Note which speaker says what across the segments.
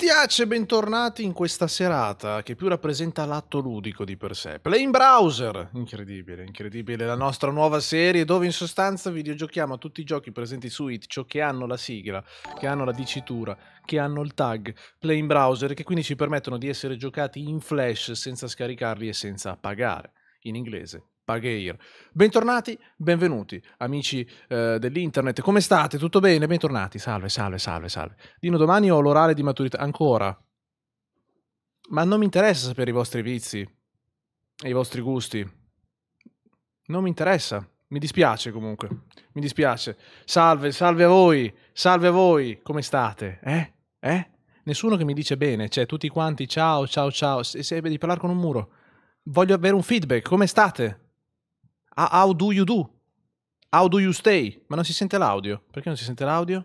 Speaker 1: stiace, bentornati in questa serata che più rappresenta l'atto ludico di per sé. Play in browser, incredibile, incredibile, la nostra nuova serie dove in sostanza videogiochiamo a tutti i giochi presenti su Itch.io che hanno la sigla, che hanno la dicitura, che hanno il tag Play in browser e che quindi ci permettono di essere giocati in flash senza scaricarli e senza pagare. In inglese, Pagheir. Bentornati, benvenuti, amici eh, dell'internet. Come state? Tutto bene? Bentornati. Salve, salve, salve, salve. Dino, domani ho l'orale di maturità. Ancora? Ma non mi interessa sapere i vostri vizi e i vostri gusti. Non mi interessa. Mi dispiace comunque. Mi dispiace. Salve, salve a voi. Salve a voi. Come state? Eh? Eh? Nessuno che mi dice bene. Cioè, tutti quanti ciao, ciao, ciao. Sembra di parlare con un muro. Voglio avere un feedback. Come state? How do you do? How do you stay? Ma non si sente l'audio. Perché non si sente l'audio?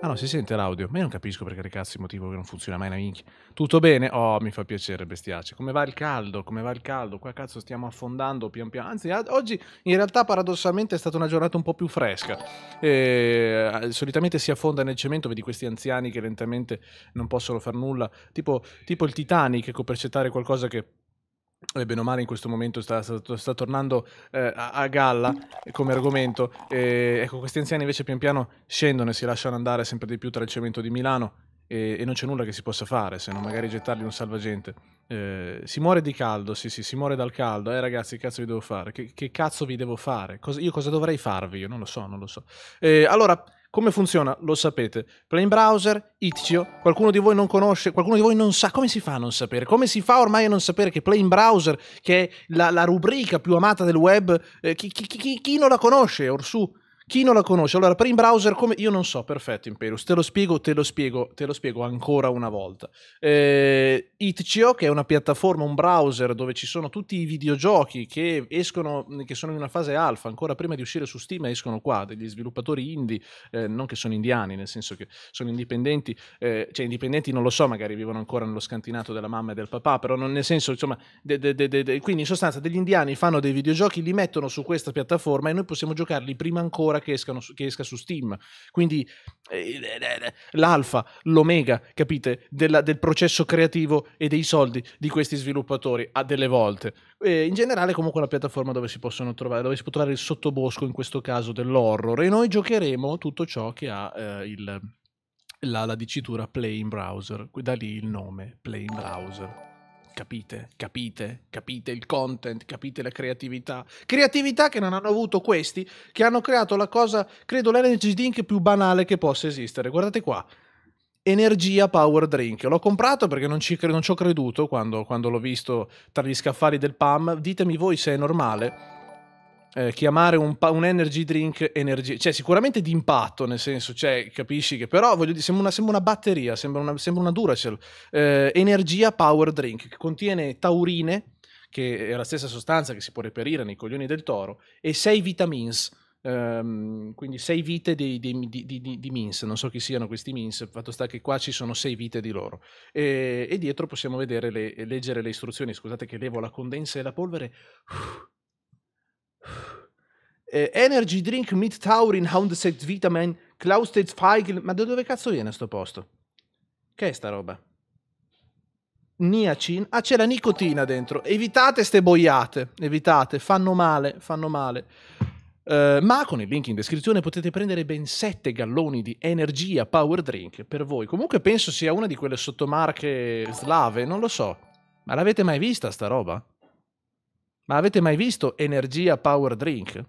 Speaker 1: Ah no, si sente l'audio. Ma io non capisco perché cazzo il motivo che non funziona mai la minchia. Tutto bene? Oh, mi fa piacere, bestiace. Come va il caldo? Come va il caldo? Qua cazzo stiamo affondando pian piano. Anzi, oggi in realtà paradossalmente è stata una giornata un po' più fresca. E, eh, solitamente si affonda nel cemento, vedi questi anziani che lentamente non possono far nulla. Tipo, tipo il Titanic, ecco, per citare qualcosa che e bene o male in questo momento sta, sta, sta tornando eh, a, a, galla come argomento. E, ecco, questi anziani invece pian piano scendono e si lasciano andare sempre di più tra il cemento di Milano e, e non c'è nulla che si possa fare se non magari gettargli un salvagente. Eh, si muore di caldo, sì sì, si muore dal caldo. Eh ragazzi, che cazzo vi devo fare? Che, che cazzo vi devo fare? Cosa, io cosa dovrei farvi? Io non lo so, non lo so. Eh, allora... Come funziona? Lo sapete. Plain browser, Itch.io, qualcuno di voi non conosce, qualcuno di voi non sa. Come si fa a non sapere? Come si fa ormai a non sapere che Plain browser, che è la, la rubrica più amata del web, eh, chi, chi, chi, chi, non la conosce? Orsù chi non la conosce? Allora, per in browser come... Io non so, perfetto Imperius, te lo spiego, te lo spiego, te lo spiego ancora una volta. Eh, Itch.io che è una piattaforma, un browser dove ci sono tutti i videogiochi che escono, che sono in una fase alfa, ancora prima di uscire su Steam escono qua, degli sviluppatori indie, eh, non che sono indiani, nel senso che sono indipendenti, eh, cioè indipendenti non lo so, magari vivono ancora nello scantinato della mamma e del papà, però non, nel senso, insomma, de, de, de, quindi in sostanza degli indiani fanno dei videogiochi, li mettono su questa piattaforma e noi possiamo giocarli prima ancora che, escano, che esca su Steam. Quindi eh, l'alfa, l'omega, capite, Della, del processo creativo e dei soldi di questi sviluppatori a delle volte. E in generale comunque è una piattaforma dove si possono trovare, dove si può trovare il sottobosco in questo caso dell'horror e noi giocheremo tutto ciò che ha eh, il, la, la dicitura Play in Browser, da lì il nome Play in Browser. Capite? Capite? Capite il content? Capite la creatività? Creatività che non hanno avuto questi, che hanno creato la cosa, credo, l'energy drink più banale che possa esistere. Guardate qua. Energia Power Drink. L'ho comprato perché non ci, non ci ho creduto quando, quando l'ho visto tra gli scaffali del PAM. Ditemi voi se è normale eh, chiamare un, un, energy drink energia, cioè sicuramente di impatto, nel senso, cioè, capisci che però voglio dire, sembra una, sembra una batteria, sembra una, sembra una Duracell, eh, energia power drink che contiene taurine, che è la stessa sostanza che si può reperire nei coglioni del toro, e 6 vitamins, ehm, quindi 6 vite di, di, di, di, mins, non so chi siano questi mins, fatto sta che qua ci sono 6 vite di loro. E, e dietro possiamo vedere le, leggere le istruzioni, scusate che levo la condensa e la polvere... Uff Eh, energy Drink mid Taurin hound set Vitamin Clausted Feigl. Ma da dove cazzo viene sto posto? Che è sta roba? Niacin. Ah, c'è la nicotina dentro. Evitate ste boiate. Evitate. Fanno male. Fanno male. Uh, ma con il link in descrizione potete prendere ben 7 galloni di energia power drink per voi. Comunque penso sia una di quelle sottomarche slave, non lo so. Ma l'avete mai vista sta roba? Ma avete mai visto Energia Power Drink?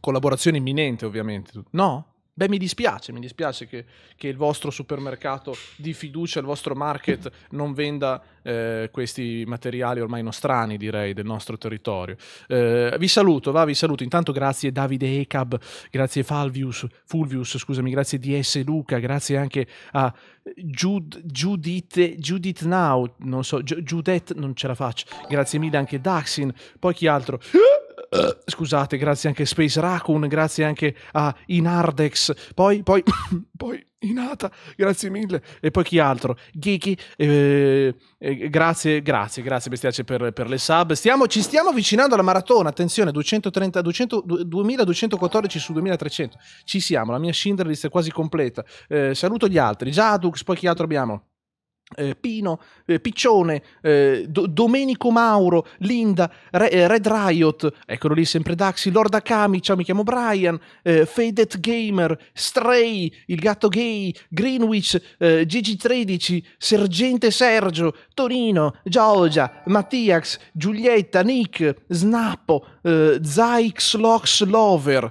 Speaker 1: Collaborazione imminente, ovviamente. No? Beh, mi dispiace, mi dispiace che, che, il vostro supermercato di fiducia, il vostro market non venda eh, questi materiali ormai nostrani, direi, del nostro territorio. Eh, vi saluto, va, vi saluto. Intanto grazie Davide Ecab, grazie Falvius, Fulvius, scusami, grazie DS Luca, grazie anche a Giud, Judith, Judith Now, non so, Giudette, non ce la faccio. Grazie mille anche Daxin, poi chi altro? Eh, scusate, grazie anche a Space Raccoon, grazie anche a Inardex, poi, poi, poi Inata, grazie mille, e poi chi altro? Geeky, eh, eh, grazie, grazie, grazie bestiace per, per le sub. Stiamo, ci stiamo avvicinando alla maratona, attenzione, 230, 200, 2214 su 2300, ci siamo, la mia Schindler list è quasi completa. Eh, saluto gli altri, Jadux, poi chi altro abbiamo? eh, Pino, eh, Piccione, eh, Do- Domenico Mauro, Linda, Re- eh, Red Riot, eccolo lì sempre Daxi, Lord Akami, ciao mi chiamo Brian, eh, Faded Gamer, Stray, Il Gatto Gay, Greenwich, eh, Gigi13, Sergente Sergio, Torino, Giorgia, Mattiax, Giulietta, Nick, Snappo, eh, Zyx Lox Lover.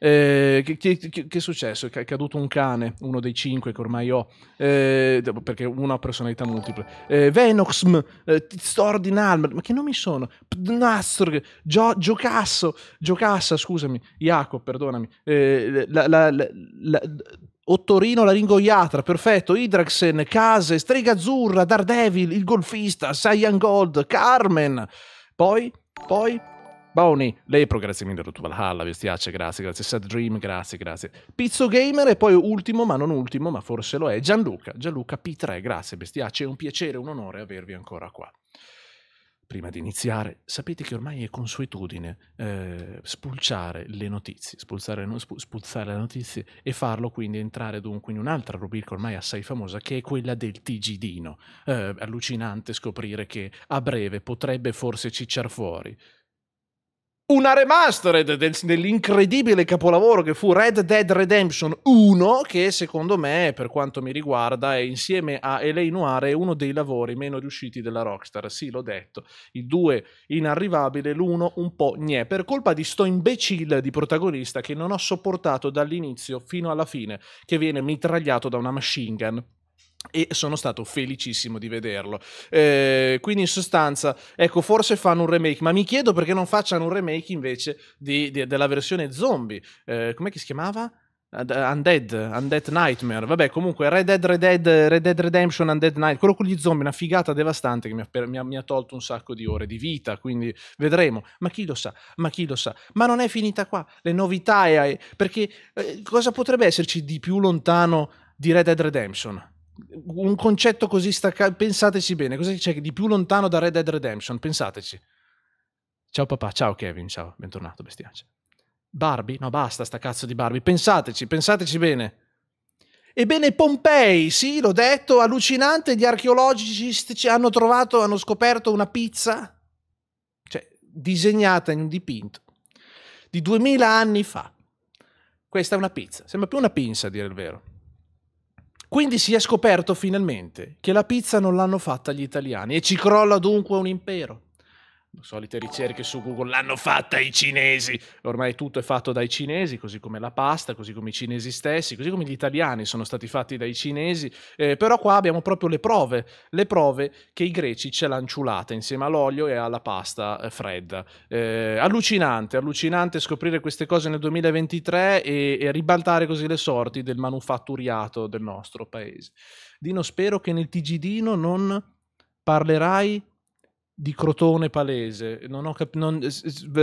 Speaker 1: Eh, che, che, che, è successo? è caduto un cane, uno dei cinque che ormai ho, eh, perché uno ha personalità multiple. Eh, Venoxm, eh, Stordinal, ma che nomi sono? Pdnastrg, Gio, Giocasso, Giocassa, scusami, Jacopo, perdonami. Eh, la, la, la, la Ottorino Laringoiatra, perfetto, Hydraxen, Case, Strega Azzurra, Daredevil, il golfista, Saiyan Gold, Carmen. Poi, poi, Boni, Lepro, grazie mille, Rutu Valhalla, Vestiaccia, grazie, grazie, Sad Dream, grazie, grazie. Pizzo Gamer e poi ultimo, ma non ultimo, ma forse lo è, Gianluca, Gianluca P3, grazie Bestiaccia, è un piacere, un onore avervi ancora qua. Prima di iniziare, sapete che ormai è consuetudine eh, spulciare le notizie, spulsare, no, spu, spulsare le notizie e farlo quindi entrare dunque in un'altra rubrica ormai assai famosa che è quella del Tigidino. Eh, allucinante scoprire che a breve potrebbe forse cicciar fuori una remastered dell'incredibile capolavoro che fu Red Dead Redemption 1, che secondo me, per quanto mi riguarda, è insieme a Elaine Noir è uno dei lavori meno riusciti della Rockstar. Sì, l'ho detto. Il 2 inarrivabile, l'1 un po' gnè, per colpa di sto imbecille di protagonista che non ho sopportato dall'inizio fino alla fine, che viene mitragliato da una machine gun e sono stato felicissimo di vederlo. Eh, quindi in sostanza, ecco, forse fanno un remake, ma mi chiedo perché non facciano un remake invece di, di, della versione zombie. Eh, com'è che si chiamava? Undead, Undead Nightmare, vabbè comunque Red Dead, Red Dead, Red Dead Redemption, Undead Nightmare, quello con gli zombie, una figata devastante che mi ha, mi, ha, mi ha, tolto un sacco di ore di vita, quindi vedremo, ma chi lo sa, ma chi lo sa, ma non è finita qua, le novità, è, perché eh, cosa potrebbe esserci di più lontano di Red Dead Redemption? un concetto così staccato, pensateci bene, cosa c'è di più lontano da Red Dead Redemption? Pensateci. Ciao papà, ciao Kevin, ciao, bentornato bestiace. Barbie? No, basta sta cazzo di Barbie, pensateci, pensateci bene. Ebbene, Pompei, sì, l'ho detto, allucinante, gli archeologisti hanno trovato, hanno scoperto una pizza, cioè, disegnata in un dipinto, di 2000 anni fa. Questa è una pizza, sembra più una pinza, a dire il vero. Quindi si è scoperto finalmente che la pizza non l'hanno fatta gli italiani e ci crolla dunque un impero. Le solite ricerche su Google l'hanno fatta i cinesi. Ormai tutto è fatto dai cinesi, così come la pasta, così come i cinesi stessi, così come gli italiani sono stati fatti dai cinesi. Eh, però qua abbiamo proprio le prove, le prove che i greci ce l'hanno ciulata insieme all'olio e alla pasta eh, fredda. Eh, allucinante, allucinante scoprire queste cose nel 2023 e, e ribaltare così le sorti del manufatturiato del nostro paese. Dino, spero che nel Tigidino non parlerai di Crotone palese. Non ho capito. Eh,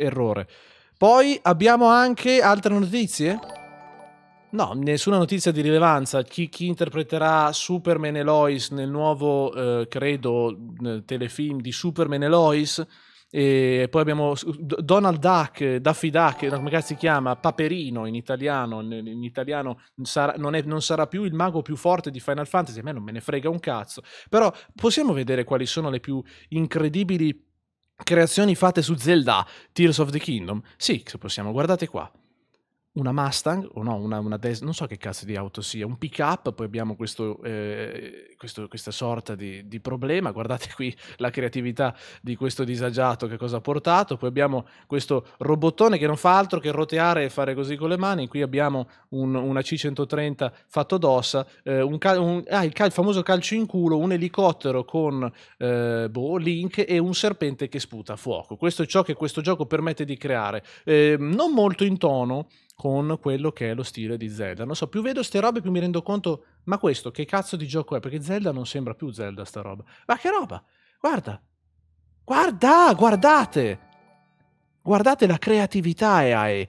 Speaker 1: errore. Poi abbiamo anche altre notizie? No, nessuna notizia di rilevanza. Chi, chi interpreterà Superman e Lois nel nuovo, eh, credo, telefilm di Superman e Lois? E poi abbiamo Donald Duck, Daffy Duck, come cazzo si chiama? Paperino in italiano. In italiano sarà, non, è, non, sarà più il mago più forte di Final Fantasy. A me non me ne frega un cazzo. Però possiamo vedere quali sono le più incredibili creazioni fatte su Zelda Tears of the Kingdom? Sì, possiamo. Guardate qua una Mustang, o no, una, una Des- non so che cazzo di auto sia, un pick up, poi abbiamo questo, eh, questo, questa sorta di, di, problema, guardate qui la creatività di questo disagiato che cosa ha portato, poi abbiamo questo robottone che non fa altro che roteare e fare così con le mani, qui abbiamo un, una C130 fatto d'ossa, eh, un cal- un, ah, il, cal- il, famoso calcio in culo, un elicottero con eh, boh, Link e un serpente che sputa fuoco, questo è ciò che questo gioco permette di creare, ehm, non molto in tono, con quello che è lo stile di Zelda. Non so, più vedo ste robe più mi rendo conto, ma questo che cazzo di gioco è? Perché Zelda non sembra più Zelda sta roba. Ma che roba? Guarda! Guarda, guardate! Guardate la creatività e hai.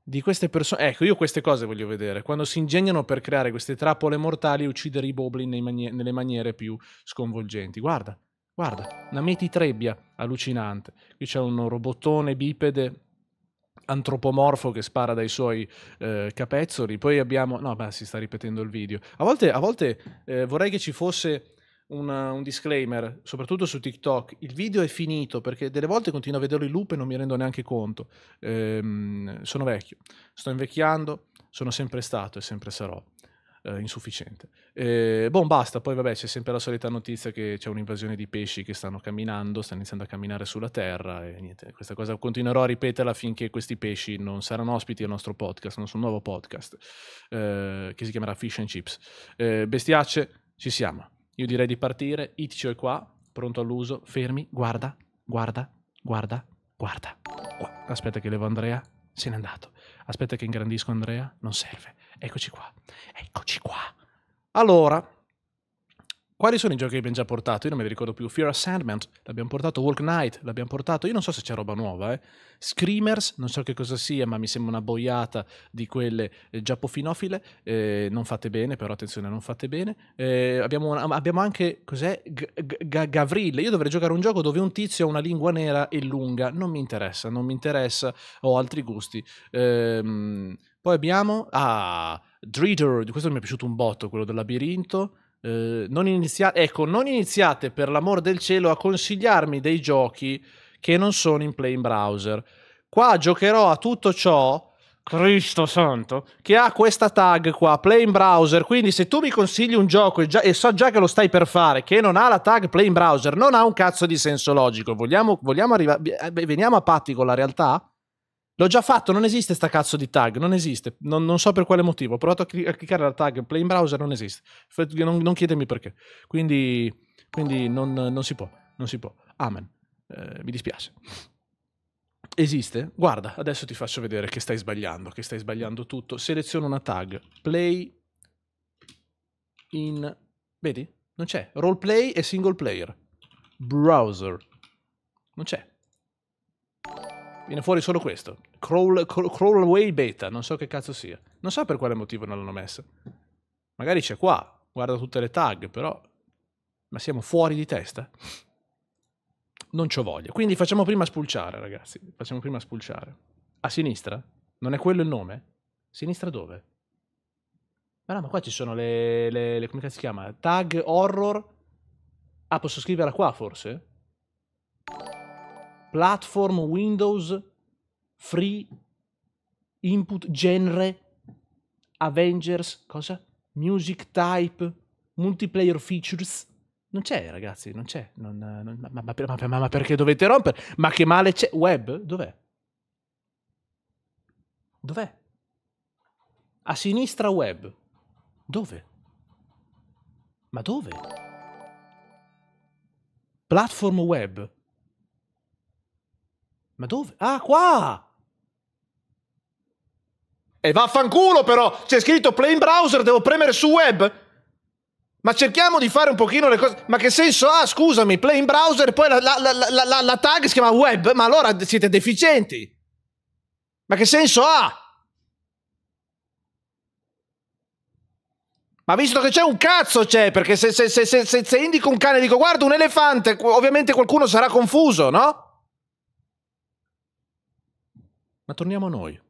Speaker 1: di queste persone. Ecco, io queste cose voglio vedere. Quando si ingegnano per creare queste trappole mortali e uccidere i boblin manie- nelle maniere più sconvolgenti. Guarda, guarda, una metitrebbia allucinante. Qui c'è un robottone bipede antropomorfo che spara dai suoi eh, capezzoli. Poi abbiamo... No, beh, si sta ripetendo il video. A volte, a volte eh, vorrei che ci fosse... Una, un disclaimer, soprattutto su TikTok, il video è finito perché delle volte continuo a vederlo in loop e non mi rendo neanche conto. Ehm, sono vecchio, sto invecchiando, sono sempre stato e sempre sarò eh, insufficiente. Eh, bon, basta, poi vabbè c'è sempre la solita notizia che c'è un'invasione di pesci che stanno camminando, stanno iniziando a camminare sulla Terra e niente, questa cosa continuerò a ripeterla finché questi pesci non saranno ospiti al nostro podcast, non nostro nuovo podcast eh, che si chiamerà Fish and Chips. Eh, bestiacce, ci siamo. Io direi di partire, Itcio è qua, pronto all'uso, fermi, guarda, guarda, guarda, guarda. Aspetta che levo Andrea. Se n'è andato. Aspetta che ingrandisco Andrea. Non serve. Eccoci qua. Eccoci qua. Allora, quali sono i giochi che abbiamo già portato? Io non me li ricordo più. Fear Ascendment, l'abbiamo portato. Walk Knight, l'abbiamo portato. Io non so se c'è roba nuova, eh. Screamers, non so che cosa sia, ma mi sembra una boiata di quelle eh, giappofinofile. Eh, non fate bene, però attenzione, non fate bene. Eh, abbiamo, abbiamo, anche, cos'è? G- Gavril. Io dovrei giocare un gioco dove un tizio ha una lingua nera e lunga. Non mi interessa, non mi interessa. Ho altri gusti. Ehm, poi abbiamo... Ah, Dreeder, questo mi è piaciuto un botto, quello del labirinto. Eh, non iniziate, ecco, non iniziate per l'amor del cielo a consigliarmi dei giochi che non sono in play in browser. Qua giocherò a tutto ciò. Cristo santo, che ha questa tag qua, play in browser, quindi se tu mi consigli un gioco e, già, e, so già che lo stai per fare, che non ha la tag play in browser, non ha un cazzo di senso logico, vogliamo, vogliamo arrivare, eh, veniamo a patti con la realtà? L'ho già fatto, non esiste sta cazzo di tag, non esiste, non, non so per quale motivo. Ho provato a, cl- a, cliccare la tag Play in browser, non esiste. Non, non chiedermi perché. Quindi, quindi non, non, si può, non si può. Amen. Eh, mi dispiace. Esiste? Guarda, adesso ti faccio vedere che stai sbagliando, che stai sbagliando tutto. Seleziona una tag, Play in... Vedi? Non c'è. Roleplay e single player. Browser. Non c'è. Viene fuori solo questo. Crawl, crawl, crawlway beta, non so che cazzo sia. Non so per quale motivo non l'hanno messa. Magari c'è qua, guarda tutte le tag, però... Ma siamo fuori di testa? Non c'ho voglia. Quindi facciamo prima spulciare, ragazzi. Facciamo prima spulciare. A sinistra? Non è quello il nome? Sinistra dove? Ma no, ma qua ci sono le... le, le come cazzo si chiama? Tag, horror... Ah, posso scriverla qua, forse? platform, Windows, free, input, genre, Avengers, cosa? Music type, multiplayer features. Non c'è, ragazzi, non c'è. Non, non, ma, ma, ma, ma, perché dovete rompere? Ma che male c'è? Web? Dov'è? Dov'è? A sinistra web. Dove? Ma dove? Platform web. Ma dove? Ah, qua! E vaffanculo però! C'è scritto play in browser, devo premere su web! Ma cerchiamo di fare un pochino le cose... Ma che senso ha, scusami, play in browser, e poi la, la, la, la, tag si chiama web, ma allora siete deficienti! Ma che senso ha? Ma visto che c'è un cazzo c'è, perché se, se, se, se indico un cane e dico guarda un elefante, ovviamente qualcuno sarà confuso, no? Ma torniamo a noi.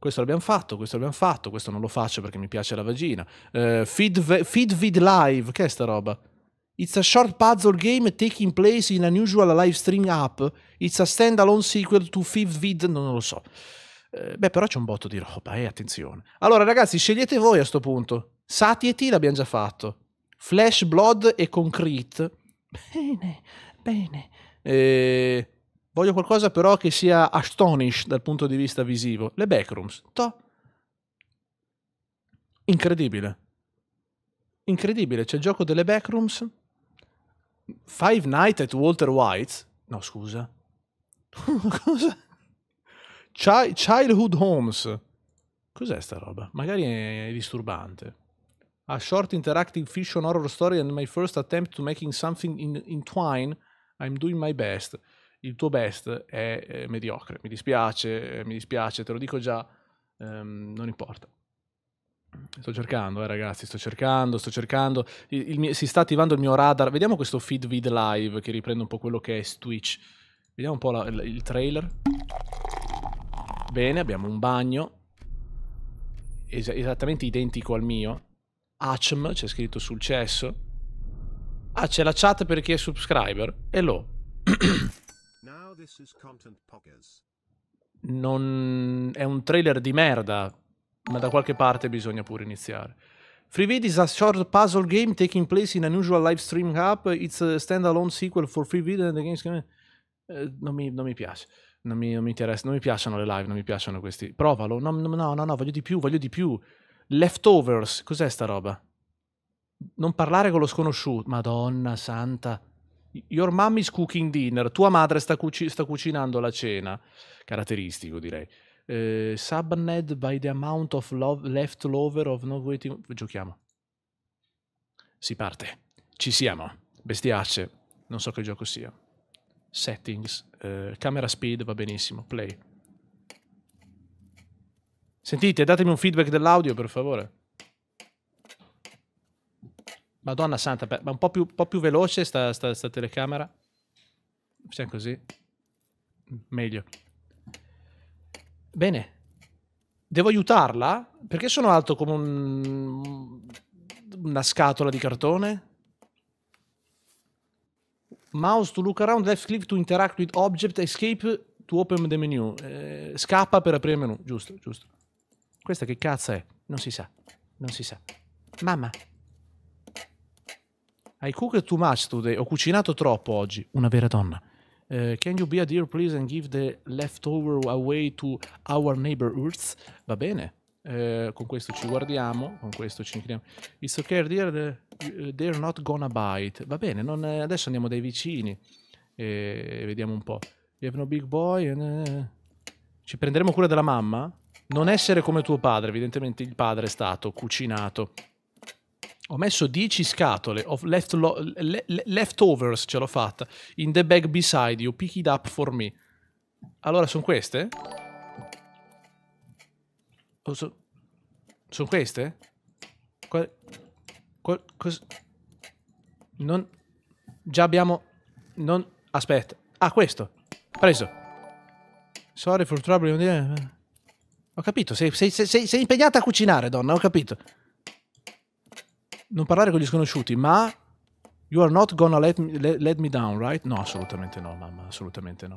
Speaker 1: Questo l'abbiamo fatto, questo l'abbiamo fatto, questo non lo faccio perché mi piace la vagina. Uh, feed, feed Vid Live, che è sta roba? It's a short puzzle game taking place in unusual live stream app. It's a standalone sequel to Fifth Vid. Non lo so. Eh, beh, però c'è un botto di roba, eh, attenzione. Allora, ragazzi, scegliete voi a sto punto. Satiety l'abbiamo già fatto. Flash Blood e Concrete.
Speaker 2: Bene, bene.
Speaker 1: Eh, Voglio qualcosa però che sia astonish dal punto di vista visivo. Le backrooms. Toh. Incredibile. Incredibile. C'è il gioco delle backrooms. Five Nights at Walter White's. No, scusa. Cosa? Ch- Childhood Homes. Cos'è sta roba? Magari è disturbante. A short interactive fiction horror story and my first attempt to making something in, in twine. I'm doing my best il tuo best è eh, mediocre. Mi dispiace, eh, mi dispiace, te lo dico già, ehm, non importa. Sto cercando, eh, ragazzi, sto cercando, sto cercando. Il, il mio, si sta attivando il mio radar. Vediamo questo feed vid live che riprende un po' quello che è Twitch. Vediamo un po' la, il, il trailer. Bene, abbiamo un bagno es- esattamente identico al mio. Hachm, c'è scritto sul cesso. Ah, c'è la chat per chi è subscriber. E lo. Non... è un trailer di merda, ma da qualche parte bisogna pure iniziare. FreeVid is a short puzzle game taking place in an unusual live stream app. It's a standalone sequel for FreeVid and the games can... eh, non, mi, non mi piace. Non mi, non mi, interessa, non mi piacciono le live, non mi piacciono questi. Provalo. No, no, no, no, voglio di più, voglio di più. Leftovers, cos'è sta roba? Non parlare con lo sconosciuto. Madonna santa. Your mom is cooking dinner. Tua madre sta, cuci- sta cucinando la cena. Caratteristico, direi. Eh, subned by the amount of love left leftover of no waiting. Giochiamo. Si parte. Ci siamo. Bestiacce. Non so che gioco sia. Settings. Eh, camera speed va benissimo. Play. Sentite, datemi un feedback dell'audio, per favore. Madonna santa, ma un po' più, un po più veloce sta, sta, sta, telecamera. Siamo così. Meglio. Bene. Devo aiutarla? Perché sono alto come un... una scatola di cartone? Mouse to look around, left click to interact with object, escape to open the menu. Eh, scappa per aprire il menu. Giusto, giusto. Questa che cazzo è? Non si sa. Non si sa. Mamma, i cooked too much today. Ho cucinato troppo oggi. Una vera donna. Uh, can you be a dear please and give the leftover away to our neighbor Va bene. Uh, con questo ci guardiamo, con questo ci inchiniamo. It's okay, dear, eh, they're not gonna bite. Va bene, non, adesso andiamo dai vicini e vediamo un po'. You have no big boy. And, uh, ci prenderemo cura della mamma? Non essere come tuo padre, evidentemente il padre è stato cucinato. Ho messo 10 scatole of left lo- le- le- leftovers, ce l'ho fatta. In the bag beside you, pick it up for me. Allora, sono queste? Oh, so- sono queste? Qua- qua- cos- non... Già abbiamo... Non... Aspetta. Ah, questo. Preso. Sorry for trouble. Eh. Ho capito, sei, sei, sei, sei impegnata a cucinare, donna, ho capito non parlare con gli sconosciuti, ma you are not gonna let me, let, let me down, right? No, assolutamente no, mamma, assolutamente no.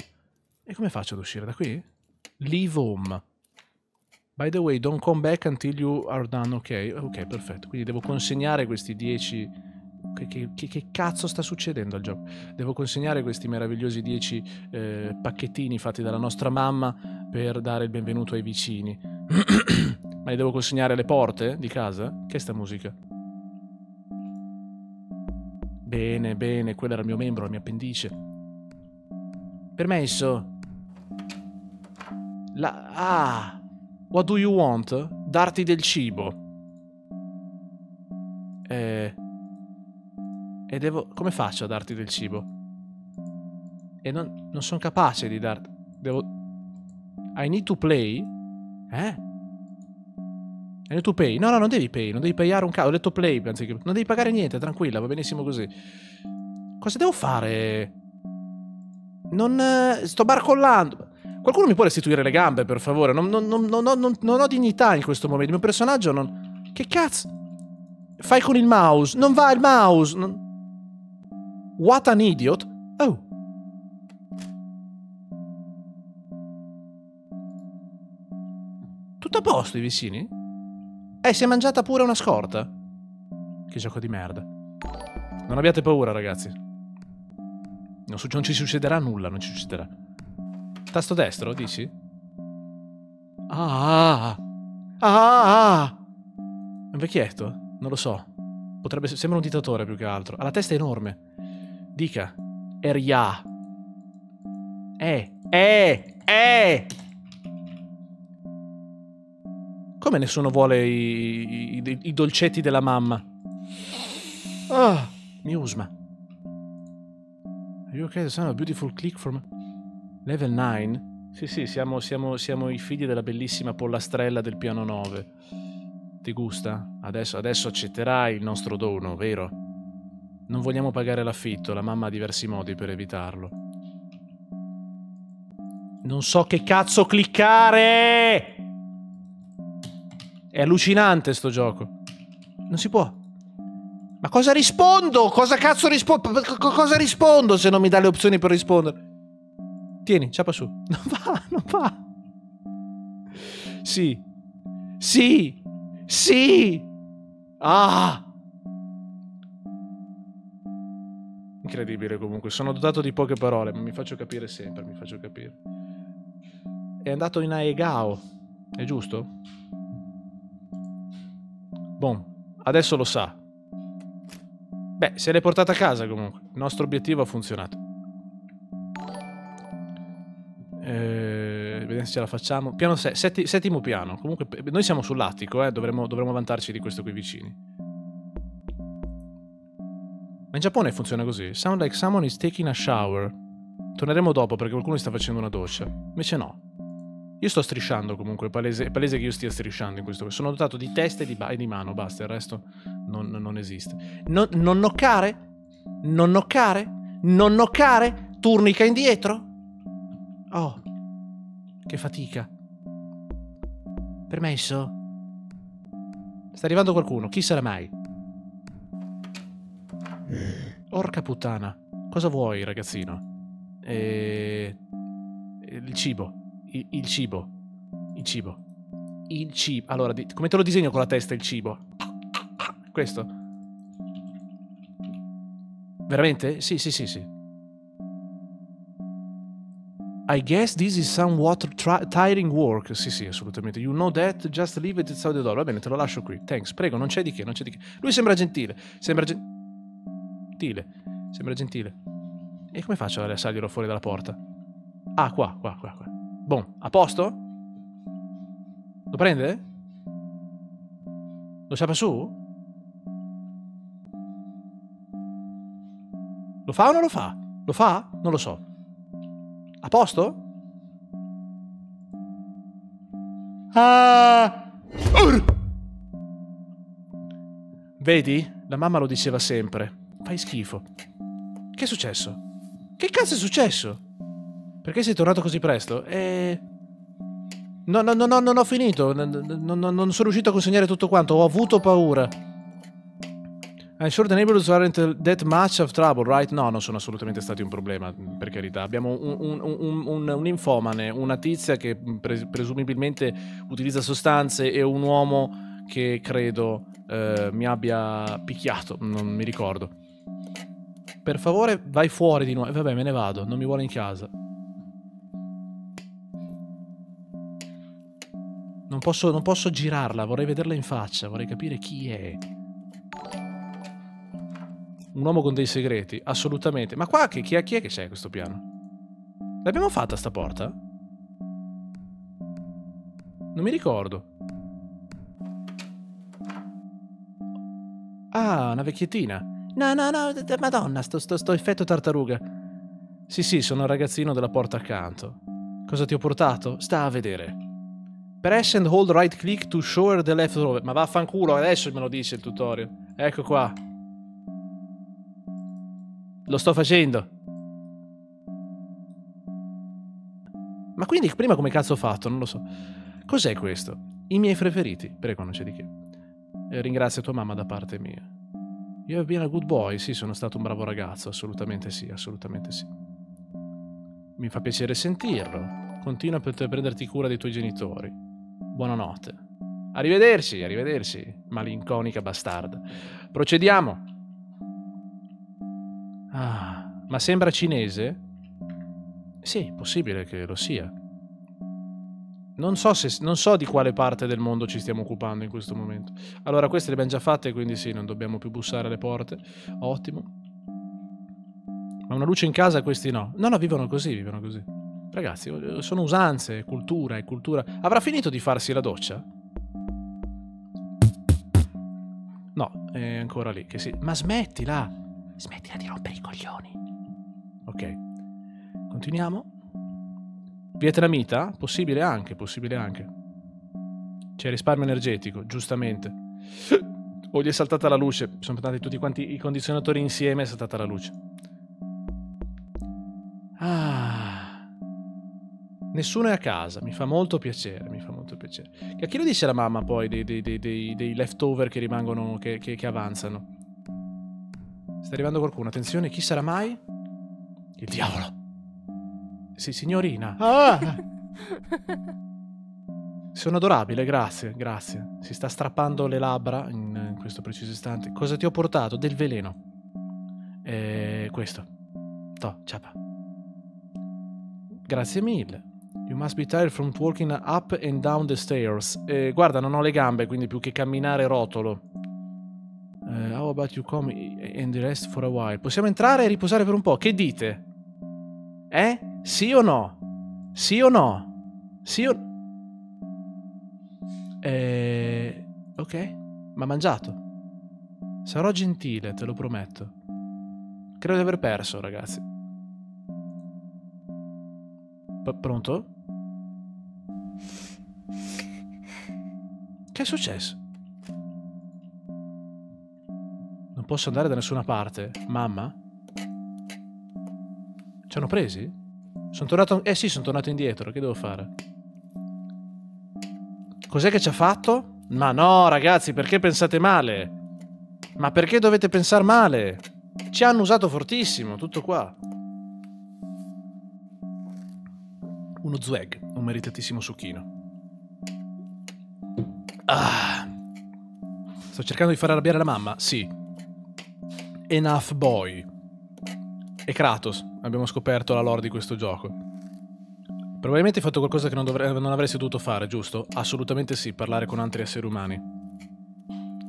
Speaker 1: E come faccio ad uscire da qui? Leave home. By the way, don't come back until you are done. Ok, ok, perfetto. Quindi devo consegnare questi 10... Che, che, che, cazzo sta succedendo al gioco? Devo consegnare questi meravigliosi 10 eh, pacchettini fatti dalla nostra mamma per dare il benvenuto ai vicini. Ma li devo consegnare alle porte di casa? Che è sta musica? Bene, bene, quello era il mio membro, la mia appendice. Permesso. La... Ah! What do you want? Darti del cibo. E... Eh, e devo... Come faccio a darti del cibo? E non, non sono capace di darti... Devo... I need to play? Eh? E tu pay. No, no, non devi pay, non devi pagare un cazzo. Ho detto play, anziché... Non devi pagare niente, tranquilla, va benissimo così. Cosa devo fare? Non... Eh, sto barcollando. Qualcuno mi può restituire le gambe, per favore. Non, non, non, non ho dignità in questo momento. Il mio personaggio non... Che cazzo? Fai con il mouse. Non va il mouse. What an idiot. Oh. Tutto a posto i vicini? Eh, si è mangiata pure una scorta. Che gioco di merda. Non abbiate paura, ragazzi. Non, non ci succederà nulla, non ci succederà. Tasto destro, dici?
Speaker 2: Ah! Ah! ah, ah.
Speaker 1: Un vecchietto? Non lo so. Potrebbe... Sembra un dittatore più che altro. Ha la testa enorme. Dica. Eria. Eh. Eh. Eh. Come nessuno vuole i, i, i dolcetti della mamma? Ah, mi usma. Are you okay? Sound a beautiful click from level 9? Sì, sì, siamo, siamo, siamo, i figli della bellissima pollastrella del piano 9. Ti gusta? Adesso, adesso, accetterai il nostro dono, vero? Non vogliamo pagare l'affitto, la mamma ha diversi modi per evitarlo. Non so che cazzo cliccare! È allucinante sto gioco. Non si può. Ma cosa rispondo? Cosa cazzo rispondo? Cosa rispondo se non mi dà le opzioni per rispondere? Tieni, ciapa su. Non
Speaker 2: va, non va.
Speaker 1: Sì. Sì.
Speaker 2: Sì.
Speaker 1: Ah. Incredibile comunque, sono dotato di poche parole, ma mi faccio capire sempre, mi faccio capire. È andato in Aegao, è giusto? Boh, adesso lo sa. Beh, se l'è portata a casa comunque. Il nostro obiettivo ha funzionato. Eh, vediamo se ce la facciamo. Piano se setti settimo piano. Comunque, noi siamo sull'attico, eh, dovremmo, dovremmo vantarci di questo qui vicini. Ma in Giappone funziona così. Sound like someone is taking a shower. Torneremo dopo perché qualcuno sta facendo una doccia. Invece no. Io sto strisciando comunque, palese, è palese che io stia strisciando in questo. Sono dotato di testa e di, ba- e di mano, basta, il resto non, non esiste. No, non noccare? Non noccare? Non noccare? Turnica indietro? Oh, che fatica. Permesso? Sta arrivando qualcuno, chi sarà mai? Orca puttana. Cosa vuoi, ragazzino? E... Eh, il cibo il, il cibo. Il cibo. Il cibo. Allora, come te lo disegno con la testa il cibo? Questo. Veramente? Sì, sì, sì, sì. I guess this is somewhat tiring work. Sì, sì, assolutamente. You know that, just leave it, it's out the door. Va bene, te lo lascio qui. Thanks, prego, non c'è di che, non c'è di che. Lui sembra gentile, sembra gentile, sembra gentile. E come faccio a lasciarglielo fuori dalla porta? Ah, qua, qua, qua, qua. Boh, a posto? Lo prende? Lo sciapa su? Lo fa o non lo fa? Lo fa? Non lo so. A posto? Ah! Ur! Vedi? La mamma lo diceva sempre. Fai schifo. Che è successo? Che cazzo è successo? Perché sei tornato così presto? E... No, no, no, no, non ho finito. No, no, non sono riuscito a consegnare tutto quanto. Ho avuto paura. I'm sure the neighbors aren't that much of trouble, right? No, non sono assolutamente stati un problema, per carità. Abbiamo un, un, un, un infomane, una tizia che pres presumibilmente utilizza sostanze e un uomo che credo eh, mi abbia picchiato, non mi ricordo. Per favore, vai fuori di nuovo. vabbè, me ne vado, non mi vuole in casa. Non posso, non posso girarla, vorrei vederla in faccia, vorrei capire chi è. Un uomo con dei segreti, assolutamente. Ma qua chi, è, chi è che c'è a questo piano? L'abbiamo fatta sta porta? Non mi ricordo. Ah, una vecchiettina. No, no, no, madonna, sto, sto, sto effetto tartaruga. Sì, sì, sono il ragazzino della porta accanto. Cosa ti ho portato? Sta a vedere. Press and hold right click to shower the leftover. Ma vaffanculo, adesso me lo dice il tutorial. Ecco qua. Lo sto facendo. Ma quindi prima come cazzo ho fatto? Non lo so. Cos'è questo? I miei preferiti. Prego, non c'è di che. Eh, ringrazio tua mamma da parte mia. You have been a good boy. Sì, sono stato un bravo ragazzo. Assolutamente sì, assolutamente sì. Mi fa piacere sentirlo. Continua per prenderti cura dei tuoi genitori. Buonanotte. Arrivederci, arrivederci, malinconica bastarda. Procediamo. Ah, ma sembra cinese? Sì, possibile che lo sia. Non so, se, non so, di quale parte del mondo ci stiamo occupando in questo momento. Allora, queste le abbiamo già fatte, quindi sì, non dobbiamo più bussare alle porte. Ottimo. Ma una luce in casa questi no. No, no, vivono così, vivono così. Ragazzi, sono usanze, cultura e cultura. Avrà finito di farsi la doccia? No, è ancora lì. Che sì. Ma smettila! Smettila di rompere i coglioni. Ok. Continuiamo. Vietnamita? Possibile anche, possibile anche. C'è risparmio energetico, giustamente. O gli è saltata la luce, sono andati tutti quanti i condizionatori insieme e è saltata la luce. Ah, Nessuno è a casa, mi fa molto piacere, mi fa molto piacere. Che a chi lo dice la mamma poi dei, dei, dei, dei leftover che rimangono, che, che, che avanzano? Sta arrivando qualcuno, attenzione, chi sarà mai? Il diavolo. Sì, signorina. Ah! ah. Sono adorabile, grazie, grazie. Si sta strappando le labbra in, in questo preciso istante. Cosa ti ho portato? Del veleno. Eh, questo. To, ciapa. Grazie mille. You must be tired from walking up and down the stairs. Eh, guarda, non ho le gambe, quindi più che camminare rotolo. Uh, how about you come and rest for a while? Possiamo entrare e riposare per un po'. Che dite? Eh? Sì o no? Sì o no? Sì o... Eh... Ok. Ma mangiato. Sarò gentile, te lo prometto. Credo di aver perso, ragazzi. P pronto? Che è successo? Non posso andare da nessuna parte. Mamma? Ci hanno presi? Sono tornato... Eh sì, sono tornato indietro. Che devo fare? Cos'è che ci ha fatto? Ma no, ragazzi, perché pensate male? Ma perché dovete pensare male? Ci hanno usato fortissimo, tutto qua. Uno zweg meritatissimo succhino. Ah. Sto cercando di far arrabbiare la mamma? Sì. Enough Boy. E Kratos. Abbiamo scoperto la lore di questo gioco. Probabilmente hai fatto qualcosa che non, non avresti dovuto fare, giusto? Assolutamente sì, parlare con altri esseri umani.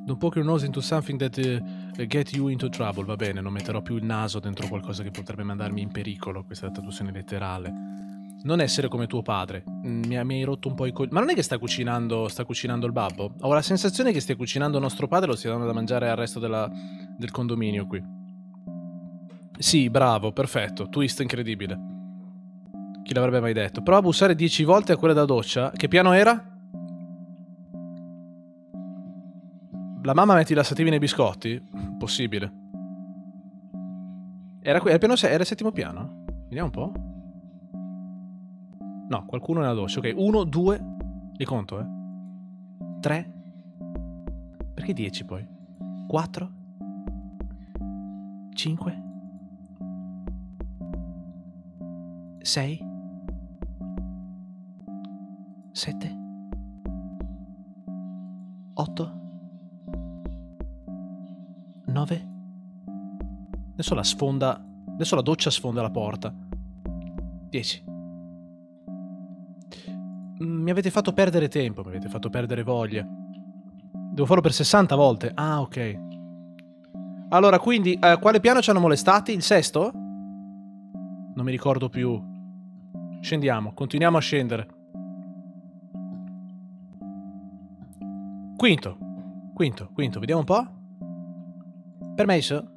Speaker 1: Don't poke your nose into something that uh, get you into trouble. Va bene, non metterò più il naso dentro qualcosa che potrebbe mandarmi in pericolo. Questa è la traduzione letterale non essere come tuo padre. Mm, mi, mi hai rotto un po' i coglioni. Ma non è che sta cucinando, sta cucinando il babbo? Ho la sensazione che stia cucinando nostro padre e lo stia dando da mangiare al resto della, del condominio qui. Sì, bravo, perfetto. Twist incredibile. Chi l'avrebbe mai detto? Prova a bussare dieci volte a quella da doccia. Che piano era? La mamma mette i lassativi nei biscotti? Possibile. Era era piano, era il settimo piano? Vediamo un po'. No, qualcuno nella doccia. Ok, uno, due. Li conto, eh. 3. Perché dieci poi? Quattro. Cinque.
Speaker 2: Sei. Sette. Otto.
Speaker 1: Nove. Adesso la sfonda. Adesso la doccia sfonda la porta. Dieci. Mm, mi avete fatto perdere tempo, mi avete fatto perdere voglia. Devo farlo per 60 volte. Ah, ok. Allora, quindi, eh, quale piano ci hanno molestati? Il sesto? Non mi ricordo più. Scendiamo, continuiamo a scendere. Quinto. Quinto, quinto, vediamo un po'. Permesso?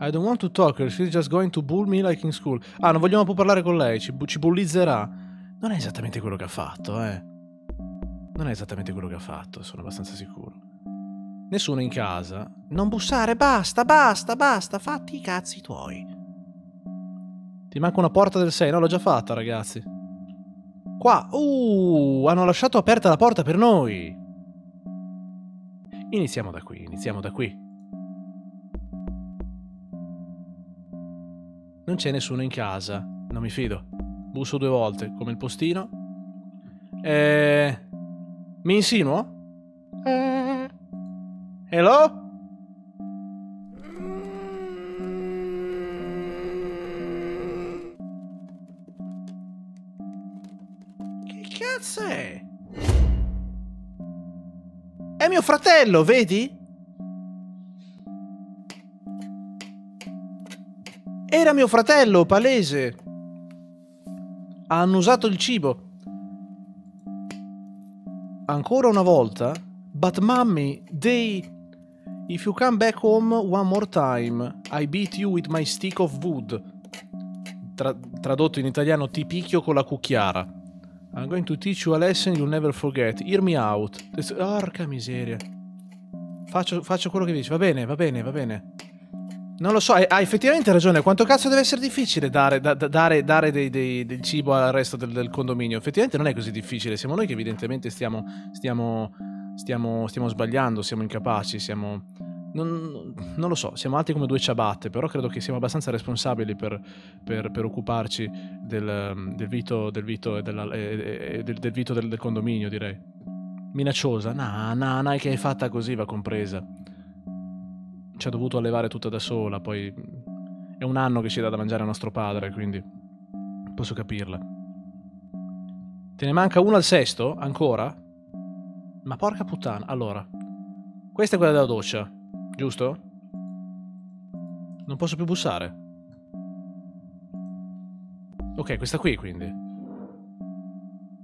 Speaker 1: I don't want to talk she's just going to bull me like in school. Ah, non vogliamo più parlare con lei, ci, bu ci bullizzerà non è esattamente quello che ha fatto, eh. Non è esattamente quello che ha fatto, sono abbastanza sicuro. Nessuno in casa. Non bussare, basta, basta, basta, fatti i cazzi tuoi. Ti manca una porta del 6, no? L'ho già fatta, ragazzi. Qua, uh, hanno lasciato aperta la porta per noi. Iniziamo da qui, iniziamo da qui. Non c'è nessuno in casa, non mi fido busso due volte come il postino. E... Eh, mi insinuo? Eh... Hello?
Speaker 2: Che cazzo
Speaker 1: è? È mio fratello, vedi? Era mio fratello, palese. Ha annusato il cibo. Ancora una volta. But mommy, they... If you come back home one more time, I beat you with my stick of wood. Tra- tradotto in italiano, ti picchio con la cucchiara. I'm going to teach you a lesson you'll never forget. Hear me out. Porca miseria. Faccio, faccio quello che dici. Va bene, va bene, va bene. Non lo so, hai, hai effettivamente ragione. Quanto cazzo deve essere difficile dare, da, dare, dare dei, dei, del cibo al resto del, del, condominio? Effettivamente non è così difficile. Siamo noi che evidentemente stiamo, stiamo, stiamo, stiamo sbagliando, siamo incapaci, siamo... Non, non, lo so, siamo alti come due ciabatte, però credo che siamo abbastanza responsabili per, per, per occuparci del, del, vito, del, vito, e della, e, e, del, del, vito del, condominio, direi. Minacciosa? No, no, no, che è fatta così, va compresa ci ha dovuto allevare tutta da sola, poi è un anno che ci dà da mangiare a nostro padre, quindi posso capirla. Te ne manca uno al sesto? Ancora? Ma porca puttana, allora. Questa è quella della doccia, giusto? Non posso più bussare. Ok, questa qui quindi.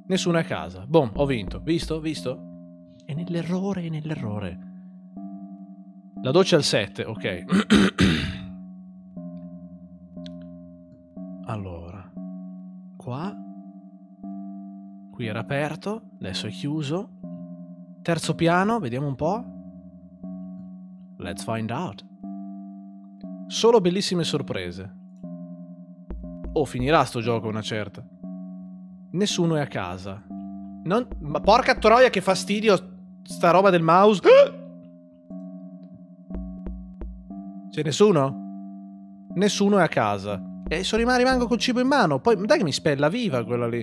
Speaker 1: Nessuno è a casa. Boom, ho vinto. Visto? Visto? E nell'errore, nell'errore. La doccia al 7, ok. allora, qua. Qui era aperto, adesso è chiuso. Terzo piano, vediamo un po'. Let's find out. Solo bellissime sorprese. Oh, finirà sto gioco una certa. Nessuno è a casa. Non... Ma porca troia che fastidio sta roba del mouse. C'è nessuno? Nessuno è a casa. E sono, rimango col cibo in mano. Poi dai che mi spella viva quella lì.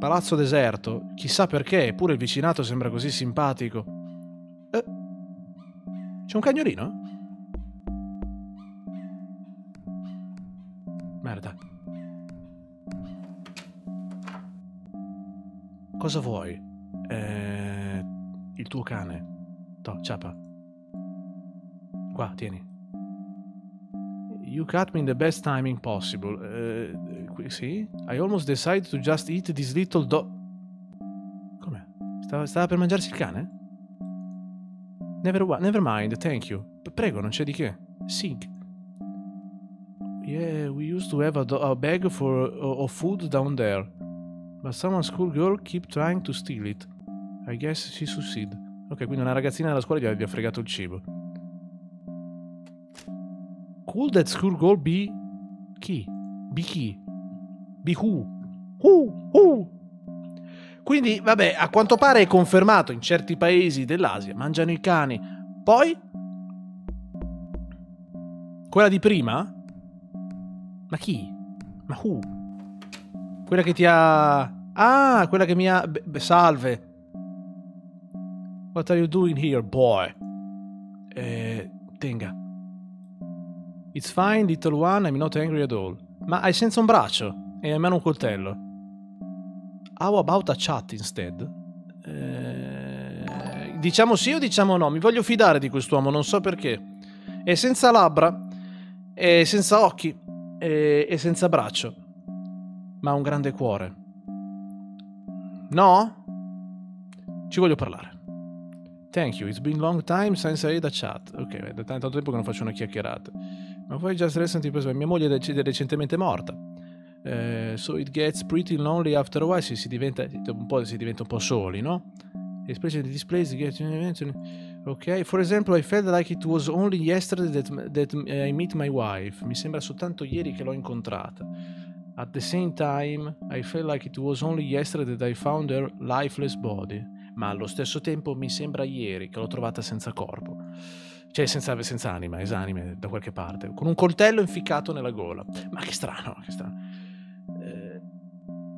Speaker 1: Palazzo deserto. Chissà perché, eppure il vicinato sembra così simpatico. Eh, c'è un cagnolino? Merda. Cosa vuoi? Eh, il tuo cane. Toh, ciapa. Qua, tieni. You cut me in the best timing possible. Uh, sì? I almost decided to just eat this little do... Com'è? Stava, stava, per mangiarsi il cane? Never, never mind, thank you. Prego, non c'è di che. Sink. Yeah, we used to have a, a bag for, uh, of food down there. But someone schoolgirl keep trying to steal it. I guess she succeed. Ok, quindi una ragazzina della scuola gli ha fregato il cibo. Could that school goal be chi? Be chi? Be who?
Speaker 2: Who? Who?
Speaker 1: Quindi, vabbè, a quanto pare è confermato in certi paesi dell'Asia, mangiano i cani. Poi? Quella di prima? Ma chi? Ma who? Quella che ti ha... Ah, quella che mi ha... Beh, salve. What are you doing here, boy? Eh, tenga. It's fine, little one, I'm not angry at all. Ma hai senza un braccio e hai in un coltello. How about a chat instead? Eh, diciamo sì o diciamo no? Mi voglio fidare di quest'uomo, non so perché. È senza labbra, è senza occhi, è, è senza braccio, ma ha un grande cuore. No? Ci voglio parlare. Thank you, it's been long time since I had a chat. Ok, da tanto tempo che non faccio una chiacchierata. Ma poi just recently, mia moglie è recentemente morta. Uh, so it gets pretty lonely after a while, si, si, diventa, un si diventa, un po', soli, no? Especially displays get... Ok, for example, I felt like it was only yesterday that, that eh, I met my wife. Mi sembra soltanto ieri che l'ho incontrata. At the same time, I felt like it was only yesterday that I found her lifeless body ma allo stesso tempo mi sembra ieri che l'ho trovata senza corpo. Cioè, senza, senza anima, esanime da qualche parte, con un coltello inficcato nella gola. Ma che strano, che strano. Eh,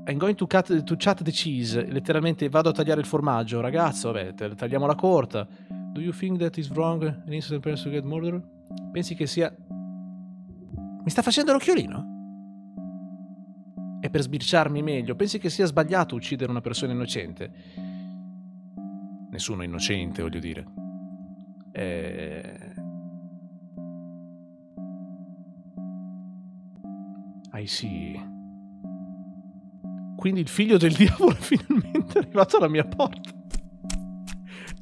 Speaker 1: I'm going to, cut, to chat the cheese. Letteralmente vado a tagliare il formaggio, ragazzo. Vabbè, tagliamo la corta. Do you think that is wrong an instant person to get murdered? Pensi che sia. Mi sta facendo l'occhiolino? E per sbirciarmi meglio, pensi che sia sbagliato uccidere una persona innocente? nessuno è innocente, voglio
Speaker 2: dire. Eh... I see. Quindi
Speaker 1: il figlio del diavolo è finalmente arrivato alla mia porta.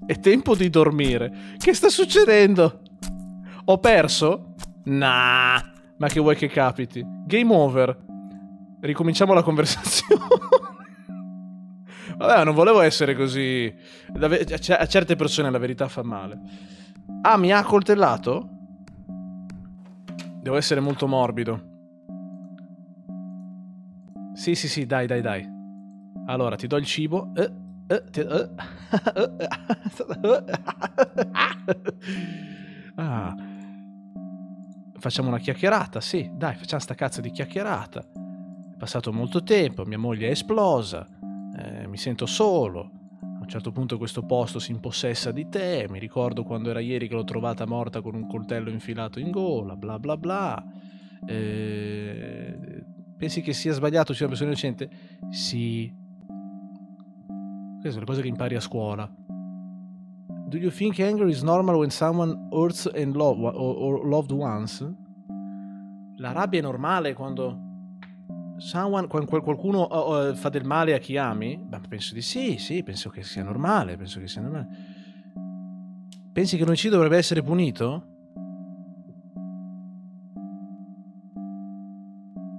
Speaker 1: È tempo di dormire. Che sta succedendo? Ho perso? Nah, ma che vuoi che capiti? Game over. Ricominciamo la conversazione. Vabbè, non volevo essere così. a certe persone la verità fa male. Ah, mi ha coltellato? Devo essere molto morbido. Sì, sì, sì, dai, dai, dai. Allora, ti do il cibo. Eh, eh, ti, eh. ah. Facciamo una chiacchierata, sì. Dai, facciamo sta cazzo di chiacchierata. È passato molto tempo, mia moglie è esplosa eh, mi sento solo. A un certo punto questo posto si impossessa di te, mi ricordo quando era ieri che l'ho trovata morta con un coltello infilato in gola, bla bla bla. Eh, pensi che sia sbagliato sia una persona innocente? Sì. Queste sono le cose che impari a scuola. Do you think anger is normal when someone hurts and love, or, or loved ones? La rabbia è normale quando Someone, qualcuno uh, uh, fa del male a chi ami? Beh, penso di sì, sì, penso che sia normale, penso che sia normale. Pensi che l'omicidio dovrebbe essere punito?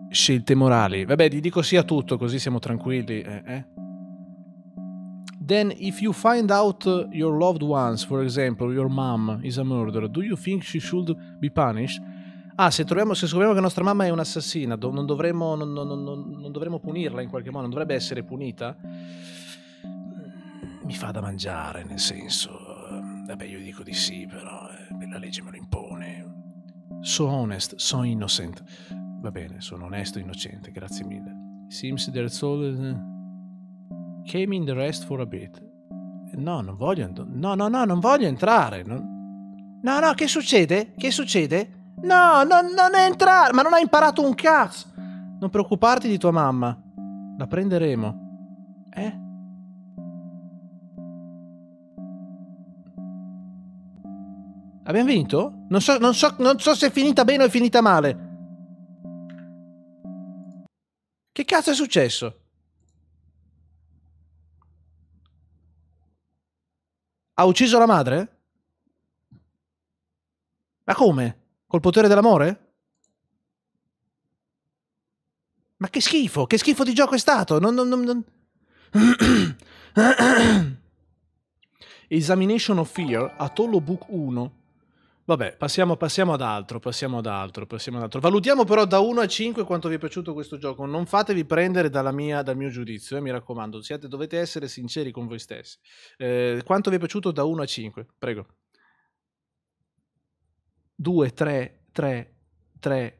Speaker 1: Scelte morali. Vabbè, ti dico sì a tutto, così siamo tranquilli. Eh, eh. Then, if you find out your loved ones, for example, your mom is a murderer, do you think she should be punished? Ah, se, troviamo, se scopriamo che nostra mamma è un'assassina, do, non, dovremmo, non, non, non, dovremmo punirla in qualche modo, non dovrebbe essere punita? Mi fa da mangiare, nel senso... Vabbè, io dico di sì, però eh, la legge me lo impone. So honest, so innocent. Va bene, sono onesto e innocente, grazie mille. Seems del Sole... Eh, came in the rest for a bit. No, non voglio... No, no, no, non voglio entrare. Non... No, no, che succede? Che succede? No, no non entrare! Ma non hai imparato un cazzo! Non preoccuparti di tua mamma. La prenderemo. Eh? Abbiamo vinto? Non so, non, so, non so se è finita bene o è finita male. Che cazzo è successo? Ha ucciso la madre? Ma come? Col potere dell'amore? Ma che schifo, che schifo di gioco è stato! Non, non, non, Examination of Fear a Tollo Book 1. Vabbè, passiamo, passiamo, ad altro, passiamo ad altro, passiamo ad altro. Valutiamo però da 1 a 5 quanto vi è piaciuto questo gioco. Non fatevi prendere dalla mia, dal mio giudizio, eh, mi raccomando. Siate, dovete essere sinceri con voi stessi. Eh, quanto vi è piaciuto da 1 a 5? Prego. 2, 3, 3, 3,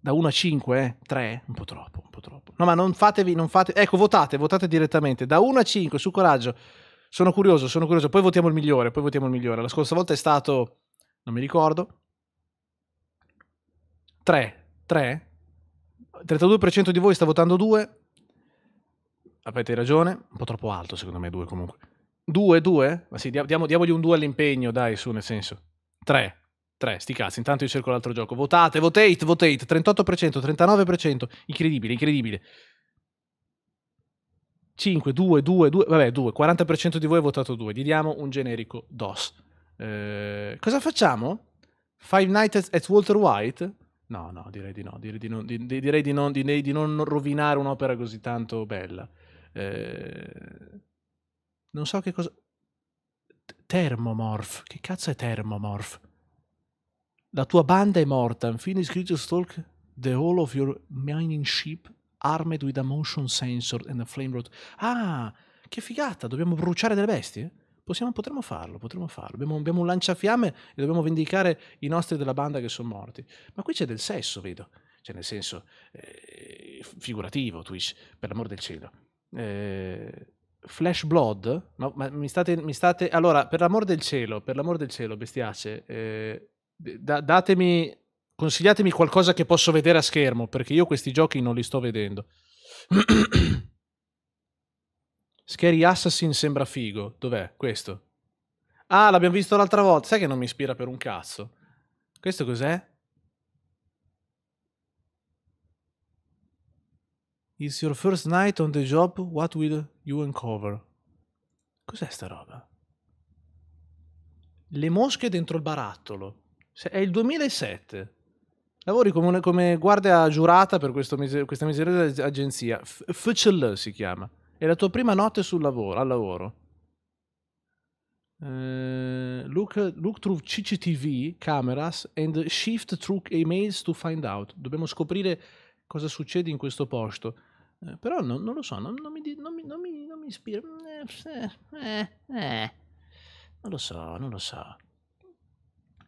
Speaker 1: da 1 a 5, eh? 3, un po' troppo, un po' troppo. No, ma non fatevi, non fate, ecco, votate, votate direttamente, da 1 a 5, su coraggio. Sono curioso, sono curioso, poi votiamo il migliore, poi votiamo il migliore. La scorsa volta è stato, non mi ricordo, 3, 3, 32% di voi sta votando 2. Avete ragione, un po' troppo alto secondo me 2 comunque. 2, 2? Ma sì, diamogli un 2 all'impegno, dai, su, nel senso. 3, 3, sti cazzi, intanto io cerco l'altro gioco. Votate, votate, votate, 38%, 39%, incredibile, incredibile. 5, 2, 2, 2, vabbè 2, 40% di voi ha votato 2, gli diamo un generico DOS. Eh, cosa facciamo? Five Nights at Walter White? No, no, direi di no, direi di non, di, direi di non, direi di non rovinare un'opera così tanto bella. Eh, non so che cosa... Termomorph, che cazzo è Termomorph? La tua banda è morta, Unfinished Creature Talk, The whole of Your Mining Ship, Armed with a Motion Sensor and a Flame Rod. Ah, che figata, dobbiamo bruciare delle bestie? Possiamo, potremmo farlo, potremmo farlo. Abbiamo, abbiamo un lanciafiamme e dobbiamo vendicare i nostri della banda che sono morti. Ma qui c'è del sesso, vedo. Cioè, nel senso, eh, figurativo, Twitch, per l'amor del cielo. Eh, Flash Blood? Ma, ma mi, state, mi, state, Allora, per l'amor del cielo, per l'amor del cielo, bestiace, eh, da- datemi, consigliatemi qualcosa che posso vedere a schermo, perché io questi giochi non li sto vedendo. Scary Assassin sembra figo. Dov'è questo? Ah, l'abbiamo visto l'altra volta. Sai che non mi ispira per un cazzo. Questo cos'è? It's your first night on the job. What will you uncover? Cos'è sta roba? Le mosche dentro il barattolo è il 2007. Lavori come, una, come guardia giurata per miser- questa miserevole agenzia. F- FCL si chiama. È la tua prima notte sul lavoro, al lavoro. Uh, look, look, through CCTV cameras and shift through emails to find out. Dobbiamo scoprire cosa succede in questo posto. Eh, però no, non lo so, non, non, mi, non, mi, non mi, ispira. Eh, eh, eh, eh. non lo so, non lo so.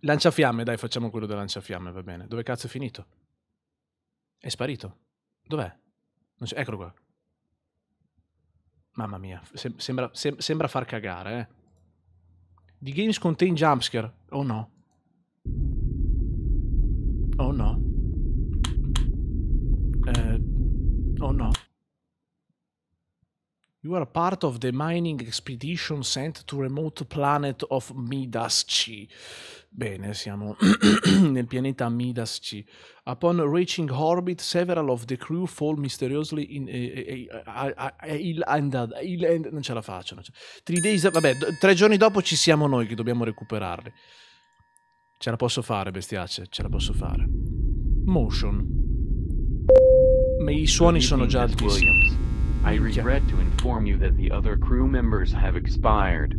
Speaker 1: Lanciafiamme, dai, facciamo quello del lanciafiamme, va bene. Dove cazzo è finito? È sparito. Dov'è? Eccolo qua. Mamma mia, sem sembra, sem sembra, far cagare, eh. The games contain jumpscare. Oh no. Oh no. Eh, oh no. You are part of the mining expedition sent to remote planet of Midas C. Bene, siamo nel pianeta Midas C. Upon reaching orbit, several of the crew fall mysteriously in eh, eh, eh, Island. Non ce la faccio. ce... Three days, vabbè, tre giorni dopo ci siamo noi che dobbiamo recuperarli. Ce la posso fare, bestiace, ce la posso fare. Motion. Ma i suoni sono già altissimi. I regret
Speaker 2: to inform you that the other crew members have expired.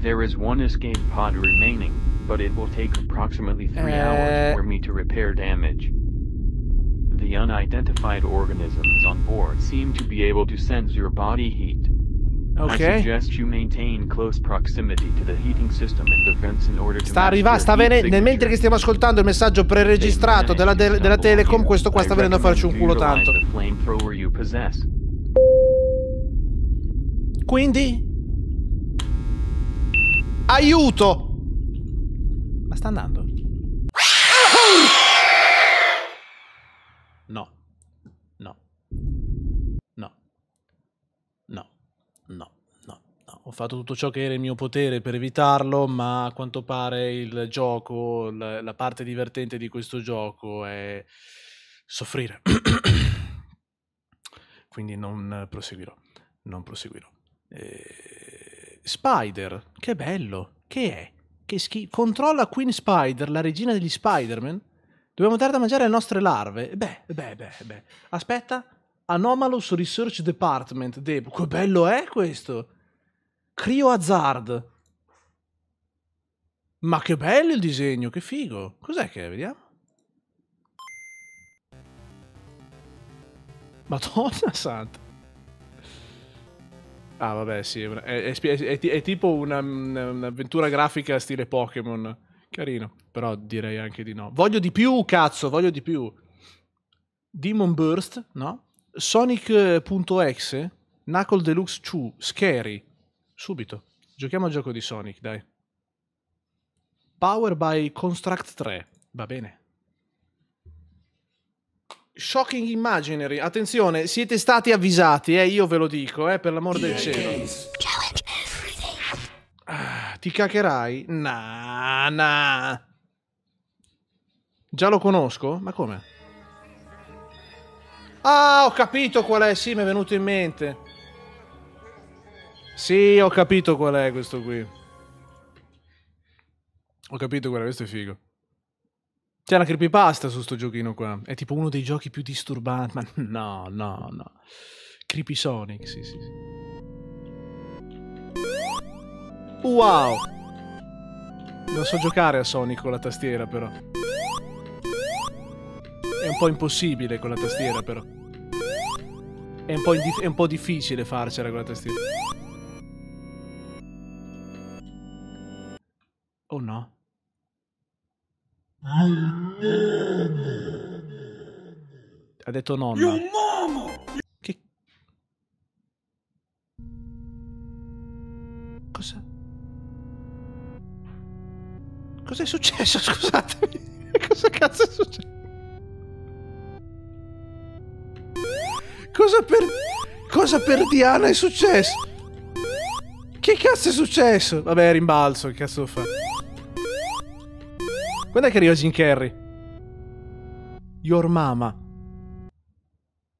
Speaker 2: There is one escape pod remaining, but it will take approximately three uh... hours for me to repair damage. The unidentified organisms on board seem to be able to sense your body heat. Okay. I suggest you maintain close proximity to the heating system and the in order to sta arrivando, sta venendo,
Speaker 1: mentre che stiamo ascoltando il messaggio preregistrato della, de della Telecom, questo qua sta venendo a farci un culo tanto. Quindi? Aiuto! Ma sta andando? Ho fatto tutto ciò che era in mio potere per evitarlo, ma a quanto pare il gioco, la, la parte divertente di questo gioco è soffrire. Quindi non proseguirò, non proseguirò. Eh, Spider, che bello, che è? Che schifo. Controlla Queen Spider, la regina degli Spider-Man? Dobbiamo dare da mangiare le nostre larve? Beh, beh, beh, beh. Aspetta, Anomalous Research Department, Deb, che bello è questo? Crio Hazard. Ma che bello il disegno, che figo. Cos'è che è? Vediamo. Madonna santa. Ah vabbè sì, è, è, è, è tipo un'avventura una grafica stile Pokémon. Carino, però direi anche di no. Voglio di più, cazzo, voglio di più. Demon Burst, no? Sonic.exe, Knuckle Deluxe 2, Scary, Subito. Giochiamo al gioco di Sonic, dai. Power by Construct 3. Va bene. Shocking Imaginary. Attenzione, siete stati avvisati, eh, io ve lo dico, eh, per l'amor del cielo. Ah, ti cacherai? Nah, nah. Già lo conosco? Ma come? Ah, ho capito qual è, sì, mi è venuto in mente. Sì, ho capito qual è questo qui. Ho capito qual è, questo è figo. C'è una creepypasta su sto giochino qua. È tipo uno dei giochi più disturbanti. Ma no, no, no. Creepy Sonic, sì, sì, Wow! Non so giocare a Sonic con la tastiera, però. È un po' impossibile con la tastiera, però. È un po', è un po difficile farcela con la tastiera. o no? Ha detto nonna.
Speaker 2: Che... Cosa? Cos'è successo? Scusatemi. Cosa cazzo è successo?
Speaker 1: Cosa per... Cosa per Diana è successo? Che cazzo è successo? Vabbè, rimbalzo, che cazzo fa? Quando è che arriva Jim Carrey? Your mama.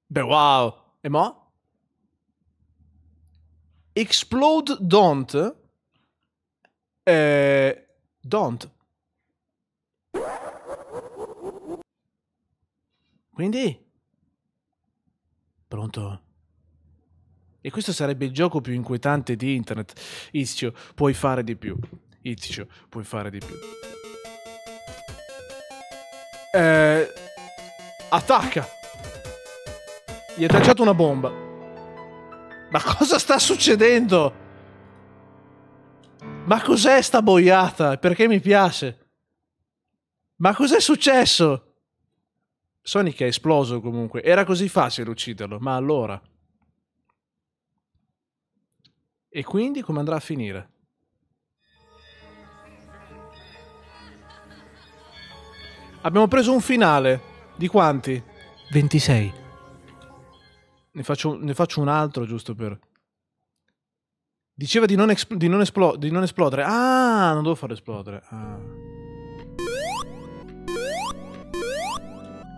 Speaker 1: Beh, wow. E mo? Explode Don't. Eh, don't. Quindi? Pronto? E questo sarebbe il gioco più inquietante di internet. Izio, puoi fare di più. Izio, puoi fare di più. Eh, attacca. Gli è lanciato una bomba. Ma cosa sta succedendo? Ma cos'è sta boiata? Perché mi piace? Ma cos'è successo? Sonic è esploso comunque. Era così facile ucciderlo, ma allora... E quindi come andrà a finire? Abbiamo preso un finale. Di quanti? 26. Ne faccio, ne faccio un altro giusto per... Diceva di non, espl- di, non espl- di non, esplodere. Ah, non devo farlo esplodere. Ah.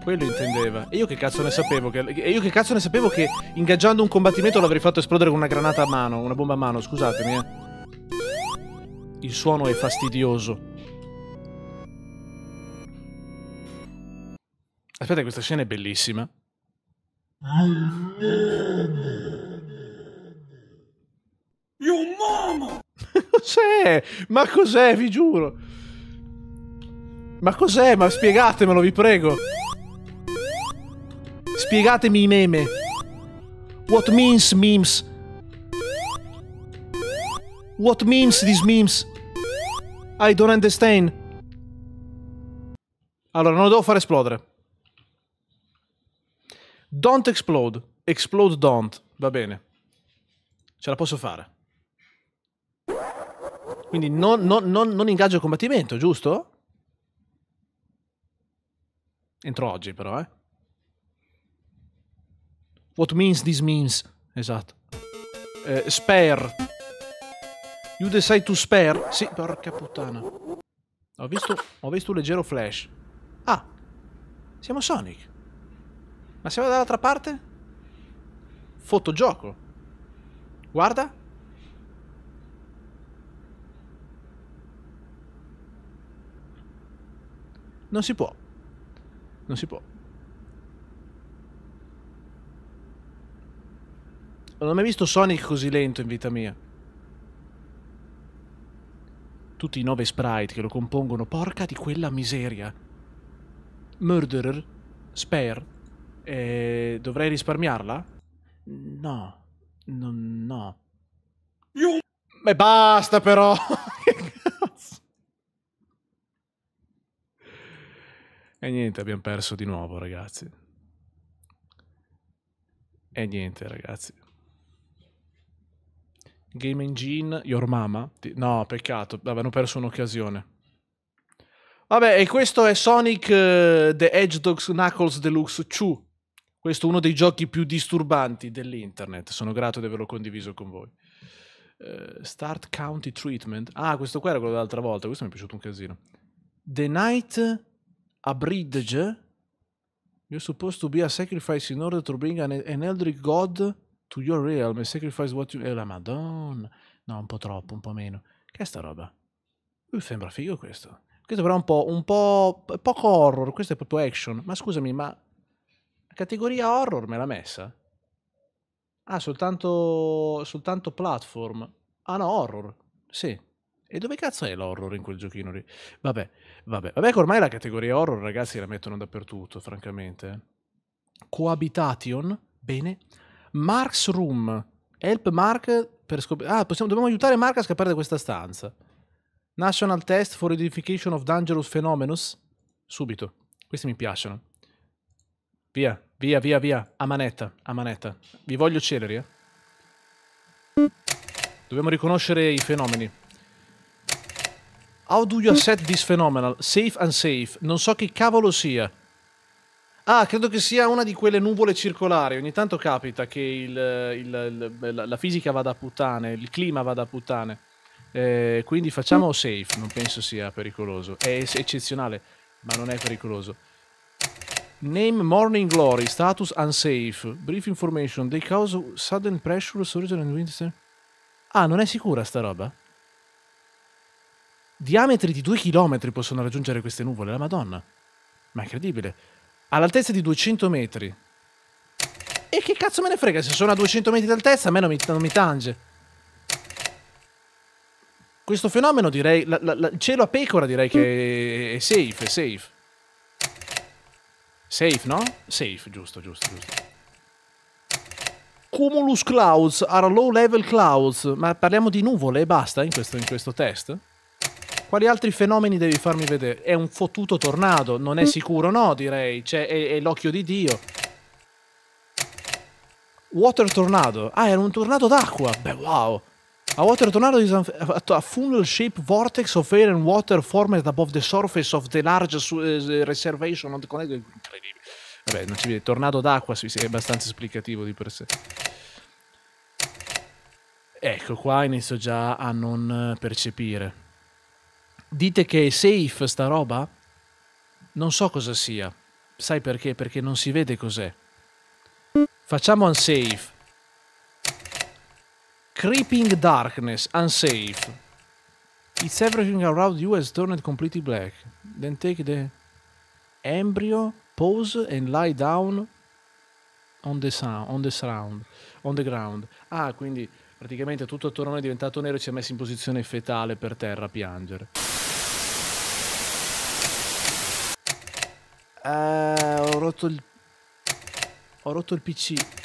Speaker 1: Quello intendeva. E io che cazzo ne sapevo? Che, e io che cazzo ne sapevo che ingaggiando un combattimento l'avrei fatto esplodere con una granata a mano, una bomba a mano, scusatemi. Eh. Il suono è fastidioso. Aspetta, questa scena è bellissima.
Speaker 2: Your mama! cos'è? Ma
Speaker 1: cos'è, vi giuro? Ma cos'è? Ma spiegatemelo, vi prego. Spiegatemi i meme. What means memes? What means these memes? I don't understand. Allora, non lo devo far esplodere. Don't explode. Explode don't. Va bene. Ce la posso fare. Quindi non, non, non, non ingaggio il combattimento, giusto? Entro oggi però, eh. What means this means. Esatto. Eh, spare. You decide to spare. Sì, porca puttana. Ho visto, ho visto un leggero flash. Ah, siamo Sonic. Ma se vado dall'altra parte? Fotogioco. Guarda. Non si può. Non si può. Non ho mai visto Sonic così lento in vita mia. Tutti i nove sprite che lo compongono, porca di quella miseria. Murderer, Spare, e eh, dovrei risparmiarla? No. No. no. You... E basta però! e niente, abbiamo perso di nuovo, ragazzi. E niente, ragazzi. Game Engine, Your Mama? No, peccato, avevano perso un'occasione. Vabbè, e questo è Sonic uh, The Edge Dogs Knuckles Deluxe 2. Questo è uno dei giochi più disturbanti dell'internet. Sono grato di averlo condiviso con voi. Uh, start County Treatment. Ah, questo qua era quello dell'altra volta. Questo mi è piaciuto un casino. The Night Abridge. You're supposed to be a sacrifice in order to bring an, an eldritch god to your realm and sacrifice what you... Eh, la madonna. No, un po' troppo, un po' meno. Che è sta roba? Mi uh, sembra figo questo. Questo però è un po', un po'... poco horror. Questo è proprio action. Ma scusami, ma categoria horror me l'ha messa? Ah, soltanto, soltanto platform. Ah no, horror. Sì. E dove cazzo è l'horror in quel giochino lì? Vabbè, vabbè, vabbè che ormai la categoria horror ragazzi la mettono dappertutto, francamente. Eh. Cohabitation, bene. Mark's Room. Help Mark per scoprire... Ah, possiamo, dobbiamo aiutare Mark a scappare da questa stanza. National Test for Identification of Dangerous Phenomenus. Subito. Questi mi piacciono. Via. Via, via, via. A manetta, a manetta. Vi voglio celeri, eh. Dobbiamo riconoscere i fenomeni. How do you accept this phenomenal? Safe and safe. Non so che cavolo sia. Ah, credo che sia una di quelle nuvole circolari. Ogni tanto capita che il, eh, il, il, la fisica vada a puttane, il clima vada a puttane. Eh, quindi facciamo safe, non penso sia pericoloso. È eccezionale, ma non è pericoloso. Name Morning Glory, status unsafe. Brief information, they cause sudden pressure, sorriso and wind. Ah, non è sicura sta roba? Diametri di 2 km possono raggiungere queste nuvole, la madonna. Ma è incredibile. All'altezza di 200 metri. E che cazzo me ne frega se sono a 200 metri d'altezza? A me non mi, non mi tange. Questo fenomeno direi... La, la, la, il cielo a pecora direi che è, è safe, è safe. Safe, no? Safe, giusto, giusto, giusto. Cumulus clouds are low level clouds. Ma parliamo di nuvole e basta in questo, in questo test? Quali altri fenomeni devi farmi vedere? È un fottuto tornado, non è mm. sicuro no, direi. Cioè, è, è l'occhio di Dio. Water tornado. Ah, era un tornado d'acqua. Beh, wow. A water tornado is a funnel-shaped vortex of air and water formed above the surface of the large uh, reservation of the Incredibile. Vabbè, non ci vede. Tornado d'acqua sì, sì, è abbastanza esplicativo di per sé. Ecco, qua inizio già a non eh, percepire. Dite che è safe sta roba? Non so cosa sia. Sai perché? Perché non si vede cos'è. Facciamo unsafe. Creeping Darkness, Unsafe. It's everything around you has turned completely black. Then take the embryo, pause and lie down on the, sound, on the, surround, on the ground. Ah, quindi praticamente tutto attorno a noi è diventato nero e ci ha messo in posizione fetale per terra a piangere. Uh, ho rotto il... Ho rotto il PC.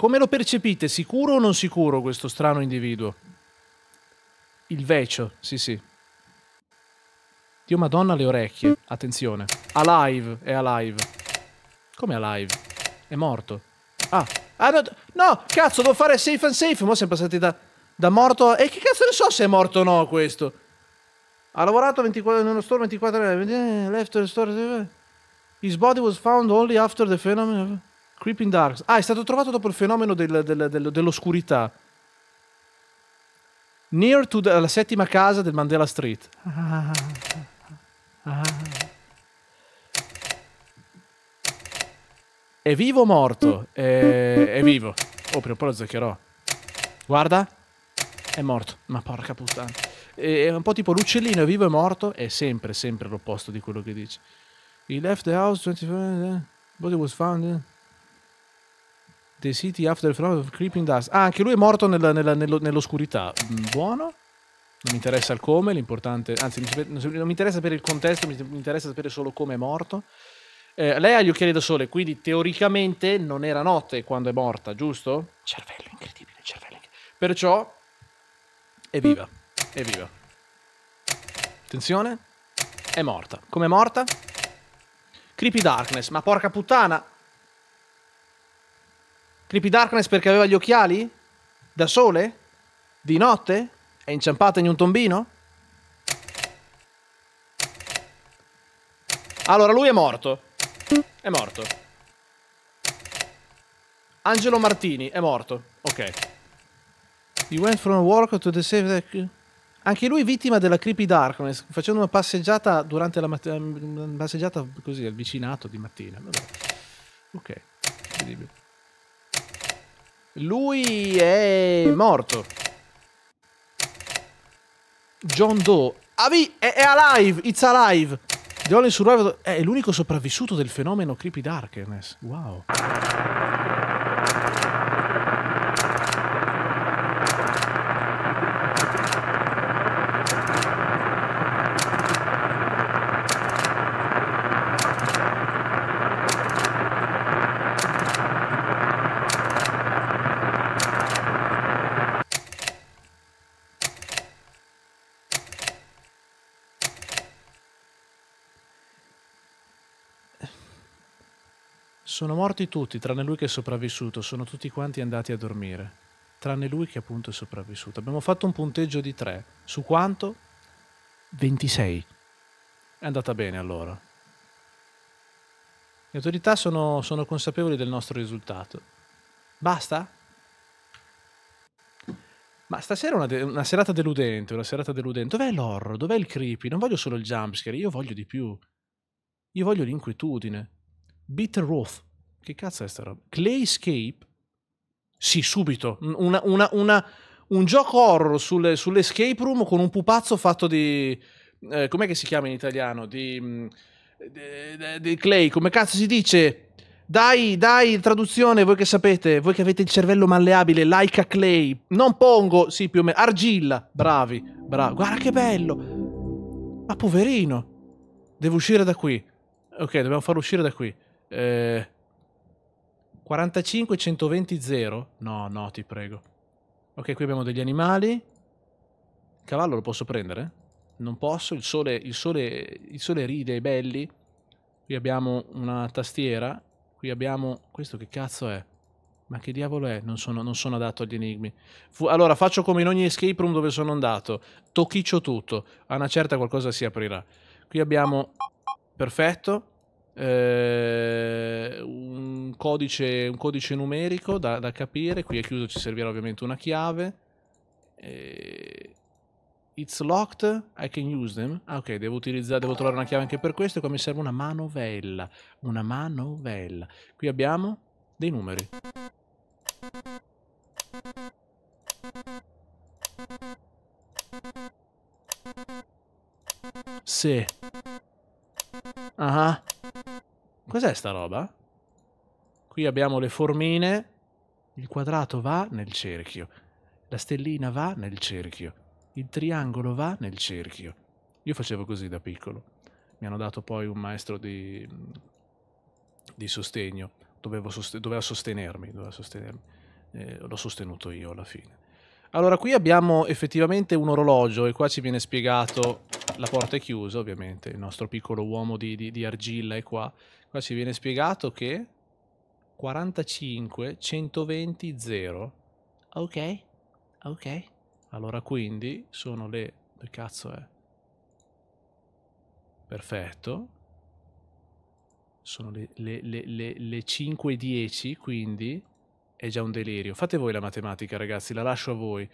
Speaker 1: Come lo percepite? Sicuro o non sicuro questo strano individuo? Il vecio, sì sì. Dio madonna le orecchie, attenzione. Alive, è alive. Come alive? È morto. Ah, ah no, no, cazzo, devo fare safe and safe. Mo' siamo passati da, da morto a... E che cazzo ne so se è morto o no questo? Ha lavorato 24, in uno store 24 ore. Eh, left the store. Eh. His body was found only after the phenomenon. Creeping Darks. Ah, è stato trovato dopo il fenomeno del, del, del, dell'oscurità. Near to the, la settima casa del Mandela Street. Ah, È vivo o morto? È, è vivo. Oh, prima o poi lo zaccherò. Guarda. È morto. Ma porca puttana. È, è un po' tipo l'uccellino, è vivo e morto. È sempre, sempre l'opposto di quello che dici. He left the house 25... Eh, body was found... Eh. The City After the Phenomenon of Creeping Dust. Ah, anche lui è morto nella, nella, nell'oscurità. Mm, buono. Non mi interessa il come, l'importante... Anzi, non mi interessa sapere il contesto, mi interessa sapere solo come è morto. Eh, lei ha gli occhiali da sole, quindi teoricamente non era notte quando è morta, giusto?
Speaker 2: Cervello incredibile, cervello
Speaker 1: incredibile. Perciò... Evviva, evviva. Attenzione. È morta. Come è morta? Creepy Darkness, ma porca puttana! Creepy Darkness perché aveva gli occhiali? Da sole? Di notte? È inciampata in un tombino? Allora, lui è morto. È morto. Angelo Martini è morto. Ok. You went from work to the safe deck. Anche lui vittima della creepy darkness, facendo una passeggiata durante la mattina. Mm, passeggiata così al di mattina. Ok. Incredibile. Lui è morto. John Doe. Avi, ah, è, è alive, it's alive. The Only Survivor eh, è l'unico sopravvissuto del fenomeno Creepy Darkness. Wow. morti tutti, tranne lui che è sopravvissuto, sono tutti quanti andati a dormire, tranne lui che appunto è sopravvissuto. Abbiamo fatto un punteggio di 3. Su quanto? 26. È andata bene allora. Le autorità sono, sono consapevoli del nostro risultato. Basta? Ma stasera è una, de- una, serata deludente, una serata deludente. Dov'è l'horror? Dov'è il creepy? Non voglio solo il jumpscare, io voglio di più. Io voglio l'inquietudine. Bitter Roth, che cazzo è sta roba? Clayscape? Sì, subito. Una, una, una, un gioco horror sulle, sull'escape room con un pupazzo fatto di... Eh, com'è che si chiama in italiano? Di, mm, di, di clay, come cazzo si dice? Dai, dai, traduzione, voi che sapete, voi che avete il cervello malleabile, like a clay, non pongo, sì più o meno, argilla, bravi, bravi, guarda che bello, ma poverino, devo uscire da qui, ok, dobbiamo farlo uscire da qui, eh... 45 120 0. No, no, ti prego. Ok, qui abbiamo degli animali. Il cavallo lo posso prendere? Non posso, il sole, il sole, il sole ride è belli. Qui abbiamo una tastiera. Qui abbiamo... Questo che cazzo è? Ma che diavolo è? Non sono, non sono adatto agli enigmi. Fu... allora, faccio come in ogni escape room dove sono andato. Tocchiccio tutto. A una certa qualcosa si aprirà. Qui abbiamo... Perfetto eh, un, codice, un, codice, numerico da, da, capire, qui è chiuso ci servirà ovviamente una chiave. Eh, it's locked, I can use them. Ah ok, devo, devo trovare una chiave anche per questo e qua mi serve una manovella, una manovella. Qui abbiamo dei numeri. Sì. Ah. Cos'è sta roba? Qui abbiamo le formine. Il quadrato va nel cerchio. La stellina va nel cerchio. Il triangolo va nel cerchio. Io facevo così da piccolo. Mi hanno dato poi un maestro di, di sostegno. Dovevo soste doveva sostenermi. Doveva sostenermi. Eh, l'ho sostenuto io alla fine. Allora, qui abbiamo effettivamente un orologio e qua ci viene spiegato... La porta è chiusa, ovviamente, il nostro piccolo uomo di, di, di argilla è qua. Qua ci viene spiegato che... 45, 120, 0. Ok, ok. Allora, quindi, sono le... Che cazzo è? Perfetto. Sono le, le, le, le 5.10, quindi è già un delirio. Fate voi la matematica, ragazzi, la lascio a voi.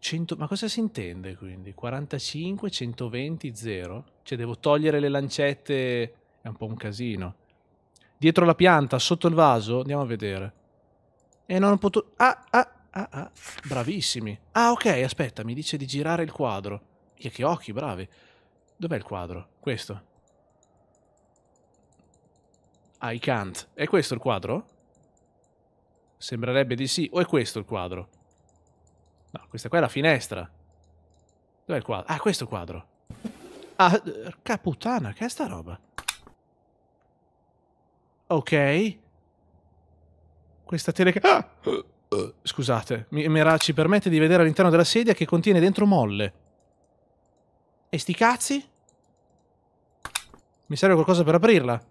Speaker 1: 100, ma cosa si intende quindi? 45, 120, 0? Cioè devo togliere le lancette, è un po' un casino. Dietro la pianta, sotto il vaso, andiamo a vedere. E eh, non ho potuto... Ah, ah, ah, ah, bravissimi. Ah, ok, aspetta, mi dice di girare il quadro. E che occhi, bravi. Dov'è il quadro? Questo. Ah, I can't. È questo il quadro? Sembrerebbe di sì. O è questo il quadro? No, questa qua è la finestra. Dov'è il quadro? Ah, questo è il quadro. Ah, caputtana, che è sta roba? Ok. Questa telecamera... Ah! Scusate, Mera ci permette di vedere all'interno della sedia che contiene dentro molle. E sti cazzi? Mi serve qualcosa per aprirla.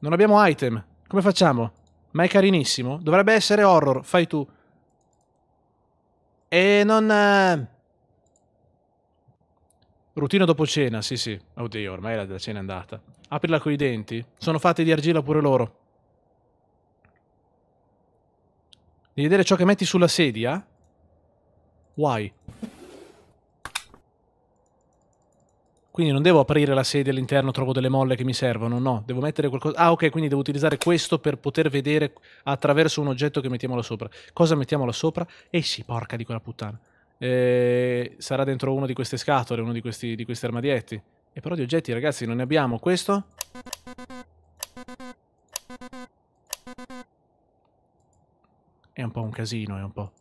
Speaker 1: Non abbiamo item. Come facciamo? ma è carinissimo. Dovrebbe essere horror, fai tu. E non... Eh... Routine dopo cena, sì sì. Oddio, ormai la della cena è andata. Aprila coi denti. Sono fatti di argilla pure loro. Di vedere ciò che metti sulla sedia? Why? Quindi non devo aprire la sedia all'interno, trovo delle molle che mi servono, no, devo mettere qualcosa... Ah ok, quindi devo utilizzare questo per poter vedere attraverso un oggetto che mettiamo là sopra. Cosa mettiamo là sopra? Eh sì, porca di quella puttana. Eh, sarà dentro una di queste scatole, uno di questi, di questi armadietti. E però di oggetti, ragazzi, non ne abbiamo. Questo? È un po' un casino, è un po'.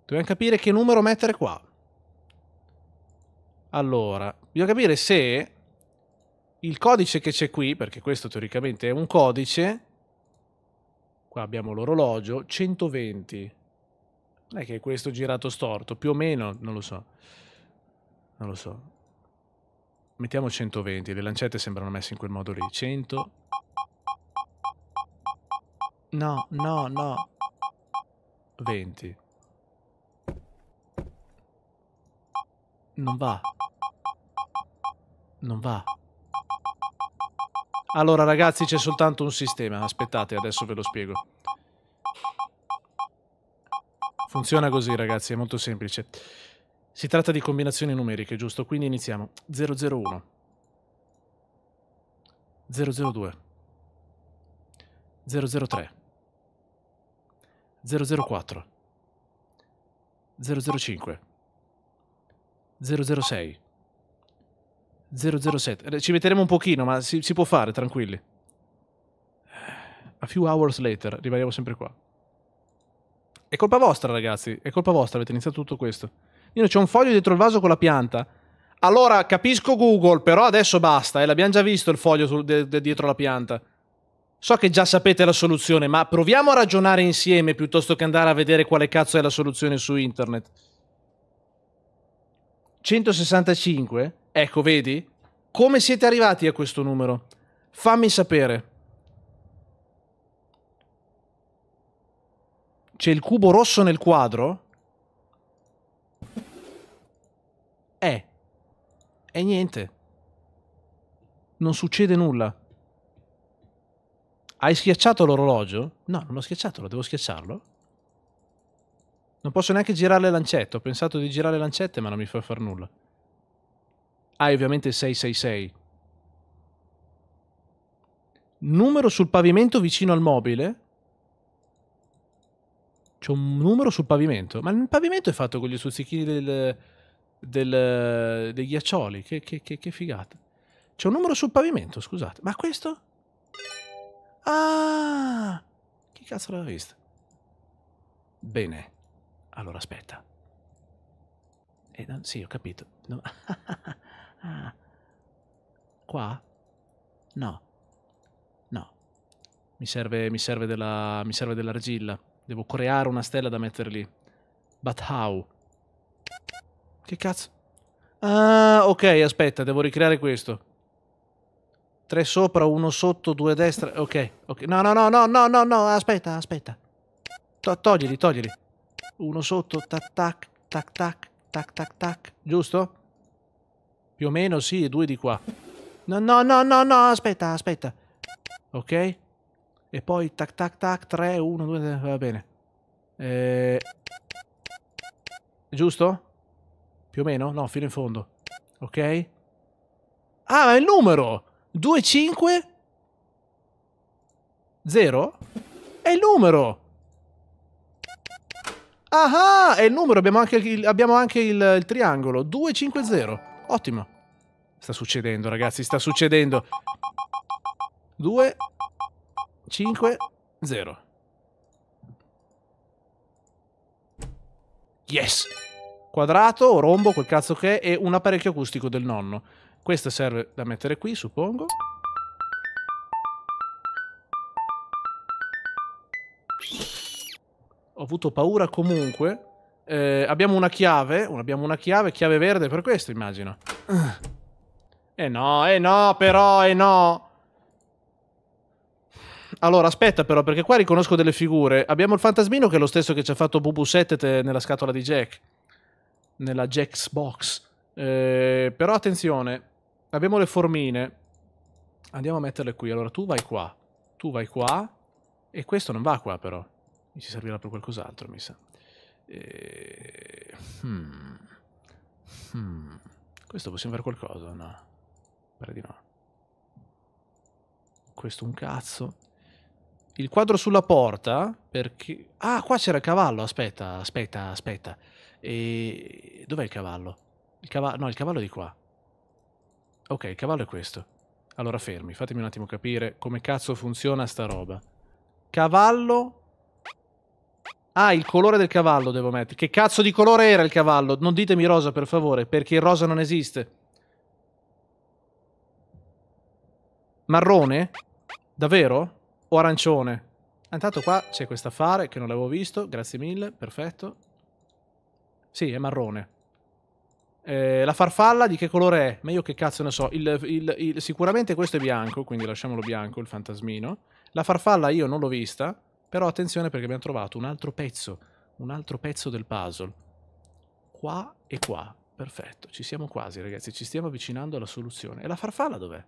Speaker 1: Dobbiamo capire che numero mettere qua. Allora, bisogna capire se il codice che c'è qui, perché questo teoricamente è un codice, qua abbiamo l'orologio, 120. Non è che è questo girato storto, più o meno, non lo so. Non lo so. Mettiamo 120, le lancette sembrano messe in quel modo lì. 100.
Speaker 2: No, no, no. 20. Non va.
Speaker 1: Non va. Allora ragazzi c'è soltanto un sistema, aspettate adesso ve lo spiego. Funziona così ragazzi, è molto semplice. Si tratta di combinazioni numeriche, giusto? Quindi iniziamo. 001 002 003 004 005 006. 007. Eh, ci metteremo un pochino, ma si, si può fare, tranquilli. A few hours later, rimaniamo sempre qua. È colpa vostra, ragazzi. È colpa vostra, avete iniziato tutto questo. Io c'ho un foglio dietro il vaso con la pianta. Allora, capisco Google, però adesso basta, eh, l'abbiamo già visto il foglio sul, de, de dietro la pianta. So che già sapete la soluzione, ma proviamo a ragionare insieme piuttosto che andare a vedere quale cazzo è la soluzione su internet. 165? Ecco, vedi? Come siete arrivati a questo numero? Fammi sapere. C'è il cubo rosso nel quadro? Eh. E niente. Non succede nulla. Hai schiacciato l'orologio? No, non l'ho schiacciato, lo devo schiacciarlo. Non posso neanche girare le lancette. Ho pensato di girare le lancette, ma non mi fa far nulla. Ah, ovviamente 666. Numero sul pavimento vicino al mobile. C'è un numero sul pavimento. Ma il pavimento è fatto con gli stuzzichini del, del, dei ghiaccioli. Che, che, che, che figata. C'è un numero sul pavimento, scusate. Ma questo? Ah! Chi cazzo l'aveva visto? Bene. Allora, aspetta. E, eh, sì, ho capito. No. ah. Qua? No. No. Mi serve, mi serve della... mi serve dell'argilla. Devo creare una stella da mettere lì. But how? Che cazzo? Ah, ok, aspetta, devo ricreare questo. Tre sopra, uno sotto, due a destra. Ok, ok. No, no, no, no, no, no, no, aspetta, aspetta. To toglili, toglili uno sotto, tac tac, tac tac, tac tac tac, giusto? Più o meno sì, e due di qua. No, no, no, no, no, aspetta, aspetta. Ok? E poi tac tac tac, 3, 1, 2, 3, va bene. Eh... Giusto? Più o meno? No, fino in fondo. Ok? Ah, ma il numero! 2, 5... 0? È il numero! Ah, è il numero, abbiamo anche il, abbiamo anche il, il triangolo. 250. Ottimo. Sta succedendo, ragazzi, sta succedendo. 2, 5, 0. Yes! Quadrato, rombo, quel cazzo che è, e un apparecchio acustico del nonno. Questo serve da mettere qui, suppongo. ho avuto paura comunque. Eh, abbiamo una chiave, abbiamo una chiave, chiave verde per questo immagino. Eh no, eh no, però, eh no. Allora, aspetta però, perché qua riconosco delle figure. Abbiamo il fantasmino che è lo stesso che ci ha fatto Bubu 7 nella scatola di Jack. Nella Jack's Box. Eh, però attenzione, abbiamo le formine. Andiamo a metterle qui. Allora, tu vai qua. Tu vai qua. E questo non va qua però. Mi ci servirà per qualcos'altro, mi sa. E... Hmm. Hmm. Questo possiamo fare qualcosa? No. Pare di no. Questo un cazzo. Il quadro sulla porta, perché... Ah, qua c'era il cavallo, aspetta, aspetta, aspetta. E... Dov'è il cavallo? Il cavallo... No, il cavallo è di qua. Ok, il cavallo è questo. Allora fermi, fatemi un attimo capire come cazzo funziona sta roba. Cavallo Ah, il colore del cavallo devo mettere. Che cazzo di colore era il cavallo? Non ditemi rosa, per favore, perché il rosa non esiste. Marrone? Davvero? O arancione? Ah, intanto qua c'è questo affare che non l'avevo visto, grazie mille, perfetto. Sì, è marrone. Eh, la farfalla di che colore è? Ma io che cazzo ne so. Il, il, il, sicuramente questo è bianco, quindi lasciamolo bianco, il fantasmino. La farfalla io non l'ho vista. Però attenzione perché abbiamo trovato un altro pezzo, un altro pezzo del puzzle. Qua e qua. Perfetto, ci siamo quasi ragazzi, ci stiamo avvicinando alla soluzione. E la farfalla dov'è?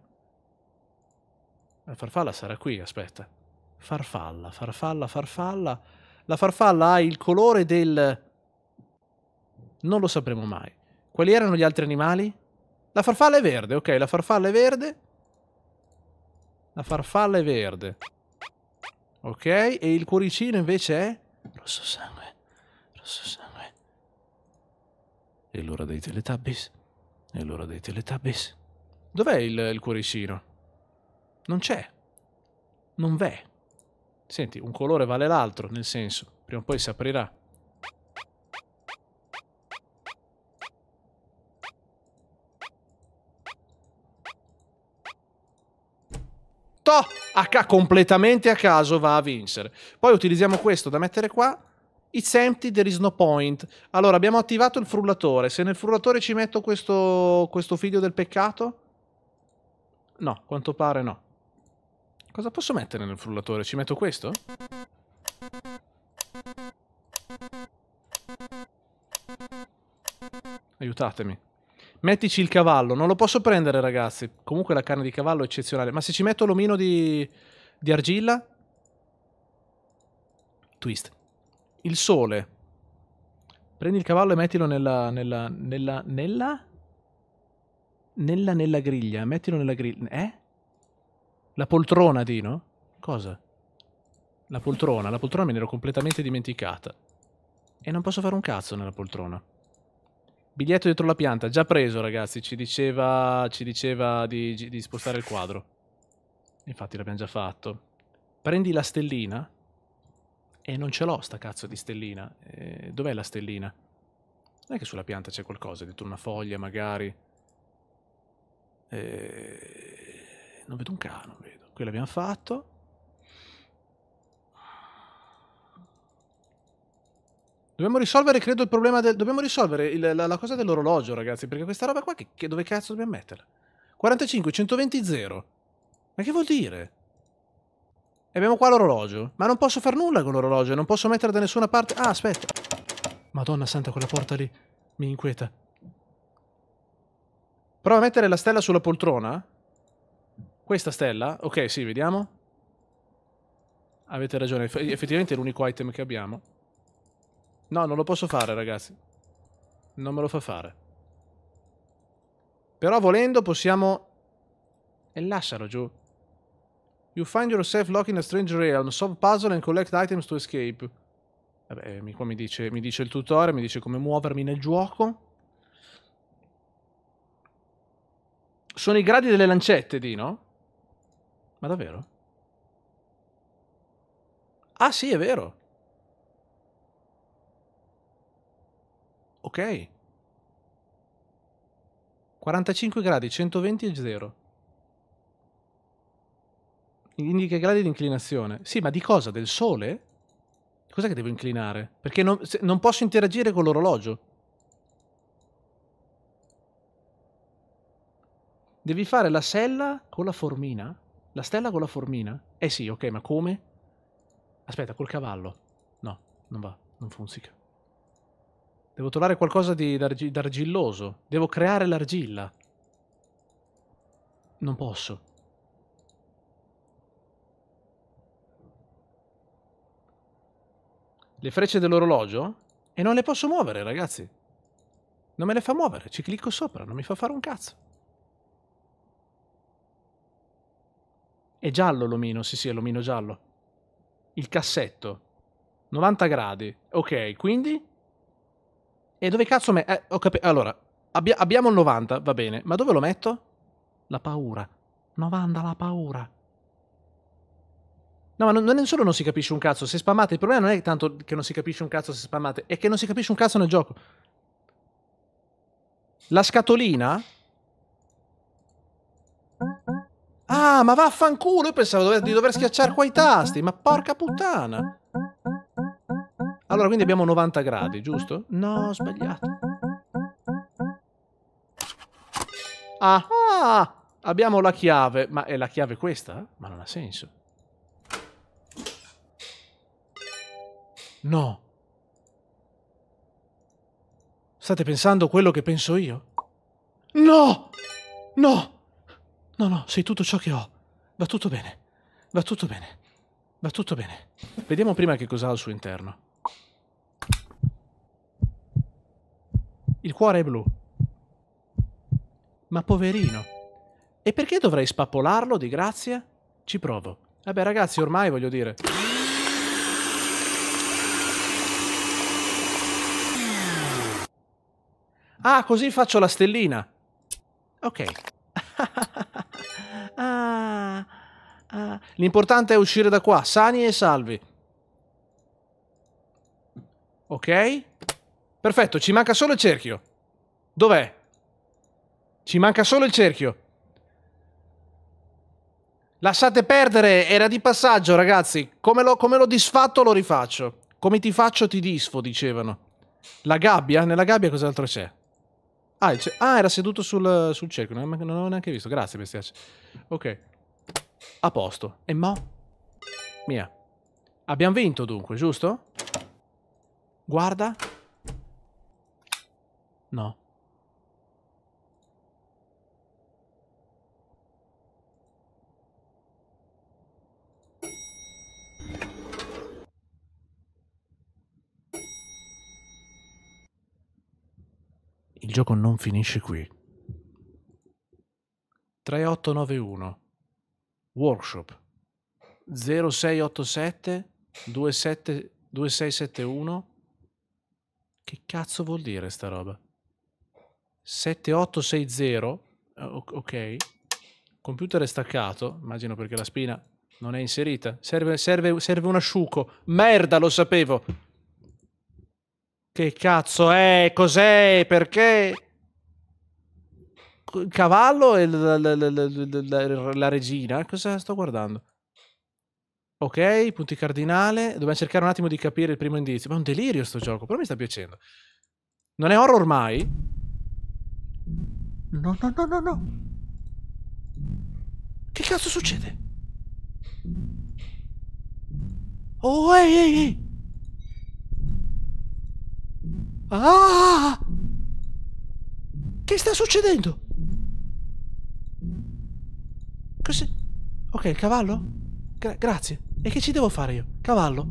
Speaker 1: La farfalla sarà qui, aspetta. Farfalla, farfalla, farfalla. La farfalla ha il colore del... Non lo sapremo mai. Quali erano gli altri animali? La farfalla è verde, ok, la farfalla è verde. La farfalla è verde. Ok? E il cuoricino invece è
Speaker 2: rosso sangue,
Speaker 1: rosso sangue. È l'ora dei Teletubbies. È l'ora dei Teletubbies. Dov'è il, il cuoricino? Non c'è. Non v'è. Senti, un colore vale l'altro, nel senso, prima o poi si aprirà. Toh! H completamente a caso va a vincere. Poi utilizziamo questo da mettere qua. It's empty, there is no point. Allora, abbiamo attivato il frullatore. Se nel frullatore ci metto questo, questo figlio del peccato... No, quanto pare no. Cosa posso mettere nel frullatore? Ci metto questo? Aiutatemi. Mettici il cavallo, non lo posso prendere ragazzi, comunque la carne di cavallo è eccezionale, ma se ci metto l'omino di, di argilla... Twist. Il sole. Prendi il cavallo e mettilo nella... nella... nella... nella... Nella nella griglia, mettilo nella griglia. Eh? La poltrona, Dino? Cosa? La poltrona, la poltrona me ne ero completamente dimenticata. E non posso fare un cazzo nella poltrona. Biglietto dietro la pianta, già preso ragazzi, ci diceva, ci diceva di, di spostare il quadro. Infatti l'abbiamo già fatto. Prendi la stellina. E non ce l'ho sta cazzo di stellina. E eh, dov'è la stellina? Non è che sulla pianta c'è qualcosa, dietro una foglia magari. E... Eh, non vedo un cano, vedo. Qui l'abbiamo fatto. Dobbiamo risolvere, credo, il problema del... Dobbiamo risolvere il, la, la, cosa dell'orologio, ragazzi, perché questa roba qua, che, che, dove cazzo dobbiamo metterla? 45, 120, 0. Ma che vuol dire? E abbiamo qua l'orologio. Ma non posso far nulla con l'orologio, non posso metterla da nessuna parte... Ah, aspetta. Madonna santa, quella porta lì mi inquieta. Prova a mettere la stella sulla poltrona. Questa stella? Ok, sì, vediamo. Avete ragione, effettivamente è l'unico item che abbiamo. No, non lo posso fare, ragazzi. Non me lo fa fare. Però volendo possiamo... E lascialo giù. You find yourself locked in a strange realm. Solve puzzle and collect items to escape. Vabbè, eh, qua mi dice, mi dice il tutorial, mi dice come muovermi nel gioco. Sono i gradi delle lancette, Dino? Ma davvero? Ah sì, è vero. Ok. 45 gradi, 120 e 0. Indica i gradi di inclinazione. Sì, ma di cosa? Del sole? Cos'è che devo inclinare? Perché non, se, non posso interagire con l'orologio. Devi fare la sella con la formina? La stella con la formina? Eh sì, ok, ma come? Aspetta, col cavallo. No, non va, non funziona. Devo trovare qualcosa di d'arg- d'argilloso. Devo creare l'argilla. Non posso. Le frecce dell'orologio? E non le posso muovere, ragazzi. Non me le fa muovere, ci clicco sopra, non mi fa fare un cazzo. È giallo l'omino, sì sì, è l'omino giallo. Il cassetto. 90 gradi. Ok, quindi e dove cazzo me... Eh, cap- allora, abbi- abbiamo il 90, va bene, ma dove lo metto? La paura. 90 la paura. No, ma non, non è solo non si capisce un cazzo, se spammate, il problema non è tanto che non si capisce un cazzo se spammate, è che non si capisce un cazzo nel gioco. La scatolina? Ah, ma vaffanculo, io pensavo di dover schiacciare qua i tasti, ma porca puttana. Allora, quindi abbiamo 90 gradi, eh, eh, giusto? Eh. No, ho sbagliato. Ah, ah, abbiamo la chiave. Ma è la chiave questa? Ma non ha senso. No. State pensando quello che penso io? No! No! No, no, sei tutto ciò che ho. Va tutto bene. Va tutto bene. Va tutto bene. Vediamo prima che cosa ha al suo interno. Il cuore è blu. Ma poverino. E perché dovrei spappolarlo di grazia? Ci provo. Vabbè ragazzi, ormai voglio dire... Ah, così faccio la stellina. Ok.
Speaker 2: ah, ah.
Speaker 1: L'importante è uscire da qua, sani e salvi. Ok? Perfetto, ci manca solo il cerchio. Dov'è? Ci manca solo il cerchio. Lasciate perdere, era di passaggio, ragazzi. Come l'ho, come lo disfatto lo rifaccio. Come ti faccio ti disfo, dicevano. La gabbia? Nella gabbia cos'altro c'è? Ah, ah, era seduto sul, sul cerchio, non, non avevo neanche visto. Grazie, bestiace. Ok. A posto. E mo? Mia. Abbiamo vinto dunque, giusto? Guarda. No. Il gioco non finisce qui. 3891 Workshop 0687 27, 2671 Che cazzo vuol dire sta roba? 7860, eh, ok, computer è staccato, immagino perché la spina non è inserita, serve, serve, serve un asciuco, merda lo sapevo! Che cazzo è? Cos'è? Perché? Il cavallo e la, la, la, la regina? Cosa sto guardando? Ok, punti cardinale. Dobbiamo cercare un attimo di capire il primo indizio. Ma è un delirio sto gioco, però mi sta piacendo. Non è horror mai? No, no, no, no, no.
Speaker 2: Che cazzo succede? Oh, ehi, ehi, ehi. Ah! Che sta succedendo?
Speaker 1: Cos'è? Ok, il cavallo? Gra grazie. E che ci devo fare io? Cavallo?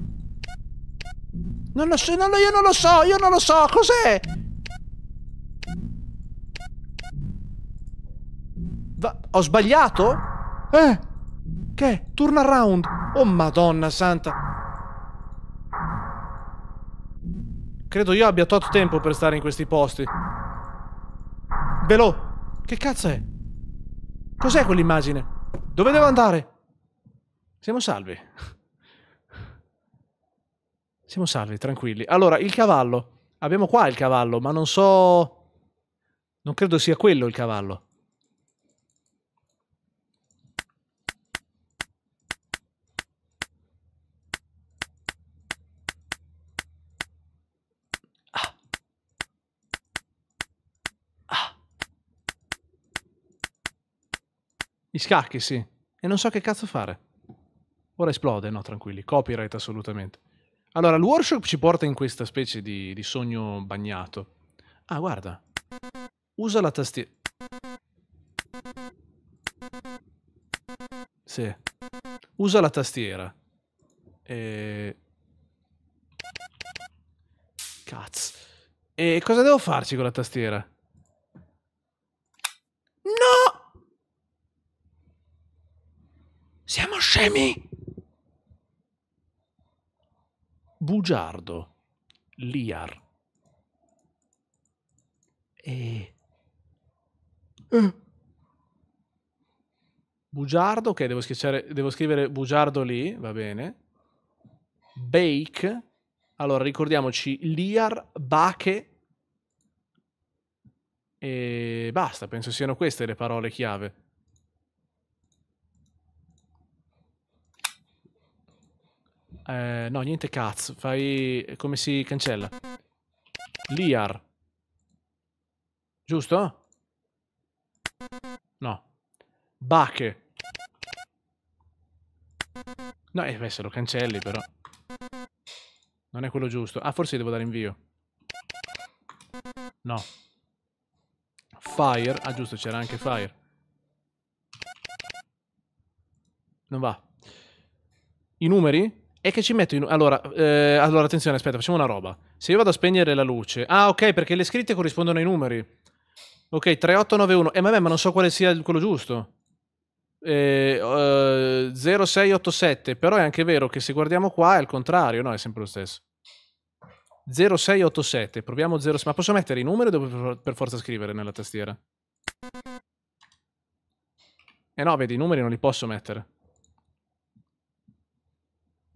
Speaker 1: Non lo so, non lo, io non lo so, io non lo so, cos'è? Va ho sbagliato? Eh? Che? Turn around. Oh madonna santa. Credo io abbia tot tempo per stare in questi posti. Velo! Che cazzo è? Cos'è quell'immagine? Dove devo andare? Siamo salvi. Siamo salvi, tranquilli. Allora, il cavallo. Abbiamo qua il cavallo, ma non so... Non credo sia quello il cavallo. I scacchi, sì. E non so che cazzo fare. Ora esplode, no, tranquilli. Copyright assolutamente. Allora, il workshop ci porta in questa specie di, di sogno bagnato. Ah, guarda. Usa la tastiera. Sì. Usa la tastiera. E... Cazzo. E cosa devo farci con la tastiera? No!
Speaker 2: Siamo scemi?
Speaker 1: Bugiardo, Liar. E... Eh. Bugiardo, ok, devo, devo scrivere bugiardo lì, va bene. Bake, allora ricordiamoci, Liar, Bache, e basta, penso siano queste le parole chiave. Eh, no, niente cazzo. Fai... come si cancella? Liar. Giusto? No. Bache. No, eh, beh, se lo cancelli però. Non è quello giusto. Ah, forse devo dare invio. No. Fire. Ah, giusto, c'era anche fire. Non va. I numeri? E che ci metto in. Allora, eh, allora, attenzione, aspetta, facciamo una roba. Se io vado a spegnere la luce. Ah, ok, perché le scritte corrispondono ai numeri. Ok, 3891. E Eh, vabbè, ma non so quale sia quello giusto. Eh, uh, eh, 0687. Però è anche vero che se guardiamo qua è al contrario, no? È sempre lo stesso. 0687. Proviamo 0. Ma posso mettere i numeri o devo per forza scrivere nella tastiera? Eh no, vedi, i numeri non li posso mettere.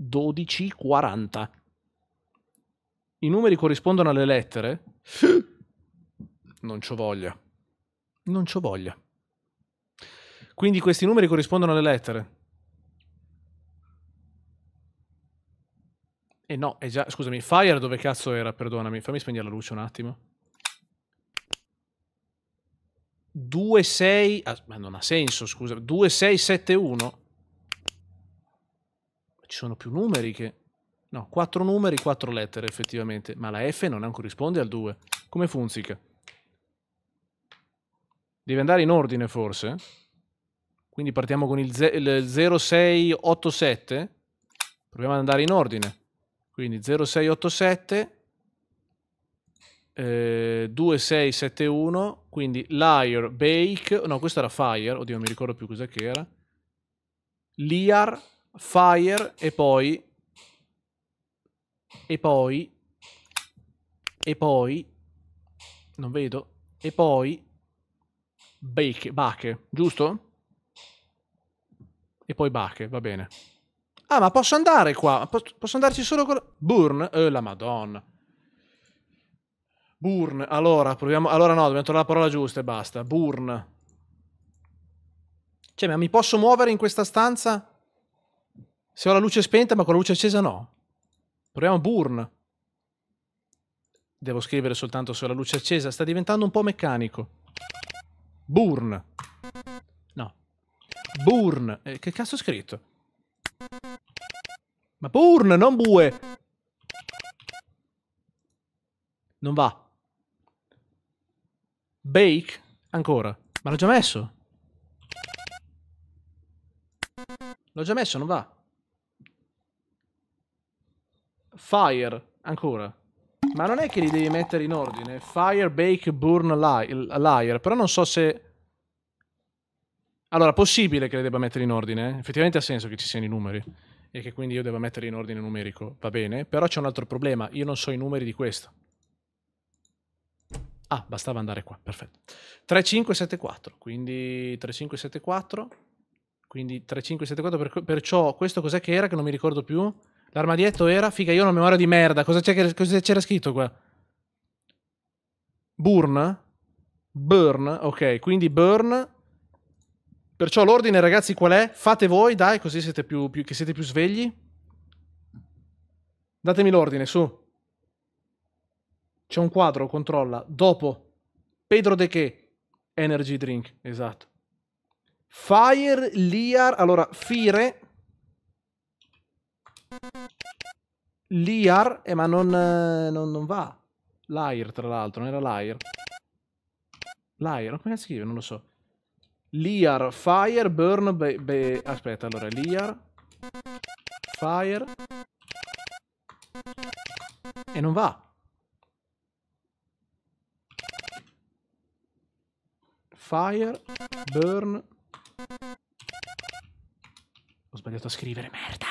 Speaker 1: 12,40. I numeri corrispondono alle lettere? Non c'ho voglia. Non c'ho voglia. Quindi questi numeri corrispondono alle lettere. E eh, no, è già, scusami, Fire dove cazzo era? Perdonami, fammi spegnere la luce un attimo. 26, ah, ma non ha senso, scusa, 2671. Ci sono più numeri che... No, quattro numeri, quattro lettere effettivamente, ma la F non corrisponde al 2. Come funzica? Deve andare in ordine forse? Quindi partiamo con il, il 0687. Proviamo ad andare in ordine. Quindi 0687 eh, 2671, quindi Liar, Bake, no questo era Fire, oddio non mi ricordo più cos'è che era. Liar Fire e poi... E poi... E poi... Non vedo. E poi... Bake, bache, giusto? E poi bache, va bene. Ah, ma posso andare qua? Posso andarci solo con... Burn? Eh, la madonna. Burn, allora, proviamo... Allora no, dobbiamo trovare la parola giusta e basta. Burn. Cioè, ma mi posso muovere in questa stanza? Se ho la luce spenta, ma con la luce accesa no. Proviamo burn. Devo scrivere soltanto se ho la luce accesa. Sta diventando un po' meccanico. Burn. No. Burn. Eh, che cazzo ho scritto? Ma burn, non bue. Non va. Bake? Ancora. Ma l'ho già messo. L'ho già messo, non va. Fire, ancora. Ma non è che li devi mettere in ordine. Fire, Bake, Burn, Liar. Però non so se... Allora, possibile che li debba mettere in ordine. Eh? Effettivamente ha senso che ci siano i numeri. E che quindi io debba mettere in ordine numerico. Va bene. Però c'è un altro problema. Io non so i numeri di questo. Ah, bastava andare qua. Perfetto. 3574. Quindi 3574. Quindi 3574. Per, perciò questo cos'è che era che non mi ricordo più? L'armadietto era? Figa, io ho una memoria di merda. Cosa, c'era scritto qua? Burn? Burn? Ok, quindi burn. Perciò l'ordine, ragazzi, qual è? Fate voi, dai, così siete più, più, che siete più svegli. Datemi l'ordine, su. C'è un quadro, controlla. Dopo. Pedro De Che. Energy drink, esatto. Fire, Liar, allora, Fire, Liar, eh, ma non, eh, non, non va. Liar, tra l'altro, non era Liar. Liar, come si scrive? Non lo so. Liar, Fire, Burn, be, be... Aspetta, allora, Liar, Fire. E non va. Fire, Burn. Ho sbagliato a scrivere, merda.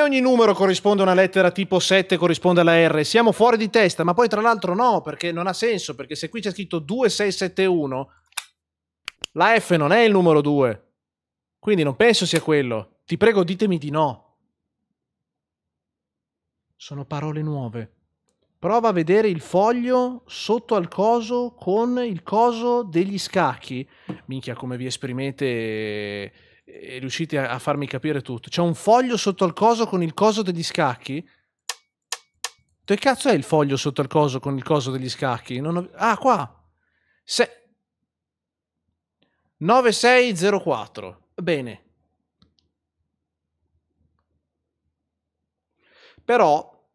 Speaker 1: me ogni numero corrisponde a una lettera tipo 7 corrisponde alla R, siamo fuori di testa, ma poi tra l'altro no, perché non ha senso, perché se qui c'è scritto 2671, la F non è il numero 2. Quindi non penso sia quello. Ti prego, ditemi di no. Sono parole nuove. Prova a vedere il foglio sotto al coso con il coso degli scacchi. Minchia, come vi esprimete e riusciti a, farmi capire tutto. C'è un foglio sotto al coso con il coso degli scacchi? Che cazzo è il foglio sotto al coso con il coso degli scacchi? Ho... Ah, qua. Se... 9604. Bene. Però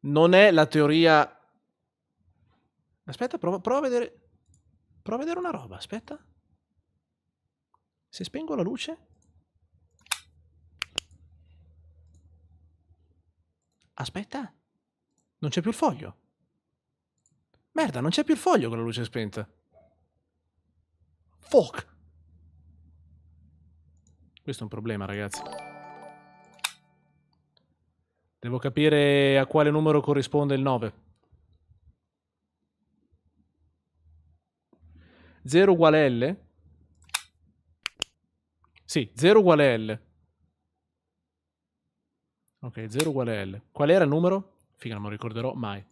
Speaker 1: non è la teoria... Aspetta, prova a vedere... Prova a vedere una roba, aspetta. Se spengo la luce? Aspetta. Non c'è più il foglio. Merda, non c'è più il foglio con la luce spenta. Fuck. Questo è un problema, ragazzi. Devo capire a quale numero corrisponde il 9. 0 uguale L? Sì, 0 uguale L. Ok, 0 uguale L. Qual era il numero? Figa, non lo ricorderò mai.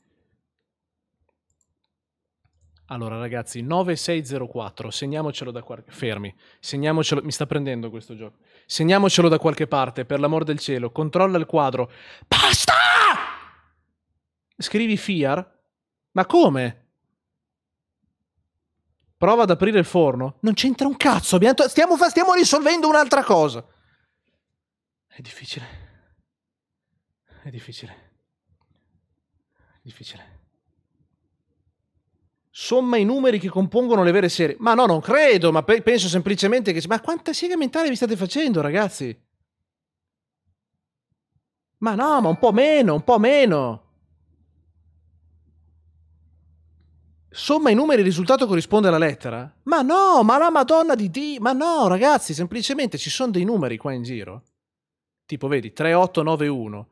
Speaker 1: Allora, ragazzi, 9604, segniamocelo da qualche... Fermi, segniamocelo... Mi sta prendendo questo gioco. Segniamocelo da qualche parte, per l'amor del cielo. Controlla il quadro. Basta! Scrivi FIAR? Ma come? Prova ad aprire il forno. Non c'entra un cazzo. Stiamo, fa- stiamo risolvendo un'altra cosa.
Speaker 2: È difficile.
Speaker 1: È difficile. È difficile. Somma i numeri che compongono le vere serie. Ma no, non credo, ma pe- penso semplicemente che... Ma quanta siega mentale vi state facendo, ragazzi? Ma no, ma un po' meno, un po' meno. somma i numeri, il risultato corrisponde alla lettera? Ma no, ma la madonna di Dio, ma no ragazzi, semplicemente ci sono dei numeri qua in giro. Tipo, vedi, 3891.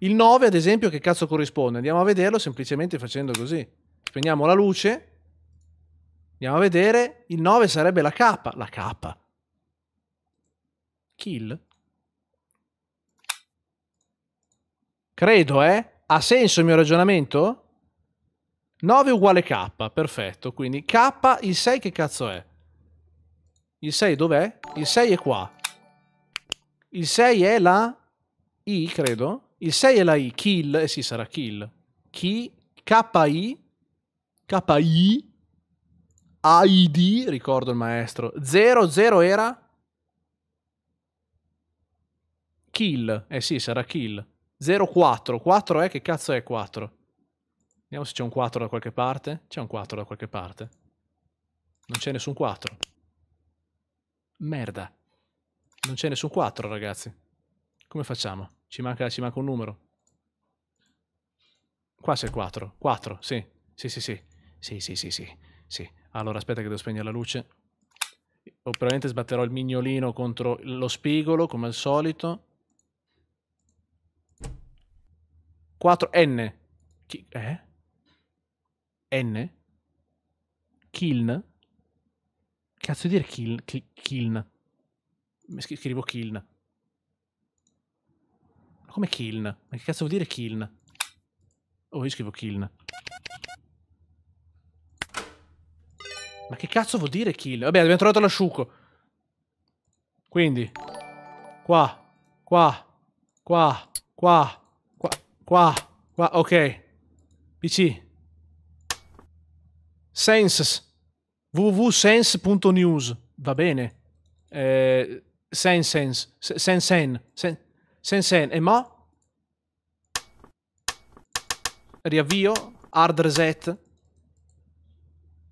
Speaker 1: Il 9, ad esempio, che cazzo corrisponde? Andiamo a vederlo semplicemente facendo così. Spegniamo la luce. Andiamo a vedere. Il 9 sarebbe la K. La K. Kill. Credo, eh? Ha senso il mio ragionamento? 9 uguale K, perfetto. Quindi K, il 6 che cazzo è? Il 6 dov'è? Il 6 è qua. Il 6 è la I, credo. Il 6 è la I, kill, eh sì, sarà kill. Chi? KI, KI, AID, ricordo il maestro. 0, 0 era? Kill, eh sì, sarà kill. 0, 4. 4 è? Che cazzo è 4? Vediamo se c'è un 4 da qualche parte. C'è un 4 da qualche parte? Non c'è nessun 4. Merda. Non c'è nessun 4, ragazzi. Come facciamo? Ci manca, ci manca un numero. Qua c'è il 4. 4, sì. Sì, sì, sì. Sì, sì, sì, sì. Sì. Allora, aspetta che devo spegnere la luce. O probabilmente sbatterò il mignolino contro lo spigolo, come al solito. 4N. Chi? Eh? N, Kiln, cazzo di dire Kiln? Kiln. Scrivo Kiln. Ma come Kiln? Ma che cazzo vuol dire Kiln? Oh, io scrivo Kiln. Ma che cazzo vuol dire Kiln? Vabbè, abbiamo trovato l'asciuco. Quindi, qua, qua, qua, qua, qua, qua, qua, ok. PC. Sense, www.sense.news, va bene. Eh, Sensense, Sensen, Sensen, Sensen, e mo Riavvio, hard reset.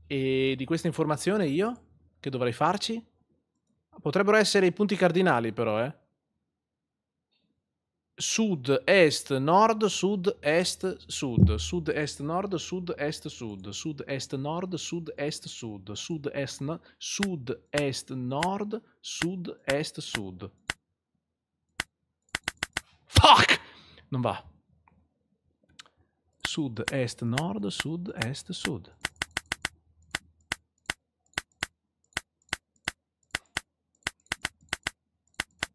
Speaker 1: E di questa informazione io, che dovrei farci? Potrebbero essere i punti cardinali però, eh sud, est, nord, sud, est, sud, sud, est, nord, sud, est, sud, sud, est, nord, sud, est, sud, sud, est, sud, est, nord, sud, est, sud. Fuck! Non va. Sud, est, nord, sud, est, sud.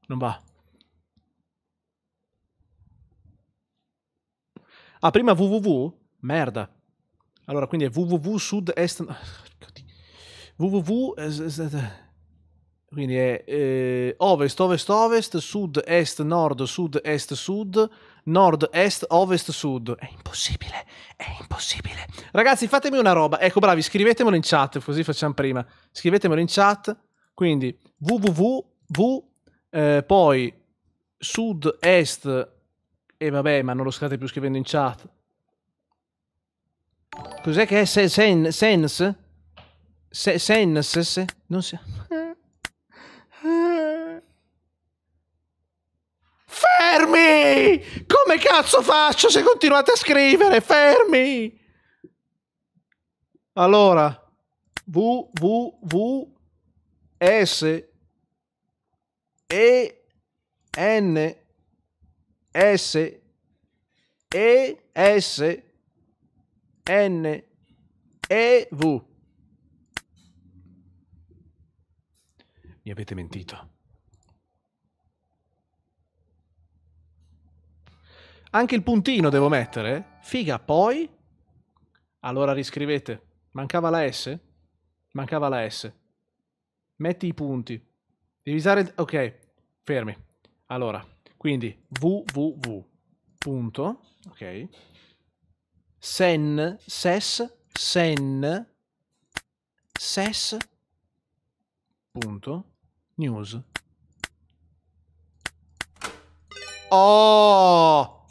Speaker 1: Non va. Ah, prima www? Merda. Allora, quindi è www sud-est... www... Quindi è eh, ovest, ovest, ovest, sud, est, nord, sud, est, sud, nord, est, ovest, sud. È impossibile, è impossibile. Ragazzi, fatemi una roba. Ecco, bravi, scrivetemelo in chat, così facciamo prima. Scrivetemelo in chat. Quindi www, v, eh, poi sud, est, e vabbè, ma non lo state più scrivendo in chat. Cos'è che è? Se, sen, sense? Se, sense? Se, non si...
Speaker 2: Fermi!
Speaker 1: Come cazzo faccio se continuate a scrivere? Fermi! Allora, www.s e n S E S N E V. Mi avete mentito. Anche il puntino devo mettere? Figa, poi? Allora riscrivete. Mancava la S? Mancava la S. Metti i punti. Devi Ok, fermi. Allora, quindi www. Punto, ok. Sen, ses, sen, ses. Punto, news. Oh!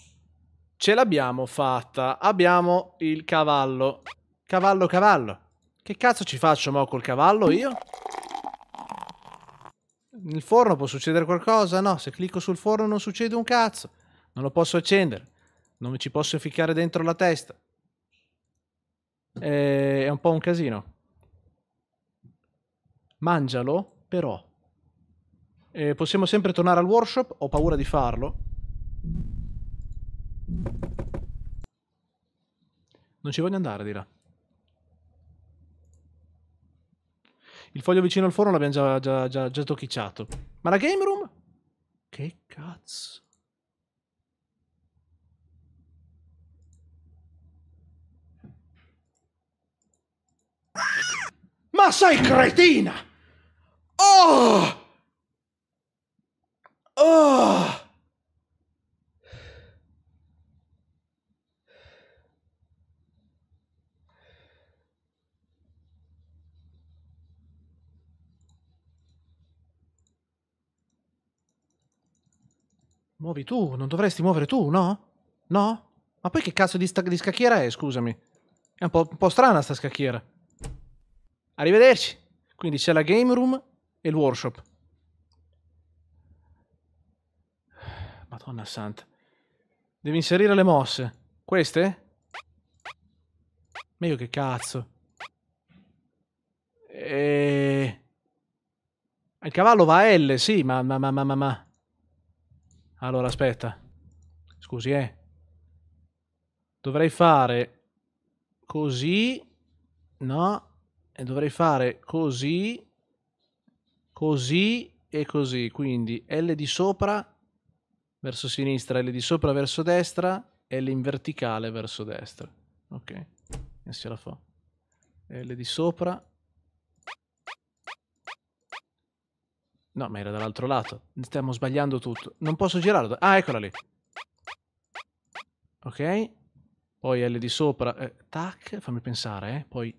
Speaker 1: Ce l'abbiamo fatta. Abbiamo il cavallo. Cavallo, cavallo. Che cazzo ci faccio mo col cavallo io? nel forno può succedere qualcosa? No, se clicco sul forno non succede un cazzo. Non lo posso accendere. Non ci posso ficcare dentro la testa. Eh, è un po' un casino. Mangialo, però. E eh, possiamo sempre tornare al workshop. Ho paura di farlo. Non ci voglio andare di là. Il foglio vicino al forno l'abbiamo già, già, già, già tocchicciato. Ma la game room? Che cazzo?
Speaker 2: Ma sei cretina! Oh! Oh!
Speaker 1: Muovi tu, non dovresti muovere tu, no? No? Ma poi che cazzo di, di scacchiera è, scusami? È un po', un po strana sta scacchiera. Arrivederci. Quindi c'è la game room e il workshop. Madonna santa. Devi inserire le mosse. Queste? Meglio che cazzo. E... Eh, il cavallo va a L, sì, ma ma ma ma ma... Allora, aspetta. Scusi, eh. Dovrei fare così, no? E dovrei fare così, così e così. Quindi L di sopra verso sinistra, L di sopra verso destra, L in verticale verso destra. Ok, e se la fa. L di sopra No, ma era dall'altro lato. Stiamo sbagliando tutto. Non posso girarlo. Ah, eccola lì. Ok. Poi L di sopra. Eh, tac, fammi pensare, eh. Poi...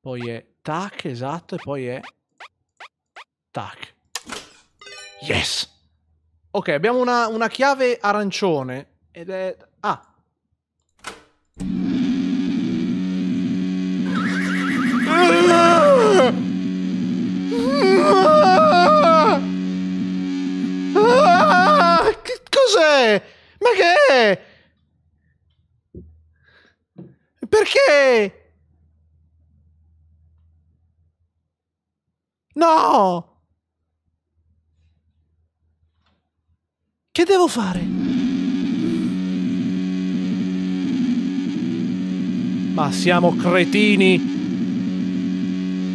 Speaker 1: Poi è tac, esatto, e poi è... Tac. Yes! Ok, abbiamo una, una chiave arancione. Ed è... Ah,
Speaker 2: Ma che è? Perché? No!
Speaker 1: Che devo fare? Ma siamo cretini!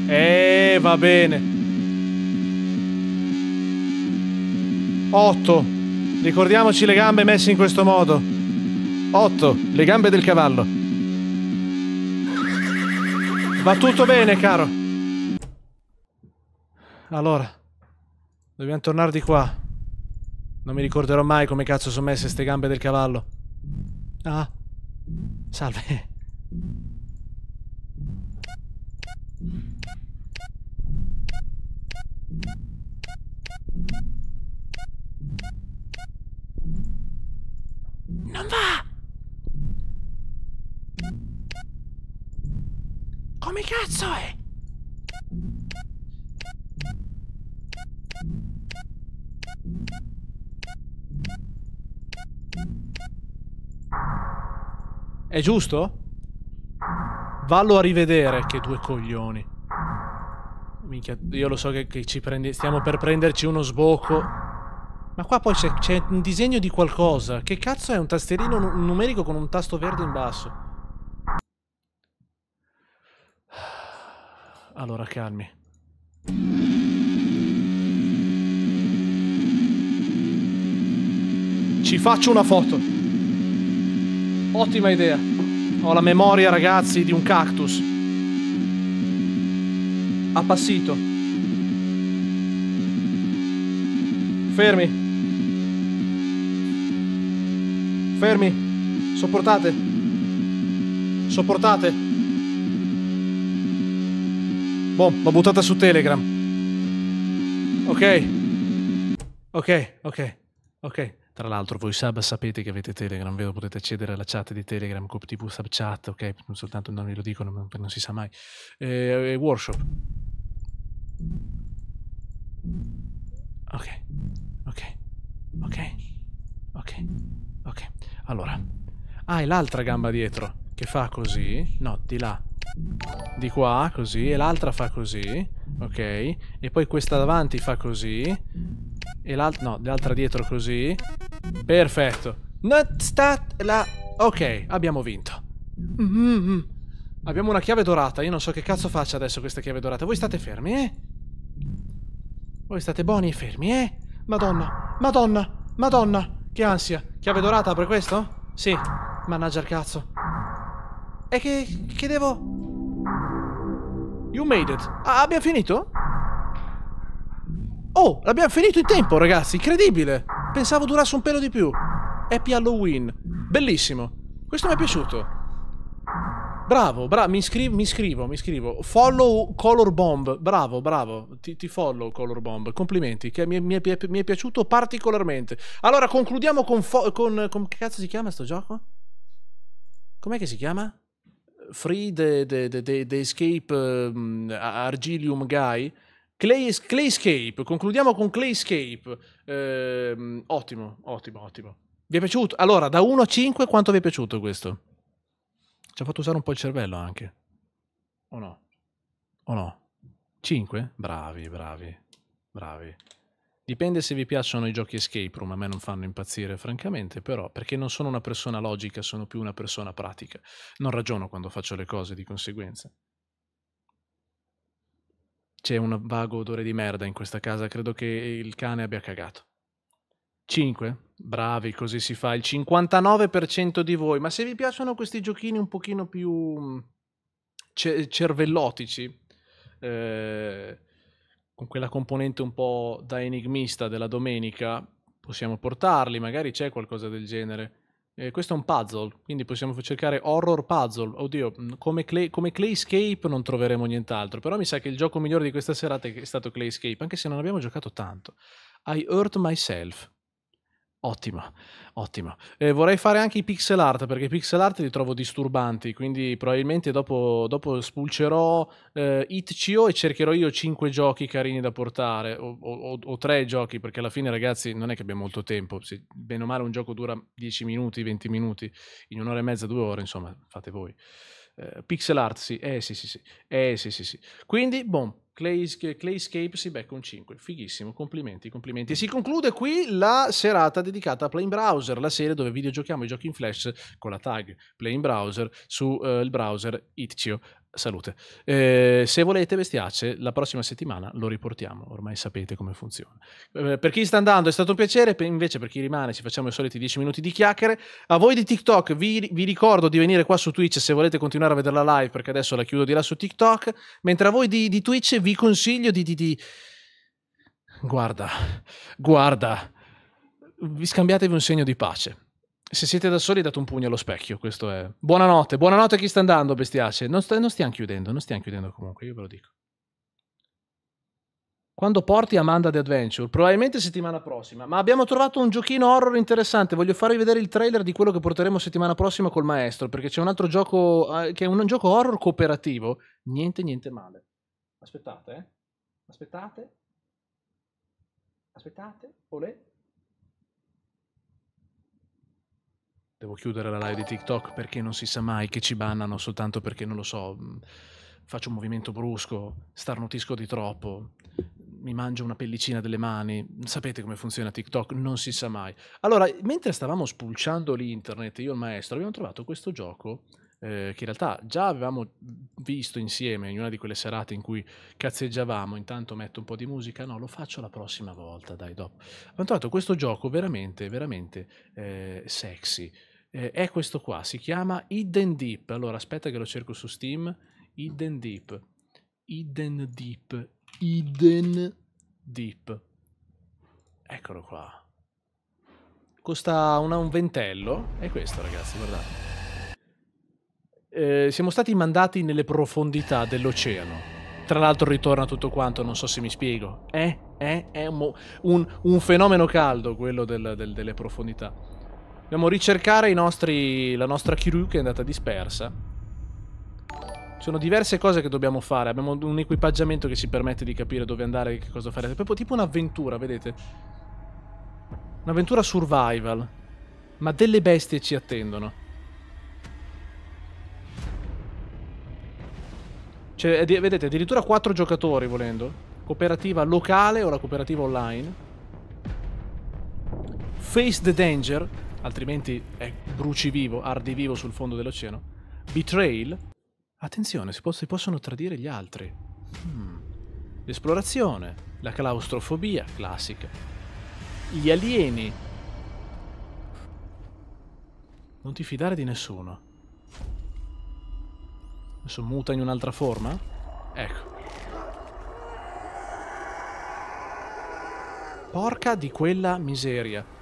Speaker 1: Eh, va bene. 8 Ricordiamoci le gambe messe in questo modo. 8. Le gambe del cavallo. Va tutto bene, caro. Allora, dobbiamo tornare di qua. Non mi ricorderò mai come cazzo sono messe ste gambe del cavallo.
Speaker 2: Ah, salve. Non va! Come cazzo è?
Speaker 1: È giusto? Vallo a rivedere, che due coglioni. Minchia, io lo so che, che ci prendi... stiamo per prenderci uno sbocco. Ma qua poi ah. c'è un disegno di qualcosa. Che cazzo è un tastierino un numerico con un tasto verde in basso? Allora, calmi. Ci faccio una foto. Ottima idea. Ho la memoria, ragazzi, di un cactus. Appassito. Fermi. Fermi. Sopportate. Sopportate. Boh, l'ho buttata su Telegram. Ok. Ok, ok, ok. Tra l'altro voi sub sapete che avete Telegram, vero? Potete accedere alla chat di Telegram, Coop TV Sub Chat, ok? Non soltanto non ve lo dicono, non, non si sa mai. Eh, eh, workshop. Ok, ok, ok, ok. Ok, allora. Ah, e l'altra gamba dietro, che fa così. No, di là. Di qua, così. E l'altra fa così. Ok. E poi questa davanti fa così. E l'altra... No, l'altra dietro così. Perfetto. Not stat la... Ok, abbiamo vinto.
Speaker 2: Mm -hmm.
Speaker 1: Abbiamo una chiave dorata. Io non so che cazzo faccia adesso questa chiave dorata. Voi state fermi, eh? Voi state buoni e fermi, eh? Madonna, madonna, madonna. Che ansia. Chiave dorata per questo? Sì. Mannaggia il cazzo. E che... che devo... You made it. Ah, abbiamo finito? Oh, l'abbiamo finito in tempo, ragazzi. Incredibile. Pensavo durasse un pelo di più. Happy Halloween. Bellissimo. Questo mi è piaciuto. Bravo, bravo, mi, iscri mi, iscrivo, mi iscrivo. Follow Color Bomb, bravo, bravo, ti, ti follow Color Bomb, complimenti, che mi, mi, è, mi, è, piaciuto particolarmente. Allora, concludiamo con, con, con... Che cazzo si chiama sto gioco? Com'è che si chiama? Free the, the, the, the Escape um, Argilium Guy? Clay, Clayscape, concludiamo con Clayscape. Eh, ottimo, ottimo, ottimo. Vi è piaciuto? Allora, da 1 a 5 quanto vi è piaciuto questo? Ci ha fatto usare un po' il cervello anche. O no? O no? 5? Bravi, bravi, bravi. Dipende se vi piacciono i giochi escape room, a me non fanno impazzire francamente, però perché non sono una persona logica, sono più una persona pratica. Non ragiono quando faccio le cose di conseguenza. C'è un vago odore di merda in questa casa, credo che il cane abbia cagato. 5? Bravi, così si fa. Il 59% di voi. Ma se vi piacciono questi giochini un pochino più mm, ce- cervellotici, eh, con quella componente un po' da enigmista della domenica, possiamo portarli, magari c'è qualcosa del genere. Eh, questo è un puzzle, quindi possiamo cercare horror puzzle. Oddio, mm, come, Clay, come Clayscape non troveremo nient'altro, però mi sa che il gioco migliore di questa serata è stato Clayscape, anche se non abbiamo giocato tanto. I Hurt Myself. Ottima, ottima. Eh, vorrei fare anche i pixel art perché i pixel art li trovo disturbanti, quindi probabilmente dopo, dopo spulcerò eh, Itch.io e cercherò io cinque giochi carini da portare o, tre giochi perché alla fine ragazzi non è che abbiamo molto tempo, se bene o male un gioco dura 10 minuti, 20 minuti, in un'ora e mezza, due ore insomma fate voi. Eh, pixel art sì, eh sì sì sì, eh sì sì sì. Quindi, boom, Clayscape, si becca un 5. Fighissimo, complimenti, complimenti. E si conclude qui la serata dedicata a Play Browser, la serie dove videogiochiamo i giochi in flash con la tag Play Browser sul eh, uh, browser Itch.io. Salute. Eh, se volete, bestiace, la prossima settimana lo riportiamo, ormai sapete come funziona. Eh, per chi sta andando è stato un piacere, per, invece per chi rimane ci facciamo i soliti 10 minuti di chiacchiere. A voi di TikTok vi, vi, ricordo di venire qua su Twitch se volete continuare a vederla live, perché adesso la chiudo di là su TikTok, mentre a voi di, di Twitch vi consiglio di, di, di... Guarda, guarda, vi scambiatevi un segno di pace. Se siete da soli date un pugno allo specchio, questo è. Buonanotte, buonanotte a chi sta andando, bestiace. Non, st- non stiamo chiudendo, non stiamo chiudendo comunque, io ve lo dico. Quando porti Amanda The Adventure? Probabilmente settimana prossima, ma abbiamo trovato un giochino horror interessante, voglio farvi vedere il trailer di quello che porteremo settimana prossima col maestro, perché c'è un altro gioco eh, che è un gioco horror cooperativo, niente niente male. Aspettate, eh. Aspettate. Aspettate. Olè. Devo chiudere la live di TikTok perché non si sa mai che ci bannano soltanto perché non lo so. Mm, faccio un movimento brusco, starnutisco di troppo, mi mangio una pellicina delle mani. Sapete come funziona TikTok? Non si sa mai. Allora, mentre stavamo spulciando l'internet, io e il maestro abbiamo trovato questo gioco eh, che in realtà già avevamo visto insieme in una di quelle serate in cui cazzeggiavamo, intanto metto un po' di musica, no, lo faccio la prossima volta, dai, dopo. Abbiamo trovato questo gioco veramente, veramente eh, sexy, eh, è questo qua, si chiama Hidden Deep, allora aspetta che lo cerco su Steam, Hidden Deep, Hidden Deep, Hidden Deep, eccolo qua, costa una, un ventello, è questo ragazzi, guardate. Eh, siamo stati mandati nelle profondità dell'oceano. Tra l'altro ritorna tutto quanto, non so se mi spiego. Eh? Eh? È un, un, fenomeno caldo quello del, del, delle profondità. Dobbiamo ricercare i nostri, la nostra Kiryu che è andata dispersa. Ci sono diverse cose che dobbiamo fare. Abbiamo un equipaggiamento che ci permette di capire dove andare e che cosa fare. È proprio tipo un'avventura, vedete? Un'avventura survival. Ma delle bestie ci attendono. Cioè, vedete, addirittura quattro giocatori volendo. Cooperativa locale o la cooperativa online. Face the danger altrimenti è bruci vivo, ardi vivo sul fondo dell'oceano. Betrayal. Attenzione, si, poss si, possono tradire gli altri. Hmm. L'esplorazione, la claustrofobia classica. Gli alieni. Non ti fidare di nessuno. Adesso muta in un'altra forma. Ecco. Porca di quella miseria.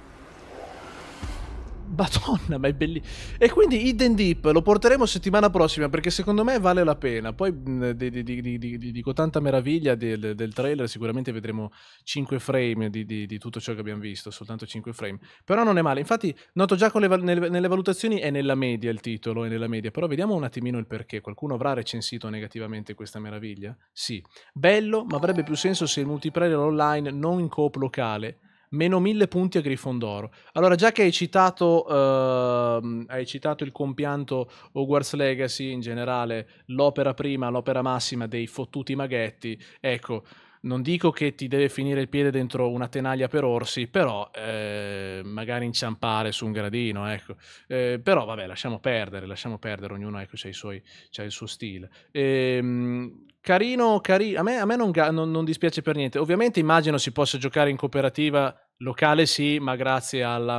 Speaker 1: Madonna, ma è bellissimo. E quindi Hidden Deep lo porteremo settimana prossima perché secondo me vale la pena. Poi mh, di, di, di, dico tanta meraviglia del, del, trailer, sicuramente vedremo 5 frame di, tutto ciò che abbiamo visto, soltanto 5 frame. Però non è male, infatti noto già le, nelle, nelle, valutazioni è nella media il titolo, è nella media, però vediamo un attimino il perché. Qualcuno avrà recensito negativamente questa meraviglia? Sì. Bello, ma avrebbe più senso se il multiplayer online non in coop locale meno 1000 punti a Grifondoro. Allora, già che hai citato, uh, hai citato il compianto Hogwarts Legacy, in generale l'opera prima, l'opera massima dei fottuti maghetti, ecco, non dico che ti deve finire il piede dentro una tenaglia per orsi, però eh, magari inciampare su un gradino, ecco. Eh, però vabbè, lasciamo perdere, lasciamo perdere, ognuno ecco, ha, suoi, ha il suo stile. Ehm... Carino, carino. A me, a me non, non, non, dispiace per niente. Ovviamente immagino si possa giocare in cooperativa locale, sì, ma grazie alla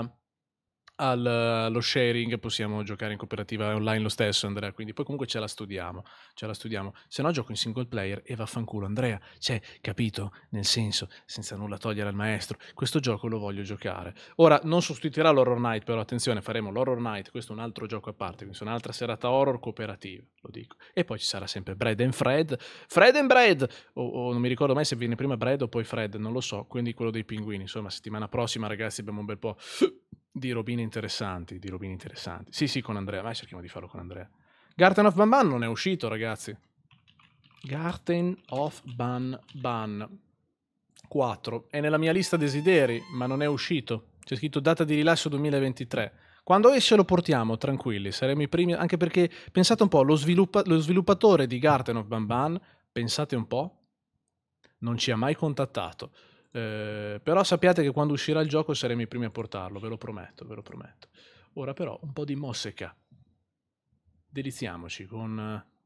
Speaker 1: allo eh, sharing possiamo giocare in cooperativa online lo stesso Andrea quindi poi comunque ce la studiamo ce la studiamo se no gioco in single player e vaffanculo Andrea c'è cioè, capito nel senso senza nulla togliere al maestro questo gioco lo voglio giocare ora non sostituirà l'horror night però attenzione faremo l'horror night questo è un altro gioco a parte quindi un'altra serata horror cooperativa lo dico e poi ci sarà sempre Bread and Fred Fred and Bread o, o non mi ricordo mai se viene prima Bread o poi Fred non lo so quindi quello dei pinguini insomma settimana prossima ragazzi abbiamo un bel po' di robine interessanti, di robine interessanti. Sì, sì, con Andrea, mai cerchiamo di farlo con Andrea. Garten of Ban Ban non è uscito, ragazzi. Garten of Ban Ban 4. È nella mia lista desideri, ma non è uscito. C'è scritto data di rilascio 2023. Quando esce lo portiamo, tranquilli, saremo i primi, anche perché pensate un po', lo, sviluppa- lo sviluppatore di Garten of Ban Ban, pensate un po', non ci ha mai contattato. Eh, però sappiate che quando uscirà il gioco saremo i primi a portarlo, ve lo prometto, ve lo prometto. Ora però un po' di mosseca. Deliziamoci con... Eh,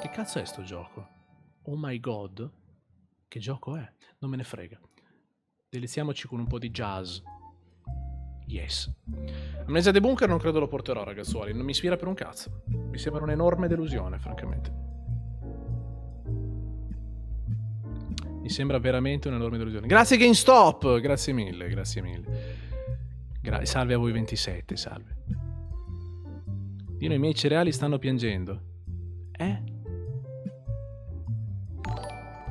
Speaker 1: che cazzo è sto gioco? Oh my god. Che gioco è? Non me ne frega. Deliziamoci con un po' di jazz. Yes. Amnesia Bunker non credo lo porterò, ragazzuoli. Non mi ispira per un cazzo. Mi sembra un'enorme delusione, francamente. Mi sembra veramente un'enorme delusione. Grazie GameStop, grazie mille, grazie mille. Gra- salve a voi 27, salve. Dino, i miei cereali stanno piangendo. Eh?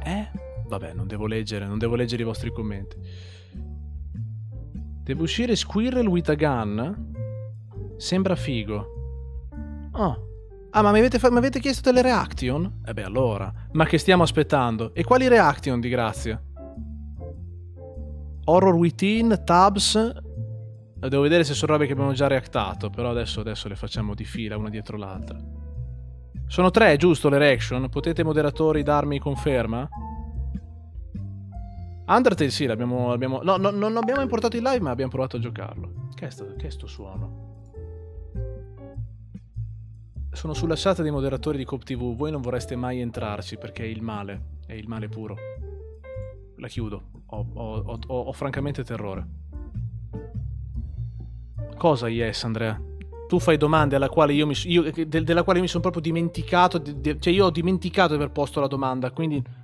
Speaker 1: Eh? Vabbè, non devo leggere, non devo leggere i vostri commenti. Deve uscire Squirrel with a Gun? Sembra figo. Oh. Ah, ma mi avete, fa- mi avete chiesto delle reaction? E eh beh, allora. Ma che stiamo aspettando? E quali reaction di grazia? Horror Within, Tabs. Eh, devo vedere se sono robe che abbiamo già reactato. Però adesso, adesso le facciamo di fila, una dietro l'altra. Sono tre, giusto, le reaction? Potete, moderatori, darmi conferma? Undertale sì, l'abbiamo... l'abbiamo... No, no, non l'abbiamo importato in live, ma abbiamo provato a giocarlo. Che è, stato, che è sto suono? Sono sulla chat dei moderatori di CopTV, voi non vorreste mai entrarci perché è il male, è il male puro. La chiudo, ho, ho, ho, ho francamente terrore. Cosa yes, Andrea? Tu fai domande alla quale io mi, io, eh, de, della quale io mi sono proprio dimenticato, de, de, cioè io ho dimenticato di aver posto la domanda, quindi...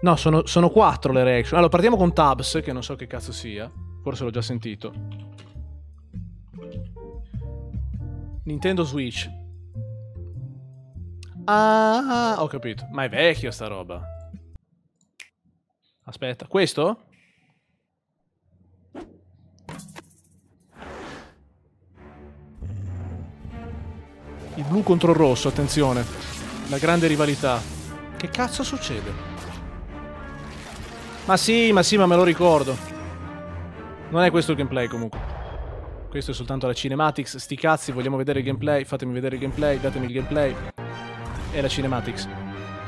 Speaker 1: No, sono, sono quattro le reaction. Allora, partiamo con Tabs, che non so che cazzo sia, forse l'ho già sentito. Nintendo Switch.
Speaker 2: Ah,
Speaker 1: ho capito. Ma è vecchio sta roba. Aspetta, questo? Il blu contro il rosso, attenzione. La grande rivalità. Che cazzo succede? Ma sì, ma sì, ma me lo ricordo. Non è questo il gameplay comunque. Questo è soltanto la cinematics, sti cazzi, vogliamo vedere il gameplay, fatemi vedere il gameplay, datemi il gameplay. E la cinematics.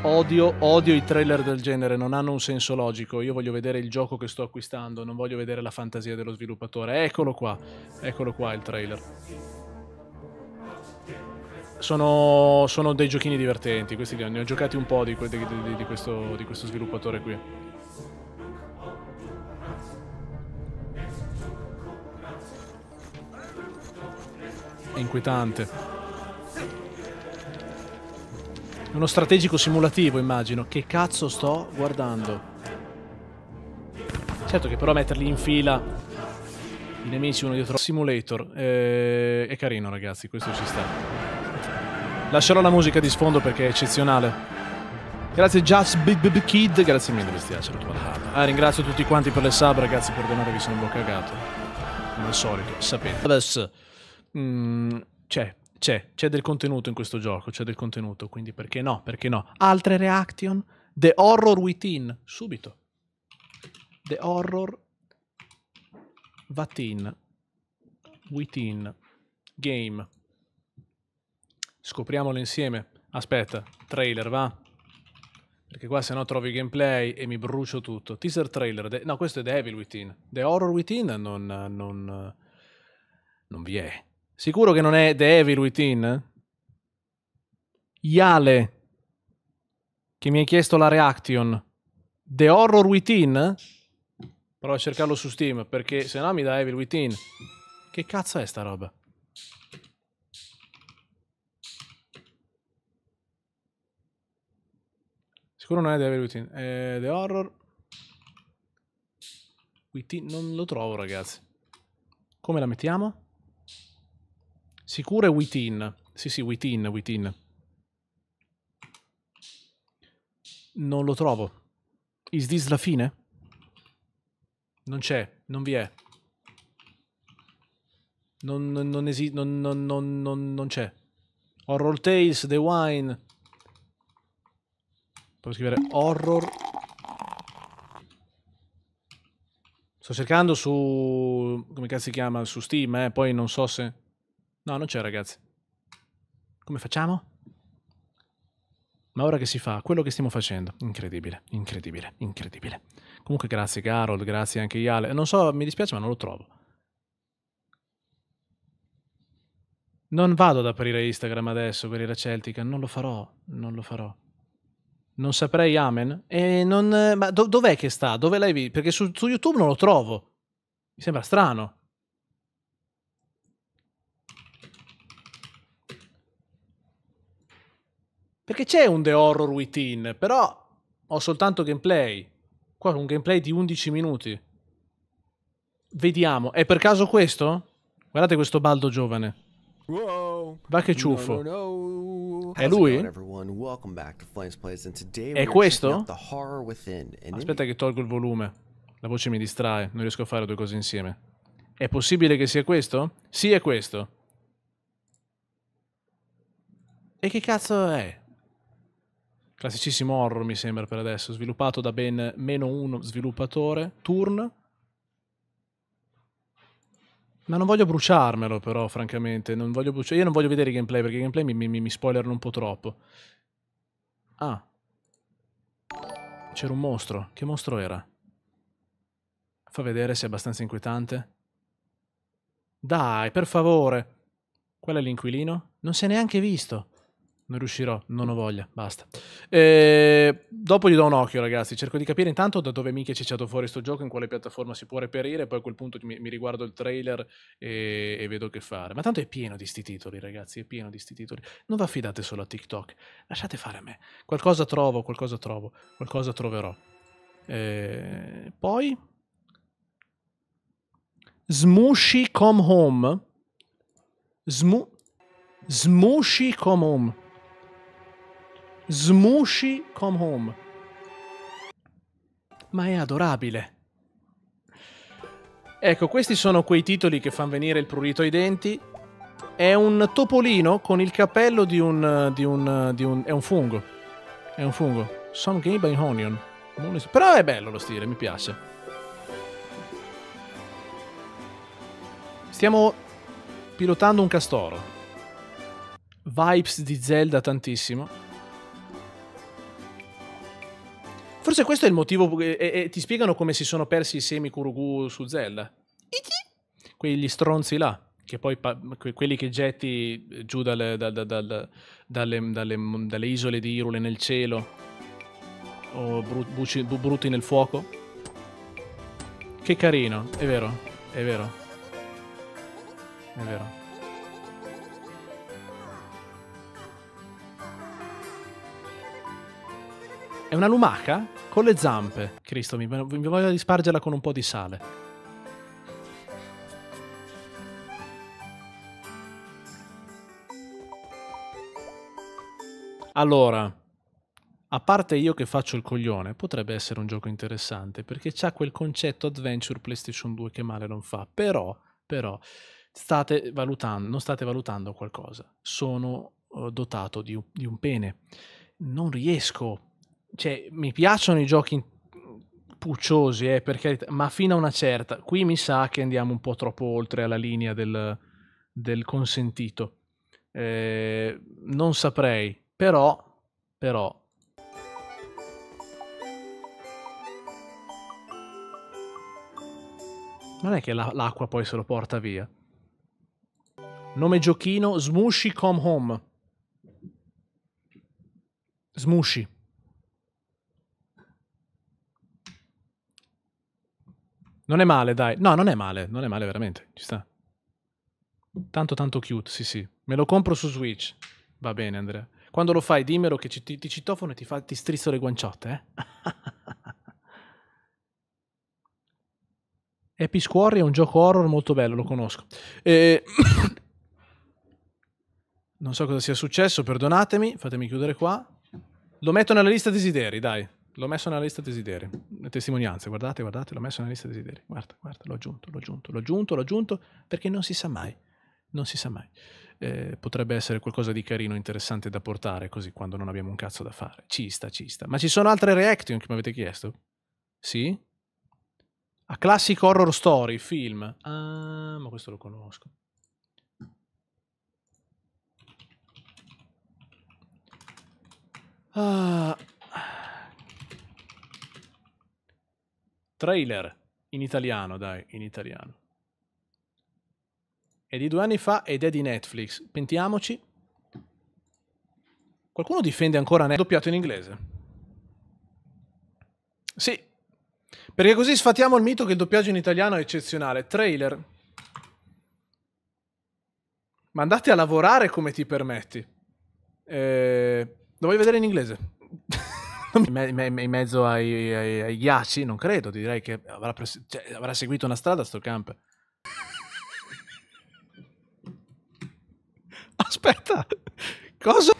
Speaker 1: Odio, odio i trailer del genere, non hanno un senso logico. Io voglio vedere il gioco che sto acquistando, non voglio vedere la fantasia dello sviluppatore. Eccolo qua, eccolo qua il trailer. Sono, sono dei giochini divertenti, questi li ho, ne ho giocati un po' di, di, di, di questo, questo sviluppatore qui. è inquietante. uno strategico simulativo, immagino. Che cazzo sto guardando? Certo che però metterli in fila i nemici uno dietro Simulator eh, è carino, ragazzi, questo ci sta. Lascerò la musica di sfondo perché è eccezionale. Grazie Just grazie mille bestiace Ah, ringrazio tutti quanti per le sub, ragazzi, perdonatevi se non l'ho cagato. Come al solito, sapete. Adesso... Mm, c'è, c'è, c'è del contenuto in questo gioco, c'è del contenuto, quindi perché no, perché no. Altre reaction? The Horror Within, subito. The Horror Vatin Within Game. Scopriamolo insieme. Aspetta, trailer va. Perché qua se no trovi gameplay e mi brucio tutto. Teaser trailer. De- no, questo è The Evil Within. The Horror Within non, non, non vi è. Sicuro che non è The Evil Within? Iale, che mi ha chiesto la reaction. The Horror Within? Provo a cercarlo su Steam, perché se no mi dà Evil Within. Che cazzo è sta roba? Sicuro non è The Evil Within. Eh, The Horror... Within... Non lo trovo, ragazzi. Come la mettiamo? Sicuro è Witin. Sì, sì, within, within. Non lo trovo. Is this la fine? Non c'è, non vi è. Non, non, non esiste, non, non c'è. Horror Tales, The Wine. Posso scrivere Horror. Sto cercando su... come cazzo si chiama? Su Steam, eh? Poi non so se... No, non c'è ragazzi. Come facciamo? Ma ora che si fa quello che stiamo facendo, incredibile, incredibile, incredibile. Comunque grazie Carol, grazie anche Iale. Non so, mi dispiace ma non lo trovo. Non vado ad aprire Instagram adesso per la Celtica, non lo farò, non lo farò. Non saprei Amen. E non, ma do, dov'è che sta? Dove l'hai visto? Perché su, su YouTube non lo trovo. Mi sembra strano. Perché c'è un The Horror Within, però ho soltanto gameplay. Qua un gameplay di 11 minuti. Vediamo, è per caso questo? Guardate questo baldo giovane.
Speaker 2: Va che ciuffo. No, no, no. È lui? È questo? Aspetta
Speaker 1: che tolgo il volume. La voce mi distrae, non riesco a fare due cose insieme. È possibile che sia questo? Sì, è questo. E che cazzo è? classicissimo horror mi sembra per adesso, sviluppato da ben meno uno sviluppatore, Turn. Ma non voglio bruciarmelo però, francamente, non voglio bruci- io non voglio vedere i gameplay perché i gameplay mi, mi, mi spoilerano un po' troppo. Ah. C'era un mostro, che mostro era? Fa vedere se è abbastanza inquietante. Dai, per favore. Qual è l'inquilino? Non si è neanche visto. Non riuscirò, non ho voglia, basta. E ehm, dopo gli do un occhio, ragazzi. Cerco di capire intanto da dove minchia c'è stato fuori sto gioco, in quale piattaforma si può reperire. Poi a quel punto mi, mi riguardo il trailer e, e, vedo che fare. Ma tanto è pieno di sti titoli, ragazzi. È pieno di sti titoli. Non vi affidate solo a TikTok. Lasciate fare a me. Qualcosa trovo, qualcosa trovo, qualcosa troverò. E ehm, poi. Smushy Come Home. Smu- Smushy Come Home. Smushy Come Home. Ma è adorabile. Ecco, questi sono quei titoli che fanno venire il prurito ai denti. È un topolino con il cappello di un... Di un, di un è un fungo. È un fungo. Some Game by Onion. Però è bello lo stile, mi piace. Stiamo pilotando un castoro. Vibes di Zelda tantissimo. Forse questo è il motivo. E, e ti spiegano come si sono persi i semi Kurugu su Zelda. Zella. Quegli stronzi là che poi pa- quelli che getti eh, giù dalle, da, da, da, dalle, dalle, dalle, isole di Irule nel cielo o bru- buci, bu- brutti nel fuoco. Che carino, è vero, è vero. È vero. È una lumaca con le zampe. Cristo, mi, mi voglio rispargerla con un po' di sale. Allora, a parte io che faccio il coglione, potrebbe essere un gioco interessante perché c'ha quel concetto adventure PlayStation 2 che male non fa. Però, però, state valutando, non state valutando qualcosa. Sono eh, dotato di di un pene. Non riesco cioè, mi piacciono i giochi pucciosi, eh, per carità, ma fino a una certa. Qui mi sa che andiamo un po' troppo oltre alla linea del, del consentito. Eh, non saprei, però, però, Non è che l'acqua poi se lo porta via. Nome giochino Smushy Come Home. Smushy. Non è male, dai. No, non è male, non è male veramente, ci sta. Tanto tanto cute, sì sì. Me lo compro su Switch. Va bene, Andrea. Quando lo fai, dimmelo che ci, ti, ti citofono e ti, fa, ti strizzo le guanciotte, eh? Happy Squarry è un gioco horror molto bello, lo conosco. E... non so cosa sia successo, perdonatemi, fatemi chiudere qua. Lo metto nella lista desideri, dai. L'ho messo nella lista desideri, le testimonianze, guardate, guardate, l'ho messo nella lista desideri, guarda, guarda, l'ho aggiunto, l'ho aggiunto, l'ho aggiunto, l'ho aggiunto, perché non si sa mai, non si sa mai. Eh, potrebbe essere qualcosa di carino, interessante da portare, così quando non abbiamo un cazzo da fare. Ci sta, ci sta. Ma ci sono altre reaction che mi avete chiesto? Sì? A classic horror story, film. Ah, ma questo lo conosco. Ah... Trailer, in italiano dai, in italiano. È di due anni fa ed è di Netflix, pentiamoci. Qualcuno difende ancora Netflix doppiato in inglese? Sì, perché così sfatiamo il mito che il doppiaggio in italiano è eccezionale. Trailer. Ma andate a lavorare come ti permetti. Eh, lo voglio vedere in inglese. in mezzo ai, ai, ai ghiacci, non credo, ti direi che avrà, pres- cioè, avrà seguito una strada sto camp. Aspetta, cosa?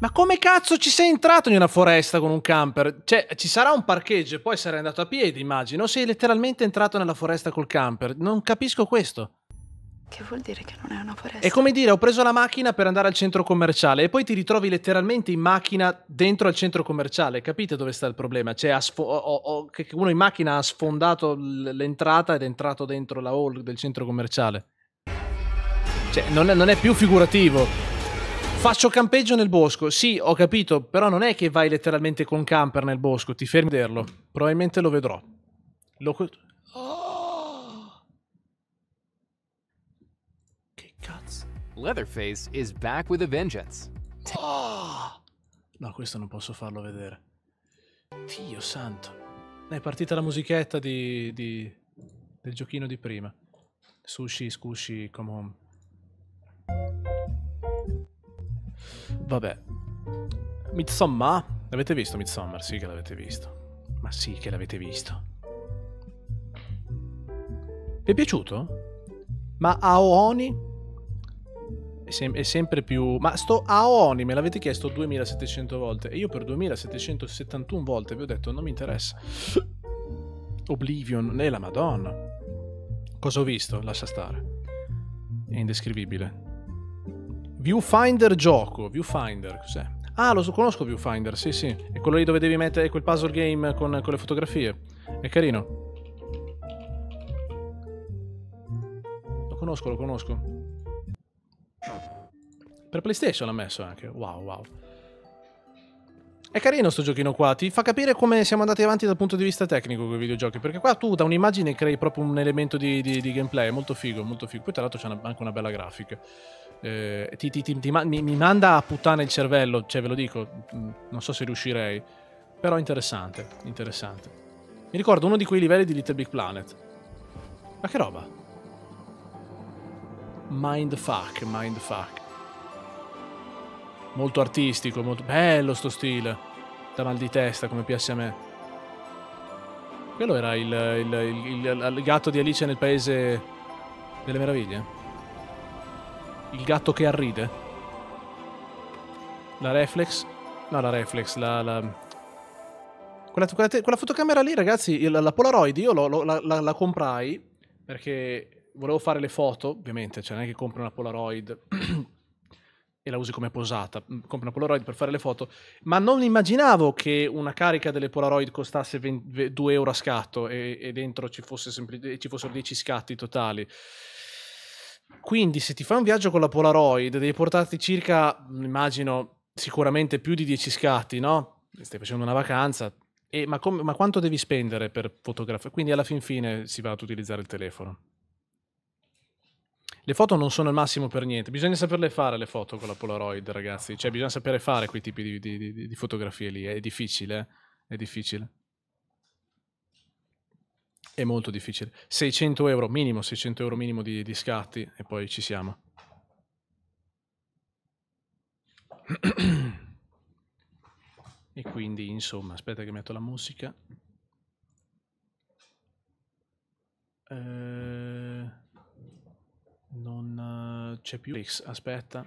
Speaker 1: Ma come cazzo ci sei entrato in una foresta con un camper? Cioè, ci sarà un parcheggio e poi sarai andato a piedi, immagino. Sei letteralmente entrato nella foresta col camper. Non capisco questo.
Speaker 2: Che vuol dire che non è una foresta? È come dire, ho
Speaker 1: preso la macchina per andare al centro commerciale e poi ti ritrovi letteralmente in macchina dentro al centro commerciale. Capite dove sta il problema? Cioè, sfo- o, o, che uno in macchina ha sfondato l- l'entrata ed è entrato dentro la hall del centro commerciale. Cioè, non è, non è più figurativo. Faccio campeggio nel bosco. Sì, ho capito, però non è che vai letteralmente con camper nel bosco, ti fermi a vederlo. Probabilmente lo vedrò. Lo... Oh!
Speaker 2: Cazzo. Leatherface is back with a vengeance. Oh!
Speaker 1: No, questo non posso farlo vedere. Dio santo. È partita la musichetta di, di, del giochino di prima. Sushi, scushi, come home. Vabbè. Midsommar? L'avete visto Midsommar? Sì che l'avete visto. Ma sì che l'avete visto. Vi è piaciuto? Ma Aoni? sem- è, sempre più... Ma sto Aoni, me l'avete chiesto 2700 volte e io per 2771 volte vi ho detto non mi interessa. Oblivion, né la Madonna. Cosa ho visto? Lascia stare. È indescrivibile. Viewfinder gioco, Viewfinder, cos'è? Ah, lo so, conosco Viewfinder, sì sì. È quello lì dove devi mettere quel puzzle game con, con le fotografie. È carino. Lo conosco, lo conosco. Per PlayStation ha messo anche. Wow, wow. È carino sto giochino qua, ti fa capire come siamo andati avanti dal punto di vista tecnico con i videogiochi, perché qua tu da un'immagine crei proprio un elemento di, di, di, gameplay, è molto figo, molto figo. Poi tra l'altro c'è anche una bella grafica. Eh, ti, ti, ti, mi, mi, manda a puttana il cervello, cioè ve lo dico, mm, non so se riuscirei, però interessante, interessante. Mi ricordo uno di quei livelli di Little Big Planet. Ma che roba? Mindfuck, Mindfuck. Molto artistico, molto bello sto stile. Da mal di testa, come piace a me. Quello era il, il, il, il gatto di Alice nel paese delle meraviglie? Il gatto che arride? La reflex? No, la reflex, la... la... Quella, quella, quella, fotocamera lì, ragazzi, la, la Polaroid, io lo, lo, la, la comprai perché volevo fare le foto, ovviamente, cioè non è che compri una Polaroid e la usi come posata, mm, compri una Polaroid per fare le foto, ma non immaginavo che una carica delle Polaroid costasse 2 euro a scatto e, e dentro ci, fosse sempli- ci fossero 10 scatti totali. Quindi se ti fai un viaggio con la Polaroid devi portarti circa, mm, immagino, sicuramente più di 10 scatti, no? Stai facendo una vacanza, e, ma, com- ma quanto devi spendere per fotografare? Quindi alla fin fine si va ad utilizzare il telefono. Le foto non sono il massimo per niente, bisogna saperle fare le foto con la Polaroid, ragazzi, cioè bisogna sapere fare quei tipi di, di, di, di fotografie lì, è difficile, eh? è difficile. È molto difficile. 600 euro minimo, 600 euro minimo di scatti e poi ci siamo. e quindi insomma aspetta che metto la musica eh... Non eh, c'è più X, aspetta.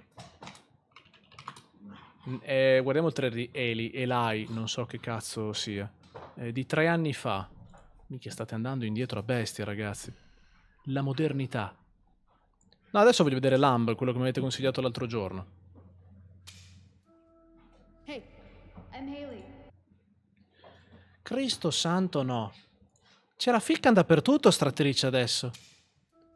Speaker 1: Mm, eh, guardiamo il 3 di Eli, Eli, non so che cazzo sia. Eh, di tre anni fa. Mica state andando indietro a bestia, ragazzi. La modernità. No, adesso voglio vedere Lamb, quello che mi avete consigliato l'altro giorno.
Speaker 2: Hey, I'm Haley.
Speaker 1: Cristo santo no. C'era la ficcan dappertutto, stratrice, adesso.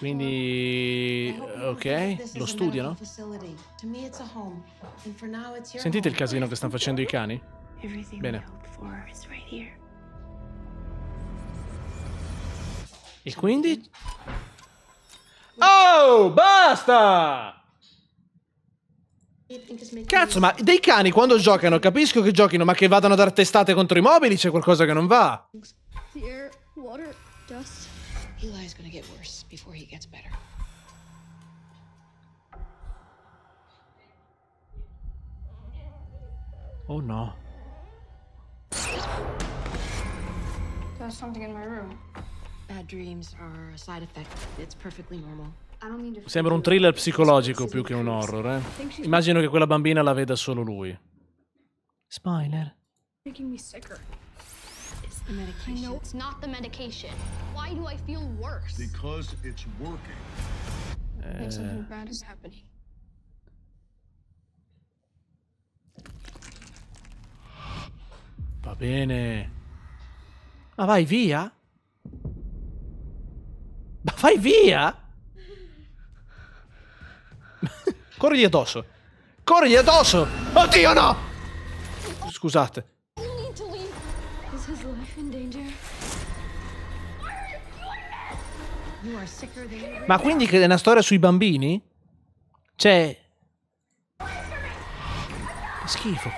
Speaker 1: Quindi, ok, lo studiano.
Speaker 2: Sentite il casino che stanno facendo i cani?
Speaker 1: Bene. E quindi... Oh, basta! Cazzo, ma dei cani quando giocano, capisco che giochino, ma che vadano a dar testate contro i mobili c'è qualcosa che non va.
Speaker 2: The air, water, dust. Eli's gonna get worse before he gets better. Oh no. There's something in my room. Bad dreams are a side effect. It's perfectly normal. Sembra un thriller psicologico più che un
Speaker 1: horror, eh? Immagino che quella bambina la veda solo lui.
Speaker 2: Spoiler. Making me sicker the medication. No, it's not the medication. Why do I feel worse? Because it's working. Uh... Like something eh. bad is happening.
Speaker 1: Va bene. Ma vai via? Ma vai via? Corrigli addosso. Corrigli addosso. Oddio no! Scusate. Ma quindi che è una storia sui bambini? Cioè... Schifo.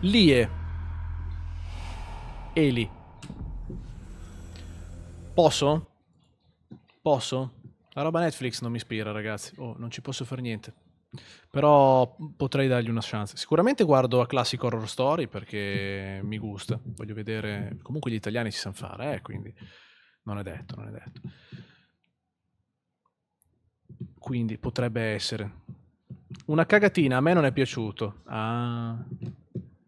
Speaker 1: Lie. Eli. Posso? Posso? La roba Netflix non mi ispira, ragazzi. Oh, non ci posso fare niente. Però potrei dargli una chance. Sicuramente guardo a Classic Horror Story perché mi gusta. Voglio vedere. Comunque gli italiani si sanno fare, eh, quindi non è detto, non è detto. Quindi potrebbe essere. Una cagatina, a me non è piaciuto. Ah.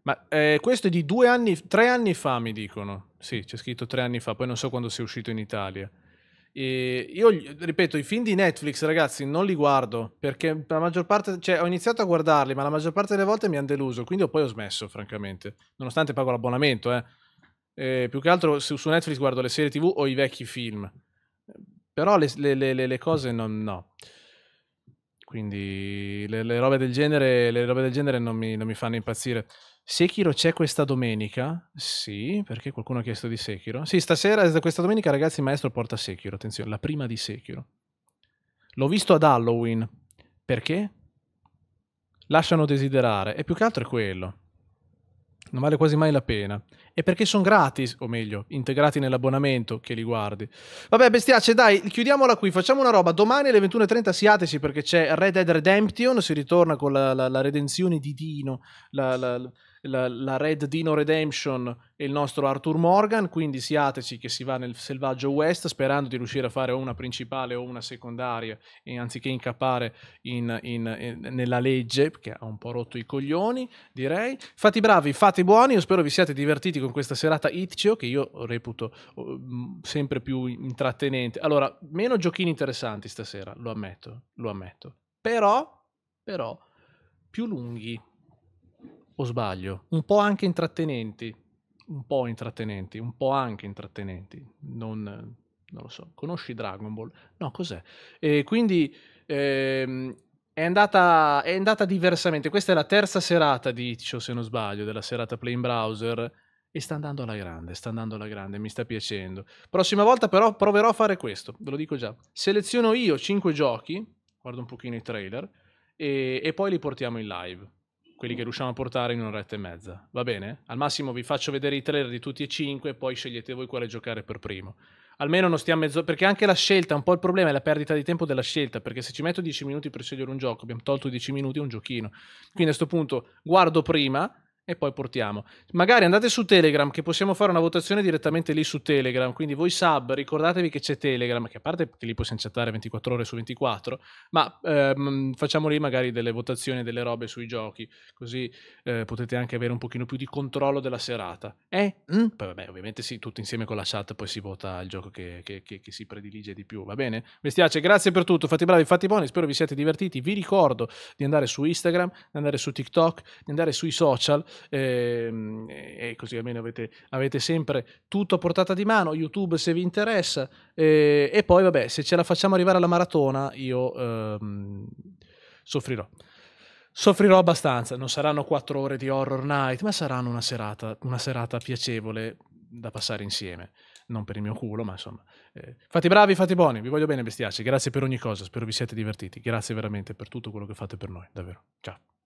Speaker 1: Ma eh, questo è di due anni, tre anni fa mi dicono. Sì, c'è scritto tre anni fa, poi non so quando sia uscito in Italia. E io ripeto, i film di Netflix, ragazzi, non li guardo perché la maggior parte, cioè, ho iniziato a guardarli, ma la maggior parte delle volte mi hanno deluso. Quindi ho poi ho smesso, francamente. Nonostante pago l'abbonamento, eh. Eh, più che altro su, su, Netflix guardo le serie TV o i vecchi film. Però le, le, le, le cose non, no. Quindi le, robe del genere, robe del genere non, mi, non mi fanno impazzire. Sekiro c'è questa domenica? Sì, perché qualcuno ha chiesto di Sekiro. Sì, stasera, questa domenica, ragazzi, il maestro porta Sekiro. Attenzione, la prima di Sekiro. L'ho visto ad Halloween. Perché? Lasciano desiderare. E più che altro è quello. Non vale quasi mai la pena. E perché sono gratis, o meglio, integrati nell'abbonamento che li guardi. Vabbè, bestiacce, dai, chiudiamola qui. Facciamo una roba. Domani alle 21.30 siateci perché c'è Red Dead Redemption. Si ritorna con la, la, la redenzione di Dino. la, la la, la, Red Dino Redemption e il nostro Arthur Morgan, quindi siateci che si va nel selvaggio West sperando di riuscire a fare o una principale o una secondaria e anziché incappare in, in, in, eh, nella legge, che ha un po' rotto i coglioni direi. Fate bravi, fate buoni, io spero vi siate divertiti con questa serata Itchio che io reputo oh, mm, sempre più intrattenente. Allora, meno giochini interessanti stasera, lo ammetto, lo ammetto, però, però più lunghi o sbaglio? Un po' anche intrattenenti, un po' intrattenenti, un po' anche intrattenenti, non, non lo so. Conosci Dragon Ball? No, cos'è? E quindi ehm, è, andata, è andata diversamente. Questa è la terza serata di Itch.io, se non sbaglio, della serata Play in Browser e sta andando alla grande, sta andando alla grande, mi sta piacendo. Prossima volta però proverò a fare questo, ve lo dico già. Seleziono io 5 giochi, guardo un pochino i trailer, e, e poi li portiamo in live quelli che mm. riusciamo a portare in un'oretta e mezza. Va bene? Al massimo vi faccio vedere i trailer di tutti e cinque, poi scegliete voi quale giocare per primo. Almeno non stiamo mezzo. perché anche la scelta, un po' il problema è la perdita di tempo della scelta, perché se ci metto 10 minuti per scegliere un gioco, abbiamo tolto 10 minuti a un giochino. Quindi a questo punto guardo prima, e poi portiamo. Magari andate su Telegram che possiamo fare una votazione direttamente lì su Telegram, quindi voi sub ricordatevi che c'è Telegram, che a parte che lì possiamo chattare 24 ore su 24, ma ehm, facciamo lì magari delle votazioni, delle robe sui giochi, così eh, potete anche avere un pochino più di controllo della serata. Eh? Mm? Poi vabbè, ovviamente sì, tutto insieme con la chat poi si vota il gioco che, che, che, che si predilige di più, va bene? Mi spiace, grazie per tutto, fate bravi, fate buoni, spero vi siate divertiti, vi ricordo di andare su Instagram, di andare su TikTok, di andare sui social, ehm, e così almeno avete, avete, sempre tutto a portata di mano, YouTube se vi interessa eh, e poi vabbè se ce la facciamo arrivare alla maratona io ehm, soffrirò. Soffrirò abbastanza, non saranno quattro ore di horror night, ma saranno una serata, una serata piacevole da passare insieme non per il mio culo, ma insomma. Eh, fate bravi, fate buoni, vi voglio bene bestiaci, grazie per ogni cosa, spero vi siate divertiti, grazie veramente per tutto quello che fate per noi, davvero. Ciao.